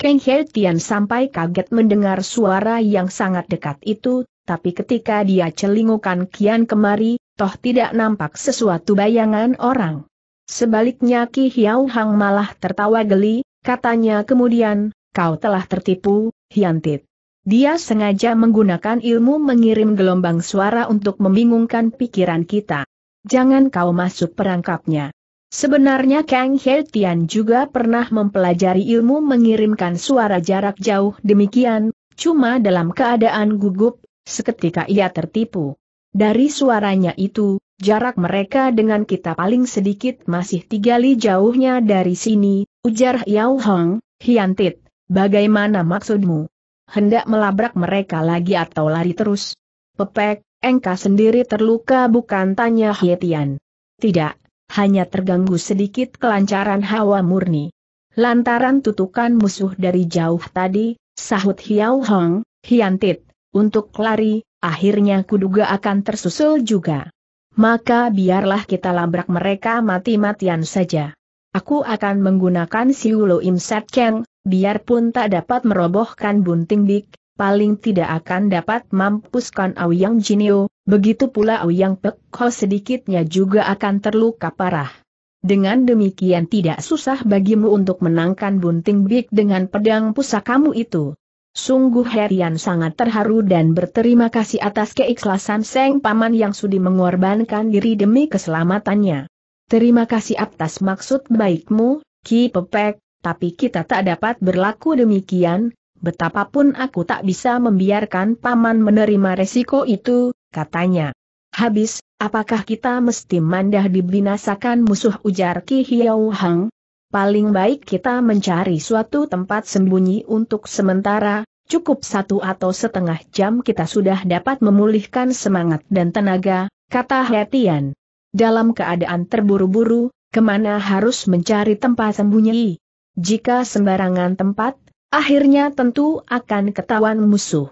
Kang He Tian sampai kaget mendengar suara yang sangat dekat itu, tapi ketika dia celingukan kian kemari, toh tidak nampak sesuatu bayangan orang. Sebaliknya Ki Hiao Hang malah tertawa geli, Katanya kemudian, kau telah tertipu, Hiantit. Dia sengaja menggunakan ilmu mengirim gelombang suara untuk membingungkan pikiran kita. Jangan kau masuk perangkapnya. Sebenarnya Kang Heltian juga pernah mempelajari ilmu mengirimkan suara jarak jauh demikian, cuma dalam keadaan gugup, seketika ia tertipu. Dari suaranya itu, jarak mereka dengan kita paling sedikit masih tiga li jauhnya dari sini, Ujar Yao Hong, Hiantit, bagaimana maksudmu? Hendak melabrak mereka lagi atau lari terus? Pepek, engkau sendiri terluka bukan tanya Hietian. Tidak, hanya terganggu sedikit kelancaran hawa murni. Lantaran tutukan musuh dari jauh tadi, sahut Hiao Hong, Hiantit, untuk lari, akhirnya kuduga akan tersusul juga. Maka biarlah kita labrak mereka mati-matian saja. Aku akan menggunakan Siulo Im Keng, biarpun tak dapat merobohkan bunting dik, paling tidak akan dapat mampuskan Auyang Jinio, begitu pula Auyang Pek Ho sedikitnya juga akan terluka parah. Dengan demikian tidak susah bagimu untuk menangkan bunting big dengan pedang pusakamu itu. Sungguh Herian sangat terharu dan berterima kasih atas keikhlasan Seng Paman yang sudi mengorbankan diri demi keselamatannya. Terima kasih atas maksud baikmu, Ki Pepek, tapi kita tak dapat berlaku demikian, betapapun aku tak bisa membiarkan paman menerima resiko itu, katanya. Habis, apakah kita mesti mandah dibinasakan musuh ujar Ki Hiau Hang? Paling baik kita mencari suatu tempat sembunyi untuk sementara, Cukup satu atau setengah jam kita sudah dapat memulihkan semangat dan tenaga, kata Hetian. Dalam keadaan terburu-buru, kemana harus mencari tempat sembunyi? Jika sembarangan tempat, akhirnya tentu akan ketahuan musuh.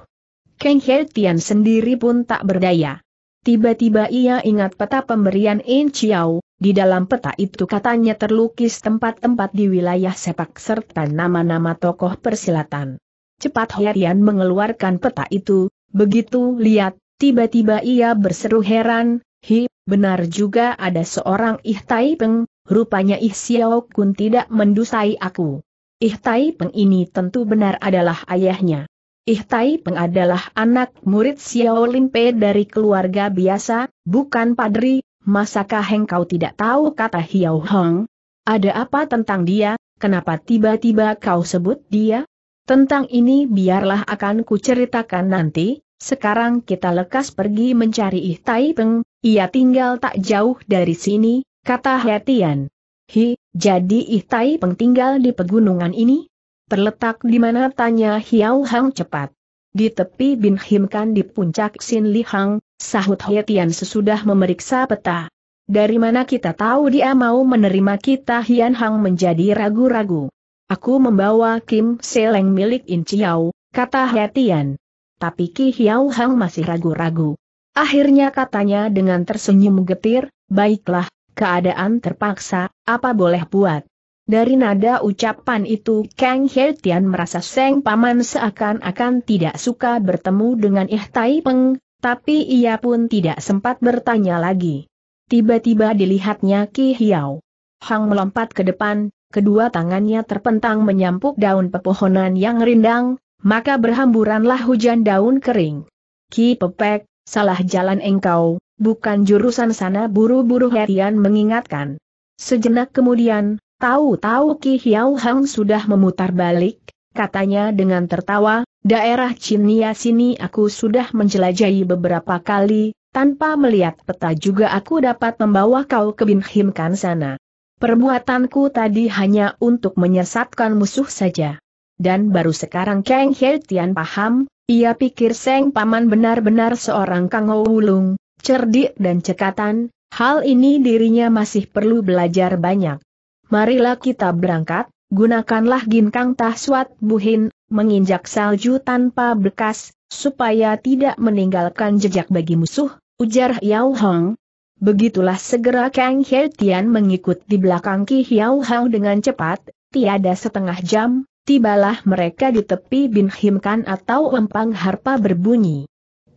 Kang He Tian sendiri pun tak berdaya. Tiba-tiba ia ingat peta pemberian In Chiao, di dalam peta itu katanya terlukis tempat-tempat di wilayah sepak serta nama-nama tokoh persilatan. Cepat Tian mengeluarkan peta itu, begitu lihat, tiba-tiba ia berseru heran, Hi, benar juga ada seorang Ih Tai Peng, rupanya Ih Xiao Kun tidak mendusai aku. Ih Tai Peng ini tentu benar adalah ayahnya. Ih Tai Peng adalah anak murid Xiao Lin Pe dari keluarga biasa, bukan padri, masakah engkau tidak tahu kata Hiao Hong? Ada apa tentang dia, kenapa tiba-tiba kau sebut dia? Tentang ini biarlah akan kuceritakan nanti, sekarang kita lekas pergi mencari Ih Peng, ia tinggal tak jauh dari sini, kata Hetian. Hi, jadi Ih Peng tinggal di pegunungan ini? Terletak di mana tanya Hiao Hang cepat. Di tepi Bin Him kan di puncak Sin Li Hang, sahut Hetian sesudah memeriksa peta. Dari mana kita tahu dia mau menerima kita Hian Hang menjadi ragu-ragu. Aku membawa Kim Seleng milik In Chiao, kata Hetian tapi Ki Hiau Hang masih ragu-ragu. Akhirnya katanya dengan tersenyum getir, baiklah, keadaan terpaksa, apa boleh buat. Dari nada ucapan itu Kang He Tian merasa Seng Paman seakan-akan tidak suka bertemu dengan Ih Tai Peng, tapi ia pun tidak sempat bertanya lagi. Tiba-tiba dilihatnya Ki Hiau Hang melompat ke depan, kedua tangannya terpentang menyampuk daun pepohonan yang rindang, maka berhamburanlah hujan daun kering. Ki Pepek, salah jalan engkau, bukan jurusan sana buru-buru Hetian mengingatkan. Sejenak kemudian, tahu-tahu Ki Hiau Hang sudah memutar balik, katanya dengan tertawa, daerah Cinia sini aku sudah menjelajahi beberapa kali, tanpa melihat peta juga aku dapat membawa kau ke Binhimkan sana. Perbuatanku tadi hanya untuk menyesatkan musuh saja dan baru sekarang Kang Hei Tian paham, ia pikir Seng Paman benar-benar seorang Kang Wulung, cerdik dan cekatan, hal ini dirinya masih perlu belajar banyak. Marilah kita berangkat, gunakanlah ginkang tahsuat buhin, menginjak salju tanpa bekas, supaya tidak meninggalkan jejak bagi musuh, ujar Yao Hong. Begitulah segera Kang Hei Tian mengikut di belakang Ki Hiao Hong dengan cepat, tiada setengah jam, tibalah mereka di tepi bin himkan atau empang harpa berbunyi.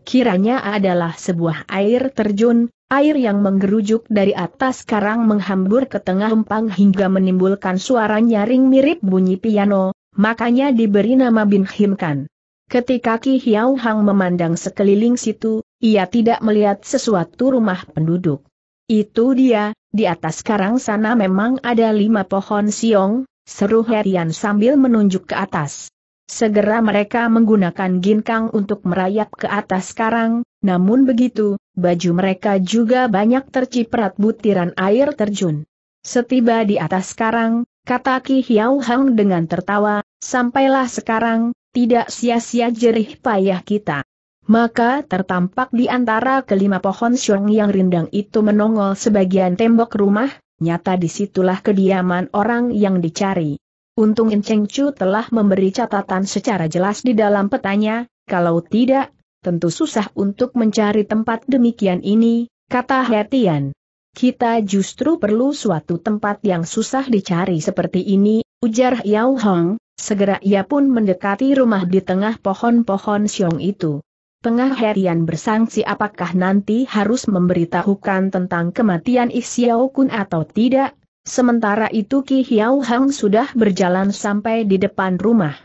Kiranya adalah sebuah air terjun, air yang menggerujuk dari atas karang menghambur ke tengah empang hingga menimbulkan suara nyaring mirip bunyi piano, makanya diberi nama bin himkan. Ketika Ki Hiau Hang memandang sekeliling situ, ia tidak melihat sesuatu rumah penduduk. Itu dia, di atas karang sana memang ada lima pohon siong, Seru Herian sambil menunjuk ke atas. Segera mereka menggunakan ginkang untuk merayap ke atas karang, namun begitu, baju mereka juga banyak terciprat butiran air terjun. Setiba di atas karang, kata Ki Hiao Hang dengan tertawa, sampailah sekarang, tidak sia-sia jerih payah kita. Maka tertampak di antara kelima pohon siong yang rindang itu menongol sebagian tembok rumah, Nyata disitulah kediaman orang yang dicari. Untung Enceng Chu telah memberi catatan secara jelas di dalam petanya, kalau tidak, tentu susah untuk mencari tempat demikian ini, kata Hetian. Kita justru perlu suatu tempat yang susah dicari seperti ini, ujar Yao Hong, segera ia pun mendekati rumah di tengah pohon-pohon siong itu. Tengah herian bersangsi apakah nanti harus memberitahukan tentang kematian Ixiao Kun atau tidak? Sementara itu Ki Hiao Hang sudah berjalan sampai di depan rumah.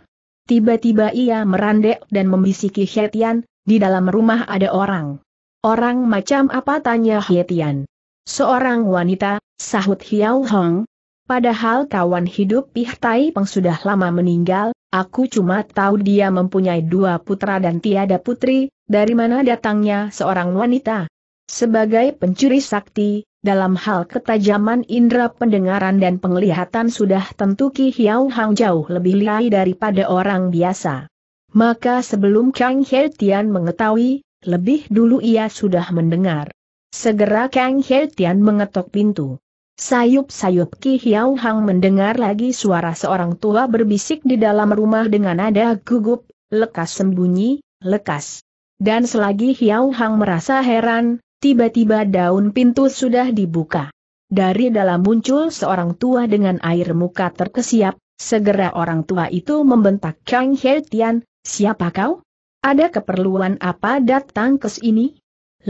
Tiba-tiba ia merandek dan membisiki Hetian, di dalam rumah ada orang. Orang macam apa tanya Hetian? Seorang wanita, sahut Hiao Hang. Padahal kawan hidup Pihtai Peng sudah lama meninggal, Aku cuma tahu dia mempunyai dua putra dan tiada putri, dari mana datangnya seorang wanita. Sebagai pencuri sakti, dalam hal ketajaman indera pendengaran dan penglihatan sudah tentu Ki Hiao Hang jauh lebih liai daripada orang biasa. Maka sebelum Kang He Tian mengetahui, lebih dulu ia sudah mendengar. Segera Kang He Tian mengetok pintu. Sayup-sayup Ki Hiau Hang mendengar lagi suara seorang tua berbisik di dalam rumah dengan nada gugup, lekas sembunyi, lekas. Dan selagi Hiau Hang merasa heran, tiba-tiba daun pintu sudah dibuka. Dari dalam muncul seorang tua dengan air muka terkesiap, segera orang tua itu membentak Kang He Tian, siapa kau? Ada keperluan apa datang ke sini?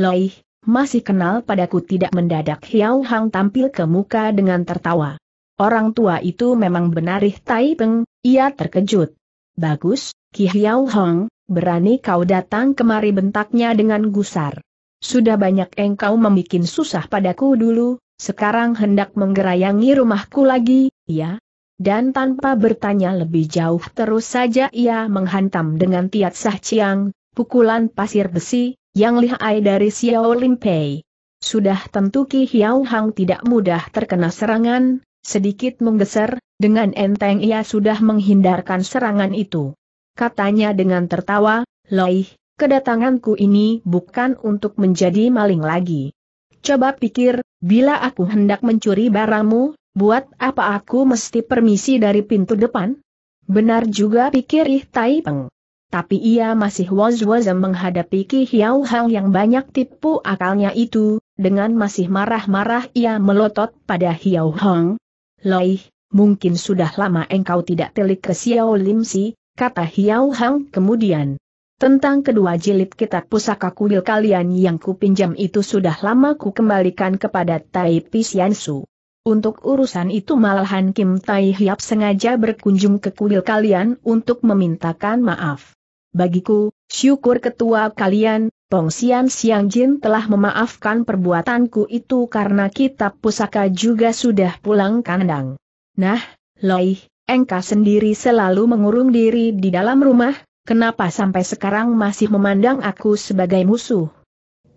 Loih, masih kenal padaku tidak mendadak Hiau Hang tampil ke muka dengan tertawa. Orang tua itu memang benarih Tai Peng, ia terkejut. Bagus, Ki Hiao Hang, berani kau datang kemari bentaknya dengan gusar. Sudah banyak engkau membuat susah padaku dulu, sekarang hendak menggerayangi rumahku lagi, ya? Dan tanpa bertanya lebih jauh terus saja ia menghantam dengan tiat sah ciang, pukulan pasir besi, yang lihai dari Xiao Lim Sudah tentu Ki Hiao Hang tidak mudah terkena serangan, sedikit menggeser, dengan enteng ia sudah menghindarkan serangan itu. Katanya dengan tertawa, Loih, kedatanganku ini bukan untuk menjadi maling lagi. Coba pikir, bila aku hendak mencuri barangmu, buat apa aku mesti permisi dari pintu depan? Benar juga pikir Ih Tai Peng tapi ia masih was-was menghadapi Ki Hiao Hang yang banyak tipu akalnya itu, dengan masih marah-marah ia melotot pada Hiao Hang. Loih, mungkin sudah lama engkau tidak telik ke Xiao Lim Si, kata Hiao Hang kemudian. Tentang kedua jilid kitab pusaka kuil kalian yang kupinjam itu sudah lama ku kembalikan kepada Tai Pisiansu. Untuk urusan itu malahan Kim Tai Hiap sengaja berkunjung ke kuil kalian untuk memintakan maaf. Bagiku, syukur ketua kalian, Sian Siang Jin telah memaafkan perbuatanku itu karena kitab pusaka juga sudah pulang kandang. Nah, Loi, engkau sendiri selalu mengurung diri di dalam rumah, kenapa sampai sekarang masih memandang aku sebagai musuh?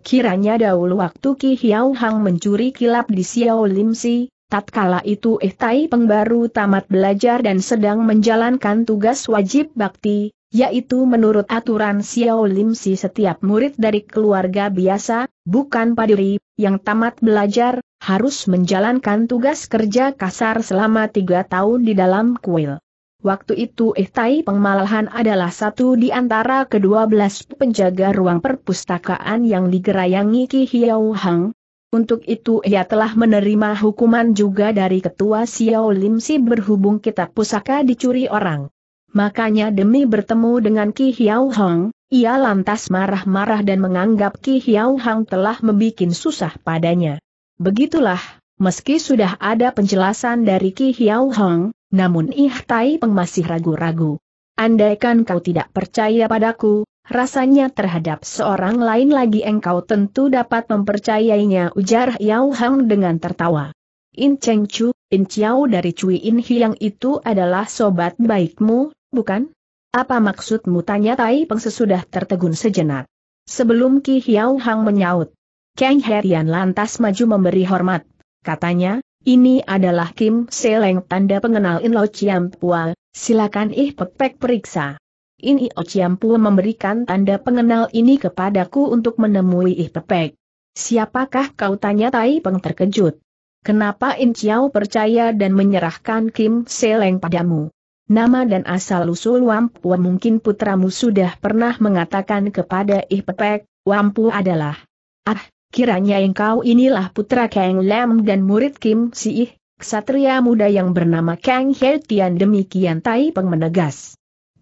Kiranya dahulu waktu Ki Hiao Hang mencuri kilap di Xiao Lim Si, tatkala itu Eh Tai Peng baru tamat belajar dan sedang menjalankan tugas wajib bakti, yaitu menurut aturan Xiao Lim Si setiap murid dari keluarga biasa, bukan paduri, yang tamat belajar, harus menjalankan tugas kerja kasar selama tiga tahun di dalam kuil. Waktu itu Eh Tai adalah satu di antara kedua belas penjaga ruang perpustakaan yang digerayangi Ki Hiao Hang. Untuk itu ia telah menerima hukuman juga dari ketua Xiao Lim Si berhubung kitab pusaka dicuri orang. Makanya demi bertemu dengan Ki Hiau Hong, ia lantas marah-marah dan menganggap Ki Hiau Hong telah membuat susah padanya. Begitulah, meski sudah ada penjelasan dari Ki Hiau Hong, namun Tai Peng masih ragu-ragu. Andaikan kau tidak percaya padaku, rasanya terhadap seorang lain lagi engkau tentu dapat mempercayainya ujar Hiau Hong dengan tertawa. In Cheng Chu, In Chiao dari Cui In Hiang itu adalah sobat baikmu, bukan? Apa maksudmu tanya Tai Peng sesudah tertegun sejenak. Sebelum Ki Hiau Hang menyaut. Kang Herian lantas maju memberi hormat. Katanya, ini adalah Kim Seleng tanda pengenal In Lo Chiam Pua, silakan Ih Pepek periksa. In O Chiam Pua memberikan tanda pengenal ini kepadaku untuk menemui Ih Pepek. Siapakah kau tanya Tai Peng terkejut? Kenapa In Chiao percaya dan menyerahkan Kim Seleng padamu? Nama dan asal-usul Wampu mungkin putramu sudah pernah mengatakan kepada Ih Pepek, Wampu adalah. Ah, kiranya engkau inilah putra Kang Lam dan murid Kim Si Ih, ksatria muda yang bernama Kang Hei Tian demikian Tai Peng menegas.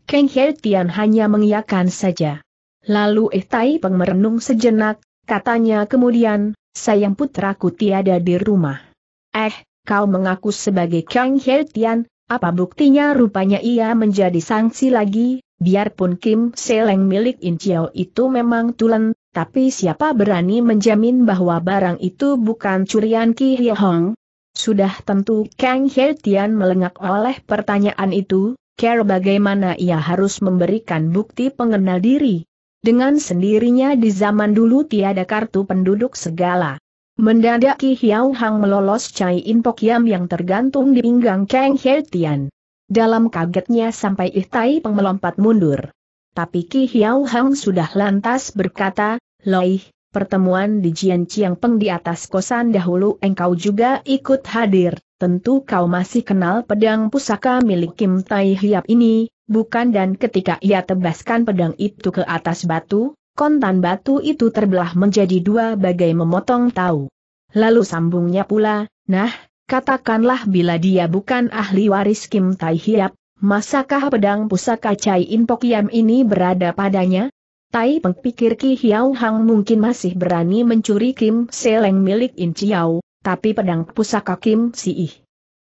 Kang Hei Tian hanya mengiyakan saja. Lalu Ih Tai Peng merenung sejenak, katanya kemudian, sayang putraku tiada di rumah. Eh, kau mengaku sebagai Kang Hei Tian, apa buktinya rupanya ia menjadi sanksi lagi, biarpun Kim Seleng milik In Chiao itu memang tulen, tapi siapa berani menjamin bahwa barang itu bukan curian Ki Hye Hong? Sudah tentu Kang Hye Tian melengak oleh pertanyaan itu, care bagaimana ia harus memberikan bukti pengenal diri. Dengan sendirinya di zaman dulu tiada kartu penduduk segala. Mendadak Ki Hiau Hang melolos Cai In Pok Yam yang tergantung di pinggang Kang He Tian. Dalam kagetnya sampai Ih Tai Peng melompat mundur. Tapi Ki Hiau Hang sudah lantas berkata, Loih, pertemuan di Jian Chiang Peng di atas kosan dahulu engkau juga ikut hadir, tentu kau masih kenal pedang pusaka milik Kim Tai Hiap ini, bukan dan ketika ia tebaskan pedang itu ke atas batu, kontan batu itu terbelah menjadi dua bagai memotong tahu. Lalu sambungnya pula, nah, katakanlah bila dia bukan ahli waris Kim Tai Hiap, masakah pedang pusaka Cai In Yam ini berada padanya? Tai Peng pikir Ki Hiao Hang mungkin masih berani mencuri Kim Seleng milik In Chiao, tapi pedang pusaka Kim Si Ih.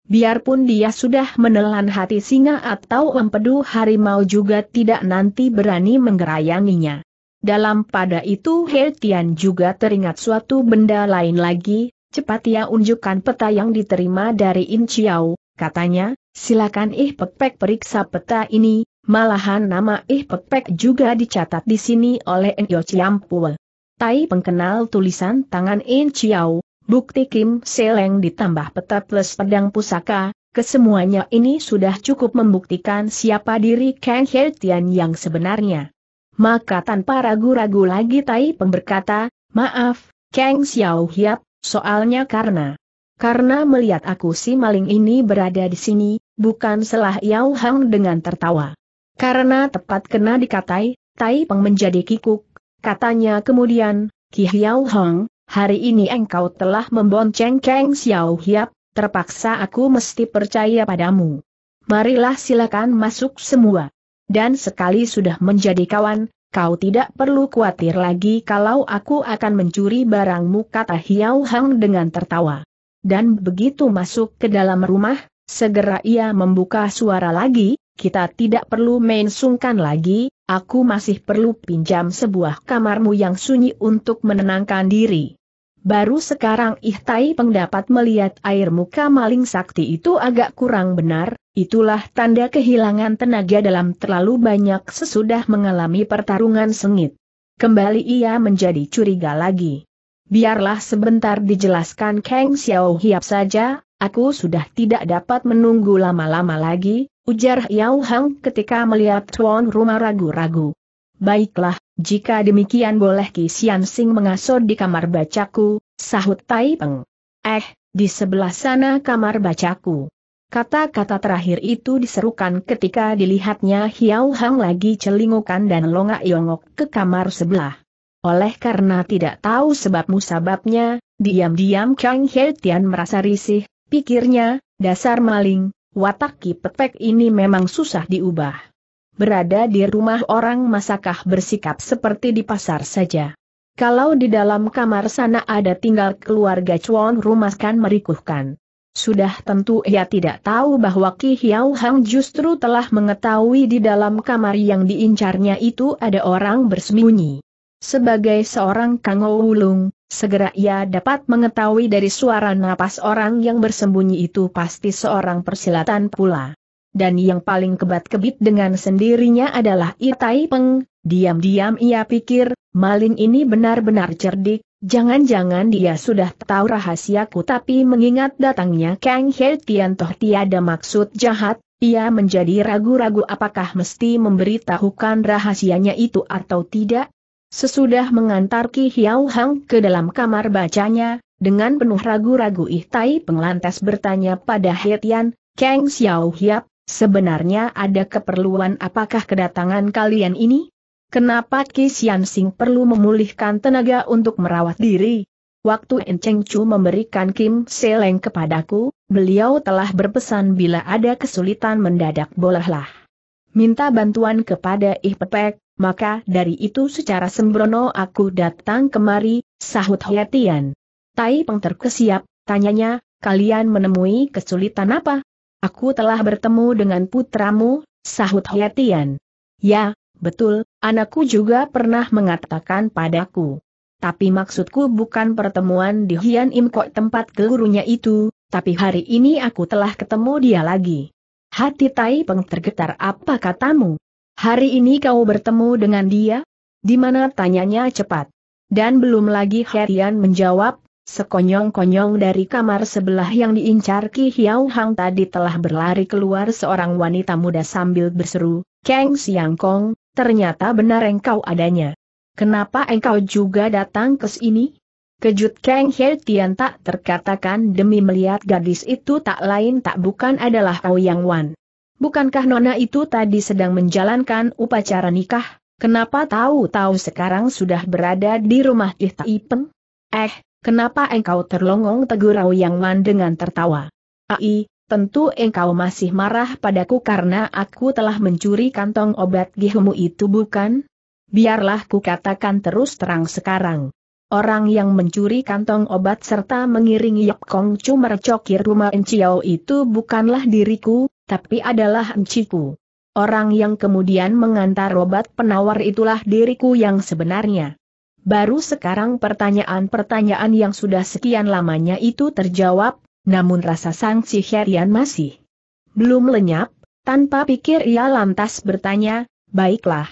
Biarpun dia sudah menelan hati singa atau empedu harimau juga tidak nanti berani menggerayanginya. Dalam pada itu He Tian juga teringat suatu benda lain lagi, cepat ia unjukkan peta yang diterima dari In Chiao, katanya, silakan Ih Pek Pek periksa peta ini, malahan nama Ih Pek Pek juga dicatat di sini oleh Chiam Chiampue. Tai pengenal tulisan tangan In Chiao, bukti Kim Seleng ditambah peta plus pedang pusaka, kesemuanya ini sudah cukup membuktikan siapa diri Kang He Tian yang sebenarnya maka tanpa ragu-ragu lagi Tai Peng berkata, maaf, Kang Xiao Hiap, soalnya karena... Karena melihat aku si maling ini berada di sini, bukan selah Yao Hang dengan tertawa. Karena tepat kena dikatai, Tai Peng menjadi kikuk, katanya kemudian, Ki Yao Hang, hari ini engkau telah membonceng Kang Xiao Hiap, terpaksa aku mesti percaya padamu. Marilah silakan masuk semua dan sekali sudah menjadi kawan, kau tidak perlu khawatir lagi kalau aku akan mencuri barangmu kata Hiao Hang dengan tertawa. Dan begitu masuk ke dalam rumah, segera ia membuka suara lagi, kita tidak perlu main sungkan lagi, aku masih perlu pinjam sebuah kamarmu yang sunyi untuk menenangkan diri. Baru sekarang Ihtai pendapat melihat air muka maling sakti itu agak kurang benar, Itulah tanda kehilangan tenaga dalam terlalu banyak sesudah mengalami pertarungan sengit. Kembali ia menjadi curiga lagi. Biarlah sebentar dijelaskan Kang Xiao Hiap saja, aku sudah tidak dapat menunggu lama-lama lagi, ujar Yao Hang ketika melihat tuan rumah ragu-ragu. Baiklah, jika demikian boleh Ki Xian Sing mengasuh di kamar bacaku, sahut Tai Peng. Eh, di sebelah sana kamar bacaku. Kata-kata terakhir itu diserukan ketika dilihatnya Hiau Hang lagi celingukan dan longak yongok ke kamar sebelah. Oleh karena tidak tahu sebab musababnya, diam-diam Kang He Tian merasa risih, pikirnya, dasar maling, watak kipetek ini memang susah diubah. Berada di rumah orang masakah bersikap seperti di pasar saja. Kalau di dalam kamar sana ada tinggal keluarga Chuan rumah kan merikuhkan. Sudah tentu ia tidak tahu bahwa Ki Hiao Hang justru telah mengetahui di dalam kamar yang diincarnya itu ada orang bersembunyi. Sebagai seorang Kang Wulung, segera ia dapat mengetahui dari suara napas orang yang bersembunyi itu pasti seorang persilatan pula. Dan yang paling kebat-kebit dengan sendirinya adalah Itai Peng, diam-diam ia pikir, maling ini benar-benar cerdik, Jangan-jangan dia sudah tahu rahasiaku tapi mengingat datangnya Kang He Tian toh tiada maksud jahat, ia menjadi ragu-ragu apakah mesti memberitahukan rahasianya itu atau tidak. Sesudah mengantar Ki Hiau Hang ke dalam kamar bacanya, dengan penuh ragu-ragu Ih Tai Penglantas bertanya pada He Tian, Kang Xiao Hiap, sebenarnya ada keperluan apakah kedatangan kalian ini? Kenapa Qi Sing perlu memulihkan tenaga untuk merawat diri? Waktu Enceng Chu memberikan Kim Seleng kepadaku, beliau telah berpesan bila ada kesulitan mendadak bolehlah. Minta bantuan kepada Ih Pepek, maka dari itu secara sembrono aku datang kemari, sahut Hoetian. Tai Peng terkesiap, tanyanya, kalian menemui kesulitan apa? Aku telah bertemu dengan putramu, sahut Hoetian. Ya, betul, Anakku juga pernah mengatakan padaku. Tapi maksudku bukan pertemuan di Hian Im Kok tempat gurunya itu, tapi hari ini aku telah ketemu dia lagi. Hati Tai Peng tergetar apa katamu? Hari ini kau bertemu dengan dia? Di mana tanyanya cepat. Dan belum lagi Herian menjawab, sekonyong-konyong dari kamar sebelah yang diincar Ki Hiau Hang tadi telah berlari keluar seorang wanita muda sambil berseru, Kang Siang Kong, ternyata benar engkau adanya. Kenapa engkau juga datang ke sini? Kejut Kang He Tian tak terkatakan demi melihat gadis itu tak lain tak bukan adalah Kau Yang Wan. Bukankah Nona itu tadi sedang menjalankan upacara nikah? Kenapa tahu-tahu sekarang sudah berada di rumah Ih Ipeng? Eh, kenapa engkau terlongong tegur Rao Yang Wan dengan tertawa? Ai, tentu engkau masih marah padaku karena aku telah mencuri kantong obat gihemu itu bukan? Biarlah ku katakan terus terang sekarang. Orang yang mencuri kantong obat serta mengiringi Yok Kong Chu mercokir rumah Enciao itu bukanlah diriku, tapi adalah Enciku. Orang yang kemudian mengantar obat penawar itulah diriku yang sebenarnya. Baru sekarang pertanyaan-pertanyaan yang sudah sekian lamanya itu terjawab, namun rasa sangsi Herian masih belum lenyap, tanpa pikir ia lantas bertanya, baiklah.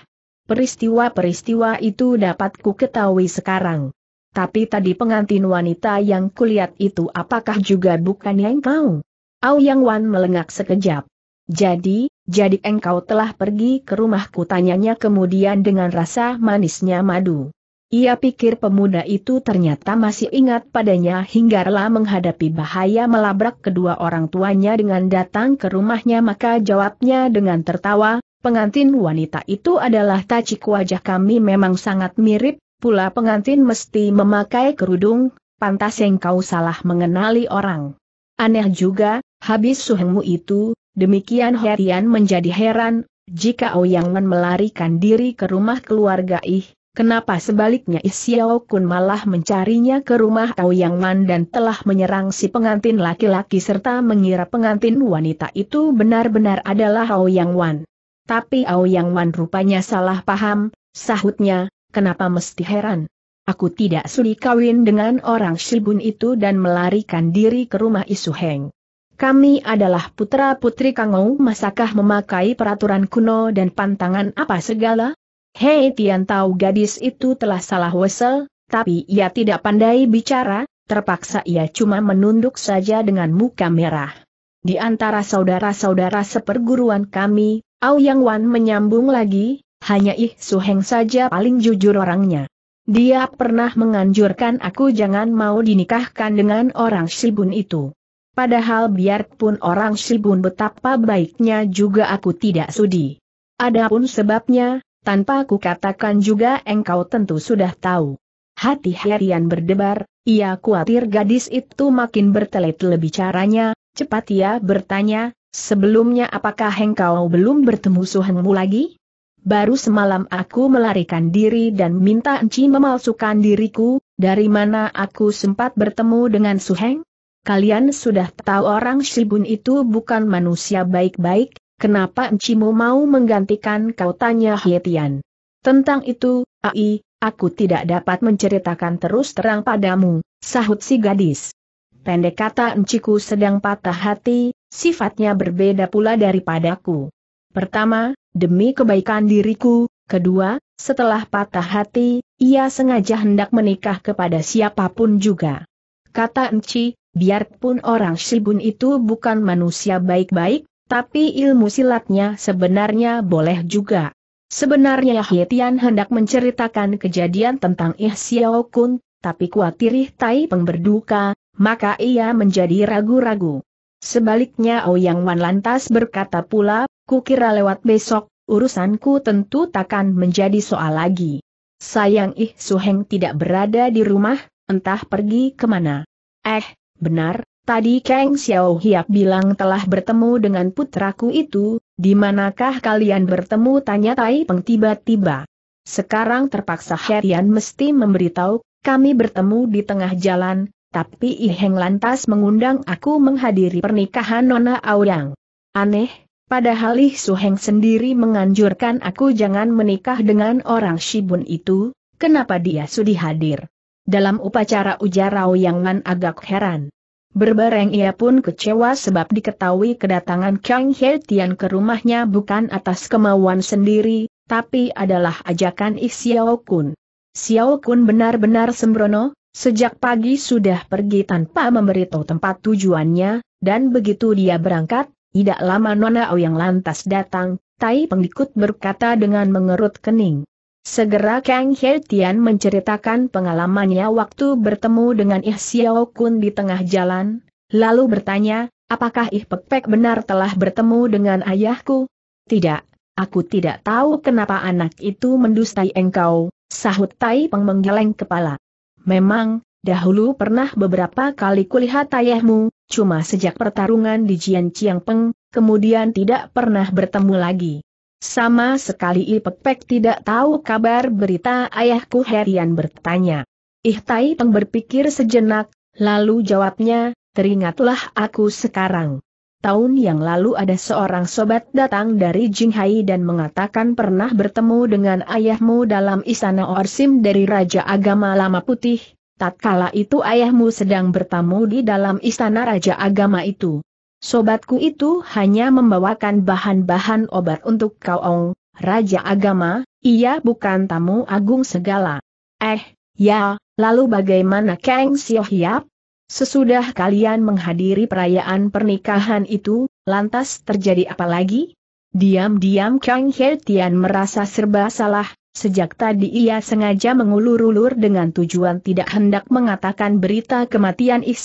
Peristiwa-peristiwa itu dapat ku ketahui sekarang. Tapi tadi pengantin wanita yang kulihat itu apakah juga bukan yang kau? Au Yang Wan melengak sekejap. Jadi, jadi engkau telah pergi ke rumahku tanyanya kemudian dengan rasa manisnya madu. Ia pikir pemuda itu ternyata masih ingat padanya hingga rela menghadapi bahaya melabrak kedua orang tuanya dengan datang ke rumahnya maka jawabnya dengan tertawa, pengantin wanita itu adalah tacik wajah kami memang sangat mirip, pula pengantin mesti memakai kerudung, pantas yang kau salah mengenali orang. Aneh juga, habis suhengmu itu, demikian Herian menjadi heran, jika Ouyangan melarikan diri ke rumah keluarga ih, Kenapa sebaliknya Isiao Kun malah mencarinya ke rumah Yang Man dan telah menyerang si pengantin laki-laki serta mengira pengantin wanita itu benar-benar adalah Yang Wan. Tapi Yang Wan rupanya salah paham, sahutnya, kenapa mesti heran? Aku tidak sudi kawin dengan orang Shibun itu dan melarikan diri ke rumah Isu Heng. Kami adalah putra-putri Kangou masakah memakai peraturan kuno dan pantangan apa segala? Hei Tian tahu gadis itu telah salah wesel, tapi ia tidak pandai bicara, terpaksa ia cuma menunduk saja dengan muka merah. Di antara saudara-saudara seperguruan kami, Ao Yang Wan menyambung lagi, hanya Ih Suheng saja paling jujur orangnya. Dia pernah menganjurkan aku jangan mau dinikahkan dengan orang Shibun itu. Padahal biarpun orang Shibun betapa baiknya juga aku tidak sudi. Adapun sebabnya, tanpa ku katakan juga engkau tentu sudah tahu. Hati Herian berdebar, ia khawatir gadis itu makin bertelit-lebih caranya, cepat ia bertanya, sebelumnya apakah engkau belum bertemu suhenmu lagi? Baru semalam aku melarikan diri dan minta Enci memalsukan diriku, dari mana aku sempat bertemu dengan Suheng? Kalian sudah tahu orang Shibun itu bukan manusia baik-baik, Kenapa Encimu mau menggantikan kau tanya Hietian? Tentang itu, Ai, aku tidak dapat menceritakan terus terang padamu, sahut si gadis. Pendek kata Enciku sedang patah hati, sifatnya berbeda pula daripadaku. Pertama, demi kebaikan diriku, kedua, setelah patah hati, ia sengaja hendak menikah kepada siapapun juga. Kata Enci, biarpun orang Shibun itu bukan manusia baik-baik, tapi ilmu silatnya sebenarnya boleh juga. Sebenarnya He hendak menceritakan kejadian tentang Ih Xiao Kun, tapi kuatirih Tai Peng berduka, maka ia menjadi ragu-ragu. Sebaliknya Ouyang Wan lantas berkata pula, kukira lewat besok, urusanku tentu takkan menjadi soal lagi. Sayang Ih Suheng tidak berada di rumah, entah pergi kemana. Eh, benar, Tadi Kang Xiao Hiap bilang telah bertemu dengan putraku itu, di manakah kalian bertemu tanya Tai Peng tiba-tiba. Sekarang terpaksa Herian mesti memberitahu, kami bertemu di tengah jalan, tapi I lantas mengundang aku menghadiri pernikahan Nona Aoyang. Aneh, padahal I Su Heng sendiri menganjurkan aku jangan menikah dengan orang Shibun itu, kenapa dia sudi hadir? Dalam upacara ujar Aoyangan agak heran. Berbareng ia pun kecewa sebab diketahui kedatangan Kang He Tian ke rumahnya bukan atas kemauan sendiri, tapi adalah ajakan Ih Xiao Kun. Xiao Kun benar-benar sembrono, sejak pagi sudah pergi tanpa memberitahu tempat tujuannya, dan begitu dia berangkat, tidak lama Nona yang lantas datang, Tai pengikut berkata dengan mengerut kening. Segera Kang He Tian menceritakan pengalamannya waktu bertemu dengan Ih Xiao Kun di tengah jalan, lalu bertanya, apakah Ih Pek Pek benar telah bertemu dengan ayahku? Tidak, aku tidak tahu kenapa anak itu mendustai engkau, sahut Tai Peng menggeleng kepala. Memang, dahulu pernah beberapa kali kulihat ayahmu, cuma sejak pertarungan di Jian Chiang Peng, kemudian tidak pernah bertemu lagi. Sama sekali Ipek Pek tidak tahu kabar berita ayahku Herian bertanya. Ih Tai Teng berpikir sejenak, lalu jawabnya, teringatlah aku sekarang. Tahun yang lalu ada seorang sobat datang dari Jinghai dan mengatakan pernah bertemu dengan ayahmu dalam istana Orsim dari Raja Agama Lama Putih, tatkala itu ayahmu sedang bertamu di dalam istana Raja Agama itu. Sobatku itu hanya membawakan bahan-bahan obat untuk kau Ong, Raja Agama, ia bukan tamu agung segala. Eh, ya, lalu bagaimana Kang Sio Hiap? Sesudah kalian menghadiri perayaan pernikahan itu, lantas terjadi apa lagi? Diam-diam Kang He Tian merasa serba salah, sejak tadi ia sengaja mengulur-ulur dengan tujuan tidak hendak mengatakan berita kematian Ik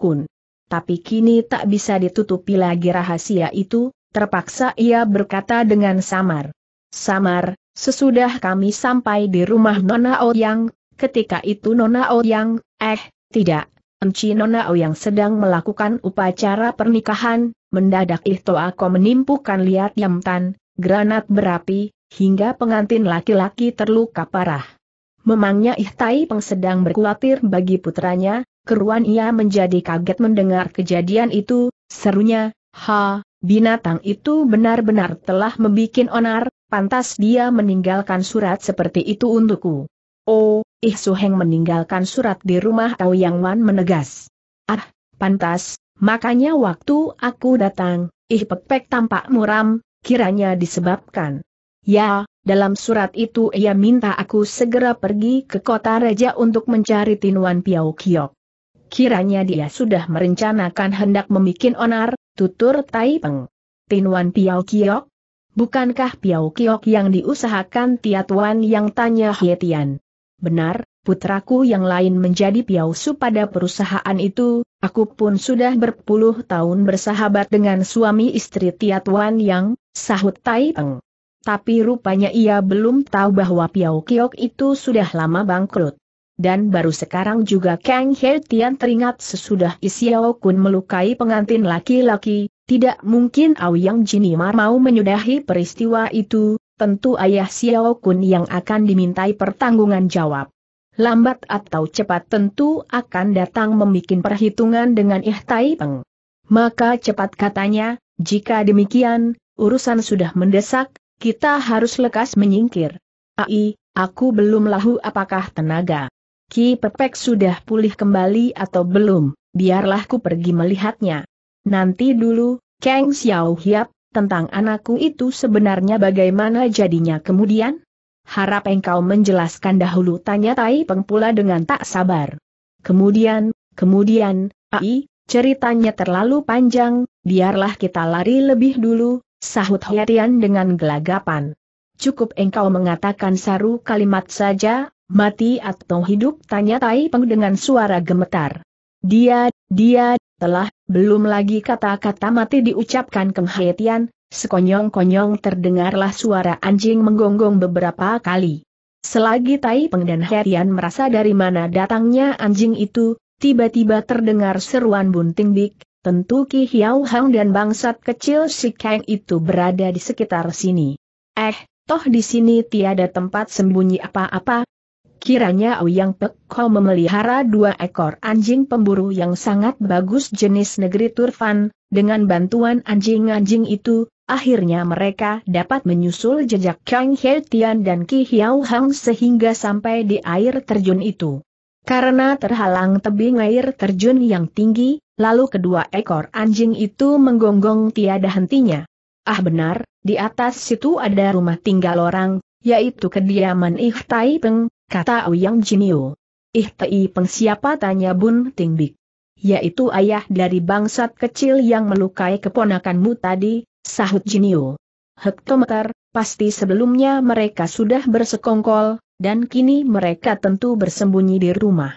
Kun tapi kini tak bisa ditutupi lagi rahasia itu, terpaksa ia berkata dengan samar. Samar, sesudah kami sampai di rumah Nona Ouyang, ketika itu Nona Ouyang, eh, tidak, Enci Nona Ouyang sedang melakukan upacara pernikahan, mendadak Ihto Ako menimpukan liat yamtan, granat berapi, hingga pengantin laki-laki terluka parah. Memangnya Ihtai Peng sedang berkhawatir bagi putranya, keruan ia menjadi kaget mendengar kejadian itu, serunya, ha, binatang itu benar-benar telah membuat onar, pantas dia meninggalkan surat seperti itu untukku. Oh, Ih Suheng meninggalkan surat di rumah Tau Yang Wan menegas. Ah, pantas, makanya waktu aku datang, Ih Pepek tampak muram, kiranya disebabkan. Ya, dalam surat itu ia minta aku segera pergi ke kota raja untuk mencari Tinuan Piao Kiok. Kiranya dia sudah merencanakan hendak memikin onar, tutur Tai Peng. Tinuan Piao Kiok? Bukankah Piao Kiok yang diusahakan Tiatuan yang tanya Hietian? Benar, putraku yang lain menjadi Piao Su pada perusahaan itu, aku pun sudah berpuluh tahun bersahabat dengan suami istri Tiatuan yang, sahut Tai Peng. Tapi rupanya ia belum tahu bahwa Piao Kiok itu sudah lama bangkrut. Dan baru sekarang juga Kang He Tian teringat sesudah Isiao Kun melukai pengantin laki-laki, tidak mungkin Aoyang Jinimar mau menyudahi peristiwa itu, tentu ayah Xiao Kun yang akan dimintai pertanggungan jawab. Lambat atau cepat tentu akan datang membuat perhitungan dengan Ih Tai Peng. Maka cepat katanya, jika demikian, urusan sudah mendesak, kita harus lekas menyingkir. Ai, aku belum lahu apakah tenaga. Ki Pepek sudah pulih kembali atau belum, biarlah ku pergi melihatnya. Nanti dulu, Kang Xiao Hiap, tentang anakku itu sebenarnya bagaimana jadinya kemudian? Harap engkau menjelaskan dahulu tanya Tai Peng pula dengan tak sabar. Kemudian, kemudian, ai, ceritanya terlalu panjang, biarlah kita lari lebih dulu, sahut Hiarian dengan gelagapan. Cukup engkau mengatakan saru kalimat saja, Mati atau hidup? Tanya Tai Peng dengan suara gemetar. Dia, dia, telah, belum lagi kata-kata mati diucapkan Keng He Tian, sekonyong-konyong terdengarlah suara anjing menggonggong beberapa kali. Selagi Tai Peng dan He Tian merasa dari mana datangnya anjing itu, tiba-tiba terdengar seruan bunting dik, tentu Ki Hiao Hang dan bangsat kecil si Kang itu berada di sekitar sini. Eh, toh di sini tiada tempat sembunyi apa-apa, Kiranya yang Pek kau memelihara dua ekor anjing pemburu yang sangat bagus jenis negeri Turfan, dengan bantuan anjing-anjing itu, akhirnya mereka dapat menyusul jejak Kang He Tian dan Ki Hiao Hang sehingga sampai di air terjun itu. Karena terhalang tebing air terjun yang tinggi, lalu kedua ekor anjing itu menggonggong tiada hentinya. Ah benar, di atas situ ada rumah tinggal orang, yaitu kediaman Ihtai Peng, kata Uyang Jinio. Ih tei peng siapa tanya Bun Tingbik. Yaitu ayah dari bangsat kecil yang melukai keponakanmu tadi, sahut Jinio. Hektometer, pasti sebelumnya mereka sudah bersekongkol, dan kini mereka tentu bersembunyi di rumah.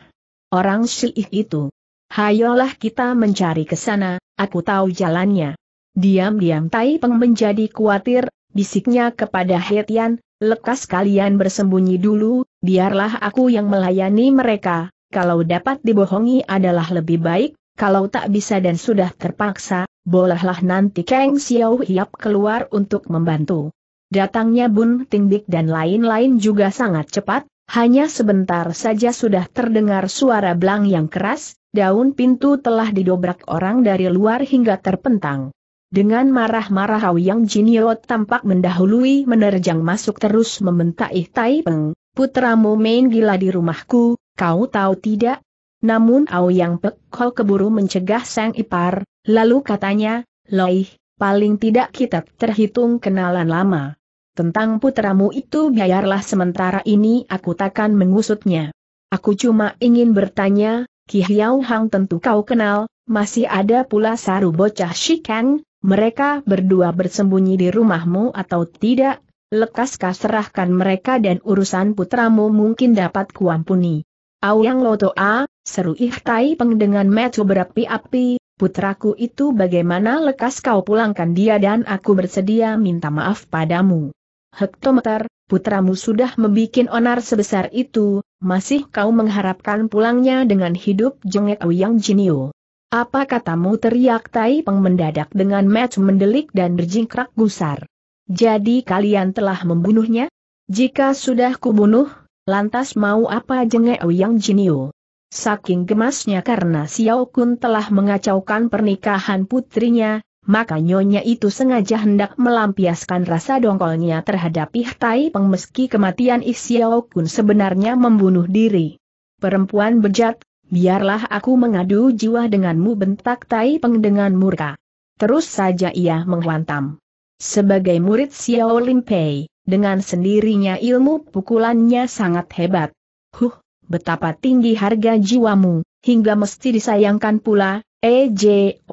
Orang Syiih itu. Hayolah kita mencari ke sana, aku tahu jalannya. Diam-diam Tai Peng menjadi khawatir, bisiknya kepada Hetian, lekas kalian bersembunyi dulu, Biarlah aku yang melayani mereka, kalau dapat dibohongi adalah lebih baik, kalau tak bisa dan sudah terpaksa, bolehlah nanti Kang Xiao Hiap keluar untuk membantu. Datangnya Bun Tingbik dan lain-lain juga sangat cepat, hanya sebentar saja sudah terdengar suara belang yang keras, daun pintu telah didobrak orang dari luar hingga terpentang. Dengan marah-marah Hao Yang Jiniot tampak mendahului menerjang masuk terus membentak Tai Peng, putramu main gila di rumahku, kau tahu tidak? Namun Aoyang yang Ho keburu mencegah sang ipar, lalu katanya, Loih, paling tidak kita terhitung kenalan lama. Tentang putramu itu biarlah sementara ini aku takkan mengusutnya. Aku cuma ingin bertanya, Ki Hiao Hang tentu kau kenal, masih ada pula saru bocah Shikang, mereka berdua bersembunyi di rumahmu atau tidak? lekaskah serahkan mereka dan urusan putramu mungkin dapat kuampuni. Auyang Loto A, seru Ihtai Peng dengan metu berapi-api, putraku itu bagaimana lekas kau pulangkan dia dan aku bersedia minta maaf padamu. Hektometer, putramu sudah membuat onar sebesar itu, masih kau mengharapkan pulangnya dengan hidup jengek Auyang Jinio. Apa katamu teriak Tai Peng mendadak dengan metu mendelik dan berjingkrak gusar. Jadi kalian telah membunuhnya? Jika sudah kubunuh, lantas mau apa jengek Yang Jinio? Saking gemasnya karena Xiao Kun telah mengacaukan pernikahan putrinya, maka nyonya itu sengaja hendak melampiaskan rasa dongkolnya terhadap Ihtai Tai Peng meski kematian Ih Xiao Kun sebenarnya membunuh diri. Perempuan bejat, biarlah aku mengadu jiwa denganmu bentak Tai Peng dengan murka. Terus saja ia menghantam. Sebagai murid Xiao Limpei, dengan sendirinya ilmu pukulannya sangat hebat. Huh, betapa tinggi harga jiwamu, hingga mesti disayangkan pula, E.J.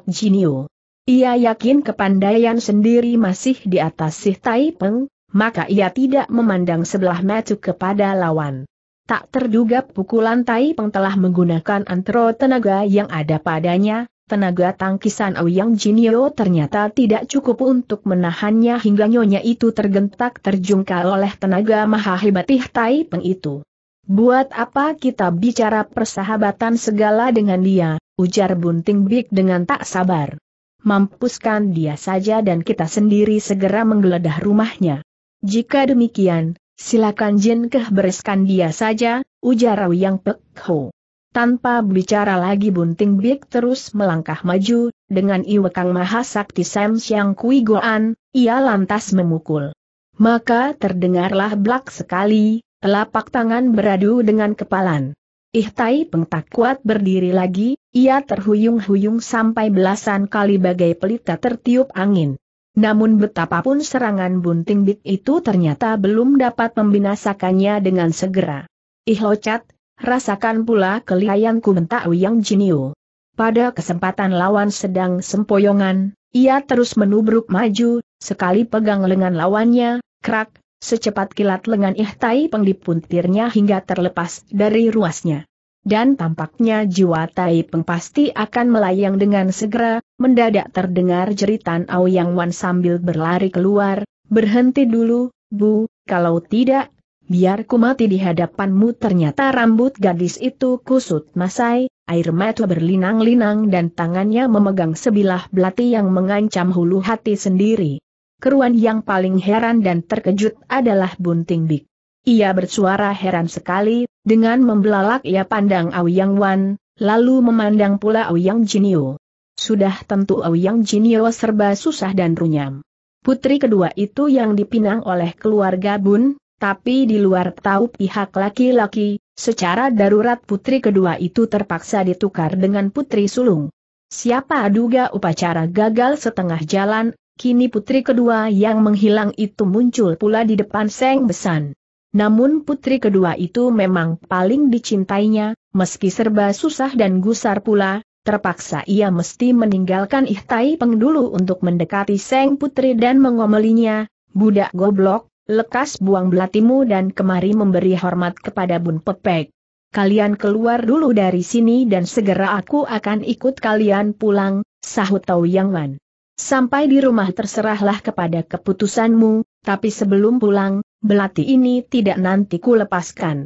Jinio. Ia yakin kepandaian sendiri masih di atas si Tai Peng, maka ia tidak memandang sebelah mata kepada lawan. Tak terduga pukulan Tai Peng telah menggunakan antro tenaga yang ada padanya, Tenaga tangkisan Ouyang Jinio ternyata tidak cukup untuk menahannya hingga nyonya itu tergentak terjungkal oleh tenaga maha hebat Tai Peng itu. Buat apa kita bicara persahabatan segala dengan dia, ujar Bunting Big dengan tak sabar. Mampuskan dia saja dan kita sendiri segera menggeledah rumahnya. Jika demikian, silakan Jin Keh bereskan dia saja, ujar Ouyang Pek Ho. Tanpa bicara lagi Bunting Big terus melangkah maju, dengan Iwekang Mahasakti Sam Siang Kui Goan, ia lantas memukul. Maka terdengarlah blak sekali, telapak tangan beradu dengan kepalan. Ihtai pengtak kuat berdiri lagi, ia terhuyung-huyung sampai belasan kali bagai pelita tertiup angin. Namun betapapun serangan bunting Bik itu ternyata belum dapat membinasakannya dengan segera. Ih locat, Rasakan pula kelihayanku bentak Wiyang Jinio. Pada kesempatan lawan sedang sempoyongan, ia terus menubruk maju, sekali pegang lengan lawannya, krak, secepat kilat lengan Ihtai Peng dipuntirnya hingga terlepas dari ruasnya. Dan tampaknya jiwa Tai Peng pasti akan melayang dengan segera, mendadak terdengar jeritan Ao Yang Wan sambil berlari keluar, berhenti dulu, Bu, kalau tidak Biar ku mati di hadapanmu ternyata rambut gadis itu kusut masai, air mata berlinang-linang dan tangannya memegang sebilah belati yang mengancam hulu hati sendiri. Keruan yang paling heran dan terkejut adalah Bunting Bik. Ia bersuara heran sekali, dengan membelalak ia pandang Aoyang Wan, lalu memandang pula Aoyang Jinio. Sudah tentu Aoyang Jinio serba susah dan runyam. Putri kedua itu yang dipinang oleh keluarga Bun, tapi di luar tahu pihak laki-laki, secara darurat putri kedua itu terpaksa ditukar dengan putri sulung. Siapa duga upacara gagal setengah jalan, kini putri kedua yang menghilang itu muncul pula di depan Seng Besan. Namun putri kedua itu memang paling dicintainya, meski serba susah dan gusar pula, terpaksa ia mesti meninggalkan Ihtai Peng dulu untuk mendekati Seng Putri dan mengomelinya, budak goblok, Lekas buang belatimu dan kemari memberi hormat kepada Bun Pepek. Kalian keluar dulu dari sini dan segera aku akan ikut kalian pulang, sahut Tau Yang Wan. Sampai di rumah terserahlah kepada keputusanmu, tapi sebelum pulang, belati ini tidak nanti ku lepaskan.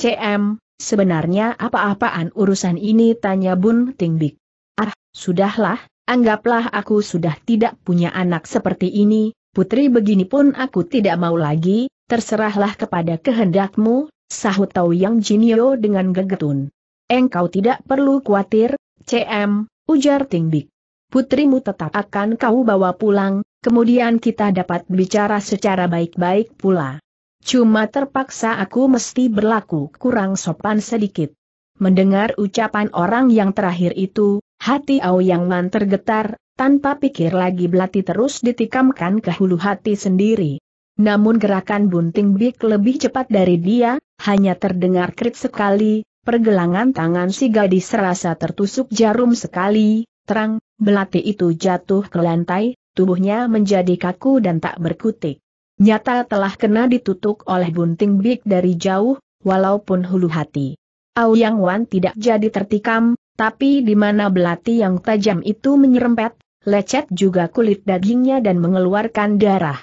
CM, sebenarnya apa-apaan urusan ini tanya Bun Tingbik. Ah, sudahlah, anggaplah aku sudah tidak punya anak seperti ini, Putri begini pun aku tidak mau lagi, terserahlah kepada kehendakmu, sahut Tau Yang Jinio dengan gegetun. Engkau tidak perlu khawatir, CM, ujar Tingbik. Putrimu tetap akan kau bawa pulang, kemudian kita dapat bicara secara baik-baik pula. Cuma terpaksa aku mesti berlaku kurang sopan sedikit. Mendengar ucapan orang yang terakhir itu, hati Aoyang Yang tergetar, tanpa pikir lagi belati terus ditikamkan ke hulu hati sendiri. Namun gerakan bunting Bik lebih cepat dari dia, hanya terdengar krit sekali, pergelangan tangan si gadis serasa tertusuk jarum sekali, terang, belati itu jatuh ke lantai, tubuhnya menjadi kaku dan tak berkutik. Nyata telah kena ditutup oleh bunting Bik dari jauh, walaupun hulu hati. Yang Wan tidak jadi tertikam, tapi di mana belati yang tajam itu menyerempet, lecet juga kulit dagingnya dan mengeluarkan darah.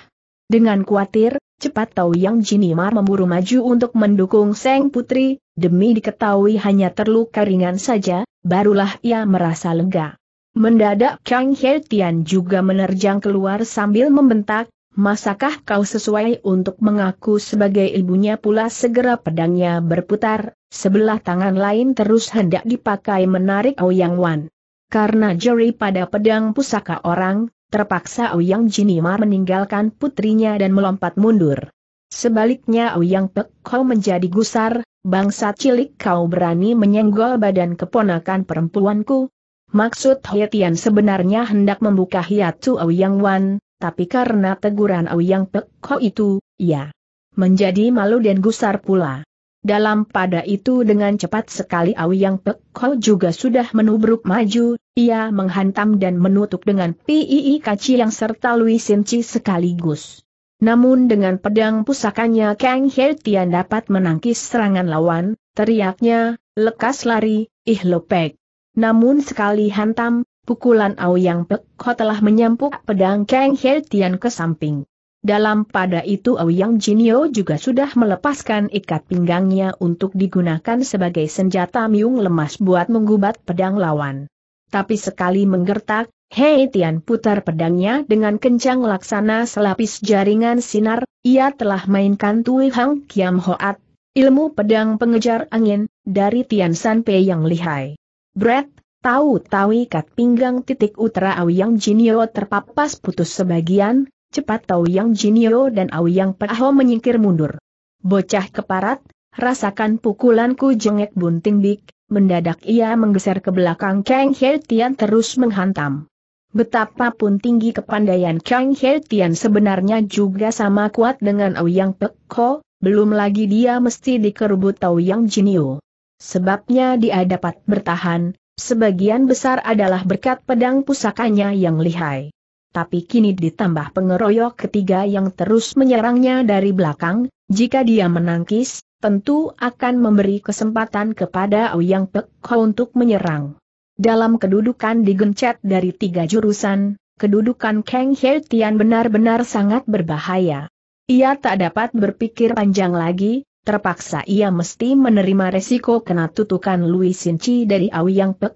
Dengan khawatir, cepat tahu Yang Jinimar memburu maju untuk mendukung Seng Putri, demi diketahui hanya terluka ringan saja, barulah ia merasa lega. Mendadak Kang He Tian juga menerjang keluar sambil membentak, Masakah kau sesuai untuk mengaku sebagai ibunya pula segera pedangnya berputar, sebelah tangan lain terus hendak dipakai menarik Ouyang Wan. Karena jeri pada pedang pusaka orang, terpaksa Ouyang Jinimar meninggalkan putrinya dan melompat mundur. Sebaliknya Ouyang Pek kau menjadi gusar, bangsa cilik kau berani menyenggol badan keponakan perempuanku. Maksud He sebenarnya hendak membuka hiatu Ouyang Wan, tapi karena teguran Ouyang Pek kau itu, ya, menjadi malu dan gusar pula. Dalam pada itu dengan cepat sekali Awi Yang Pek juga sudah menubruk maju, ia menghantam dan menutup dengan Pii Kaci yang serta Lui Sinci sekaligus. Namun dengan pedang pusakanya Kang He Tian dapat menangkis serangan lawan, teriaknya, lekas lari, ih lopek. Namun sekali hantam, pukulan Awi Yang telah menyampuk pedang Kang He Tian ke samping. Dalam pada itu Ouyang Jinio juga sudah melepaskan ikat pinggangnya untuk digunakan sebagai senjata miung lemas buat menggubat pedang lawan. Tapi sekali menggertak, Hei Tian putar pedangnya dengan kencang laksana selapis jaringan sinar, ia telah mainkan Tui Hang Kiam Hoat, ilmu pedang pengejar angin, dari Tian San Pei yang lihai. Brett, tahu-tahu ikat pinggang titik utara Ouyang Jinio terpapas putus sebagian, cepat tahu Yang Jinio dan yang Paho menyingkir mundur. Bocah keparat, rasakan pukulanku jengek bunting dik, mendadak ia menggeser ke belakang Kang Hei Tian terus menghantam. Betapapun tinggi kepandaian Kang Hei Tian sebenarnya juga sama kuat dengan Auyang Pekho, belum lagi dia mesti dikerubut tahu yang Jinio. Sebabnya dia dapat bertahan, sebagian besar adalah berkat pedang pusakanya yang lihai tapi kini ditambah pengeroyok ketiga yang terus menyerangnya dari belakang, jika dia menangkis, tentu akan memberi kesempatan kepada Ouyang Pek untuk menyerang. Dalam kedudukan digencet dari tiga jurusan, kedudukan Kang He Tian benar-benar sangat berbahaya. Ia tak dapat berpikir panjang lagi, terpaksa ia mesti menerima resiko kena tutukan Louis Sin dari Auyang Pek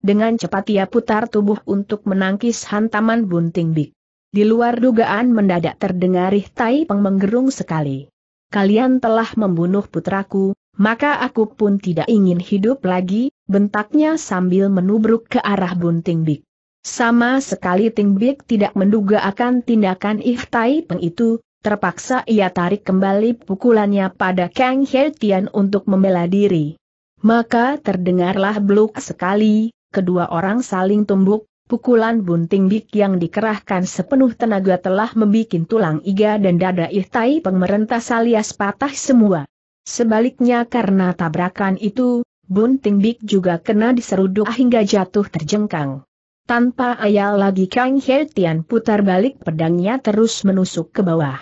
dengan cepat ia putar tubuh untuk menangkis hantaman bunting bik. Di luar dugaan mendadak terdengar tai peng menggerung sekali. Kalian telah membunuh putraku, maka aku pun tidak ingin hidup lagi, bentaknya sambil menubruk ke arah bunting bik. Sama sekali Ting Bik tidak menduga akan tindakan Tai Peng itu, terpaksa ia tarik kembali pukulannya pada Kang He Tian untuk membela diri. Maka terdengarlah bluk sekali, kedua orang saling tumbuk, pukulan bunting bik yang dikerahkan sepenuh tenaga telah membuat tulang iga dan dada ihtai pemerintah alias patah semua. Sebaliknya karena tabrakan itu, bunting bik juga kena diseruduk hingga jatuh terjengkang. Tanpa ayal lagi Kang He Tian putar balik pedangnya terus menusuk ke bawah.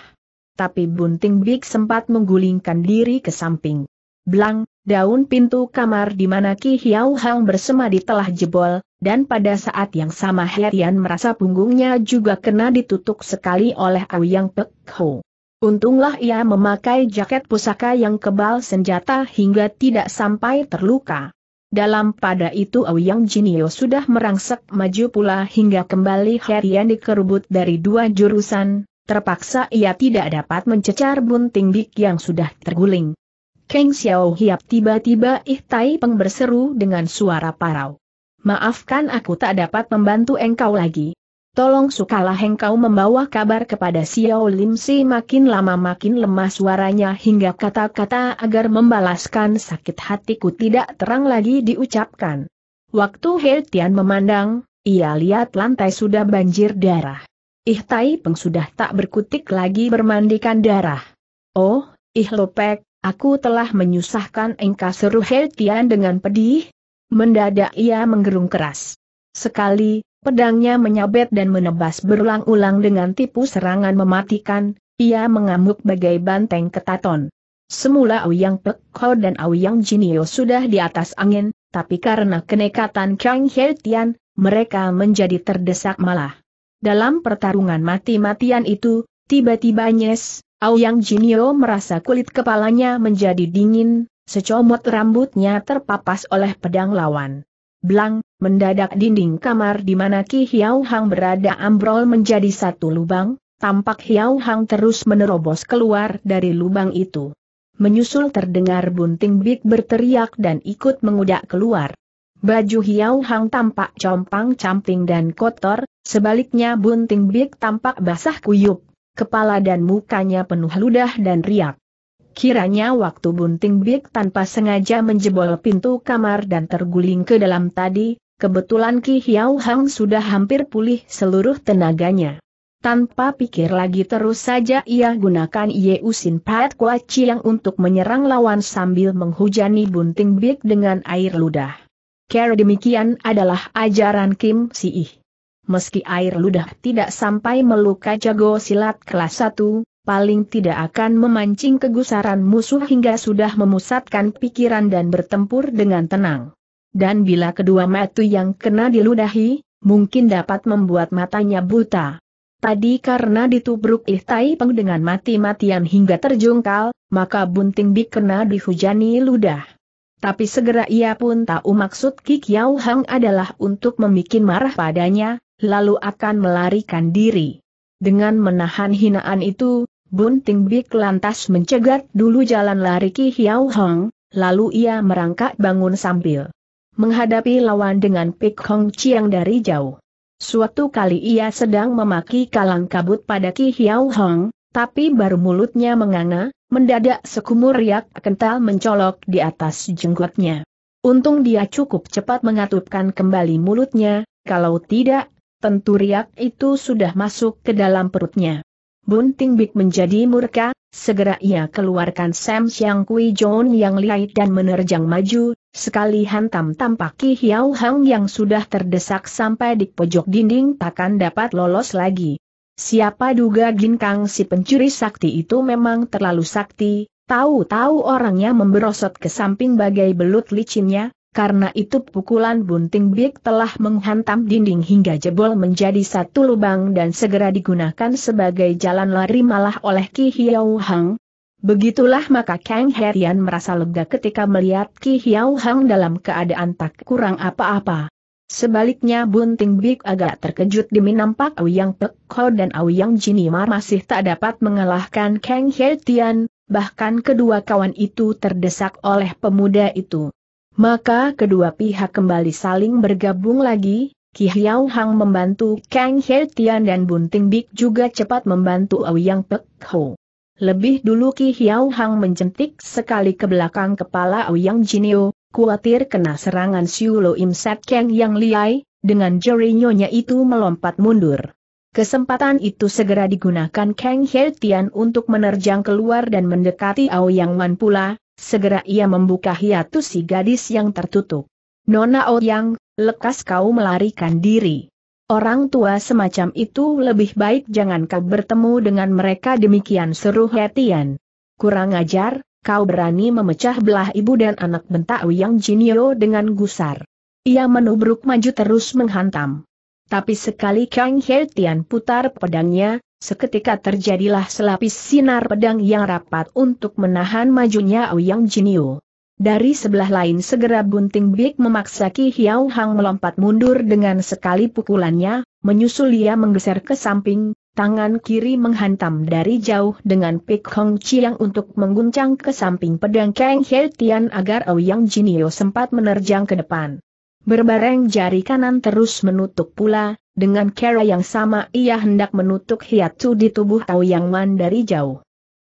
Tapi bunting bik sempat menggulingkan diri ke samping. Blang, daun pintu kamar di mana Ki Hiau Hang bersemadi telah jebol, dan pada saat yang sama Herian merasa punggungnya juga kena ditutup sekali oleh Auyang Pek Ho. Untunglah ia memakai jaket pusaka yang kebal senjata hingga tidak sampai terluka. Dalam pada itu Auyang Jinio sudah merangsek maju pula hingga kembali Herian dikerubut dari dua jurusan, terpaksa ia tidak dapat mencecar bunting bik yang sudah terguling. Keng Xiao Hiap tiba-tiba Ih Tai Peng berseru dengan suara parau. Maafkan aku tak dapat membantu engkau lagi. Tolong sukalah engkau membawa kabar kepada Xiao Lim Si makin lama makin lemah suaranya hingga kata-kata agar membalaskan sakit hatiku tidak terang lagi diucapkan. Waktu He Tian memandang, ia lihat lantai sudah banjir darah. Ih Tai Peng sudah tak berkutik lagi bermandikan darah. Oh, Ih Lopek, Aku telah menyusahkan engkau seru Heltian dengan pedih. Mendadak ia menggerung keras. Sekali, pedangnya menyabet dan menebas berulang-ulang dengan tipu serangan mematikan, ia mengamuk bagai banteng ketaton. Semula Auyang Pekho dan Auyang Jinio sudah di atas angin, tapi karena kenekatan Kang Heltian, mereka menjadi terdesak malah. Dalam pertarungan mati-matian itu, tiba-tiba Nyes, Aoyang Jinio merasa kulit kepalanya menjadi dingin, secomot rambutnya terpapas oleh pedang lawan. Blang, mendadak dinding kamar di mana Ki Hiao Hang berada ambrol menjadi satu lubang, tampak Hiao Hang terus menerobos keluar dari lubang itu. Menyusul terdengar bunting Big berteriak dan ikut mengudak keluar. Baju Hiao Hang tampak compang-camping dan kotor, sebaliknya bunting Big tampak basah kuyup kepala dan mukanya penuh ludah dan riak. Kiranya waktu Bunting Big tanpa sengaja menjebol pintu kamar dan terguling ke dalam tadi, kebetulan Ki Hiau Hang sudah hampir pulih seluruh tenaganya. Tanpa pikir lagi terus saja ia gunakan Yeusin Pat Qua Chiang untuk menyerang lawan sambil menghujani Bunting Big dengan air ludah. Cara demikian adalah ajaran Kim Si Ih meski air ludah tidak sampai melukai jago silat kelas 1, paling tidak akan memancing kegusaran musuh hingga sudah memusatkan pikiran dan bertempur dengan tenang. Dan bila kedua metu yang kena diludahi, mungkin dapat membuat matanya buta. Tadi karena ditubruk Ihtai Peng dengan mati-matian hingga terjungkal, maka Bunting Bik kena dihujani ludah. Tapi segera ia pun tahu maksud kik yau Hang adalah untuk membuat marah padanya, lalu akan melarikan diri. Dengan menahan hinaan itu, Bunting Bik lantas mencegat dulu jalan lari Ki Hiao Hong, lalu ia merangkak bangun sambil menghadapi lawan dengan Pik Hong Chiang dari jauh. Suatu kali ia sedang memaki kalang kabut pada Ki Hiao Hong, tapi baru mulutnya menganga, mendadak sekumur riak kental mencolok di atas jenggotnya. Untung dia cukup cepat mengatupkan kembali mulutnya, kalau tidak, tentu riak itu sudah masuk ke dalam perutnya. Bunting Big menjadi murka, segera ia keluarkan Sam Siang Kui John yang lihat dan menerjang maju, sekali hantam tampak Ki Hiao Hang yang sudah terdesak sampai di pojok dinding takkan dapat lolos lagi. Siapa duga Ginkang si pencuri sakti itu memang terlalu sakti, tahu-tahu orangnya memberosot ke samping bagai belut licinnya, karena itu pukulan bunting Big telah menghantam dinding hingga jebol menjadi satu lubang dan segera digunakan sebagai jalan lari malah oleh Ki Hiau Hang. Begitulah maka Kang Herian merasa lega ketika melihat Ki Hiau Hang dalam keadaan tak kurang apa-apa. Sebaliknya Bunting Big agak terkejut demi nampak Auyang Peck, Ho dan Auyang Jinimar masih tak dapat mengalahkan Kang Hertian. bahkan kedua kawan itu terdesak oleh pemuda itu. Maka kedua pihak kembali saling bergabung lagi, Ki Hiao Hang membantu Kang He Tian dan Bunting Big juga cepat membantu Yang Pek Ho. Lebih dulu Ki Hiao Hang mencentik sekali ke belakang kepala Yang Jinio, khawatir kena serangan Lo Im Sat Kang yang liai, dengan jerinyonya itu melompat mundur. Kesempatan itu segera digunakan Kang He Tian untuk menerjang keluar dan mendekati Yang Wan pula, Segera ia membuka hiatus si gadis yang tertutup. Nona Ouyang, lekas kau melarikan diri. Orang tua semacam itu lebih baik jangan kau bertemu dengan mereka demikian seru Hetian. Kurang ajar, kau berani memecah belah ibu dan anak bentak Ouyang Jinio dengan gusar. Ia menubruk maju terus menghantam. Tapi sekali Kang Hetian putar pedangnya, Seketika terjadilah selapis sinar pedang yang rapat untuk menahan majunya Ouyang Jinio. Dari sebelah lain segera Bunting Big memaksa Ki Hiao Hang melompat mundur dengan sekali pukulannya, menyusul ia menggeser ke samping, tangan kiri menghantam dari jauh dengan Pik Hong Chiang untuk mengguncang ke samping pedang Kang Hei Tian agar Ouyang Jinio sempat menerjang ke depan. Berbareng jari kanan terus menutup pula, dengan cara yang sama ia hendak menutup hiatu di tubuh Tao Yang Wan dari jauh.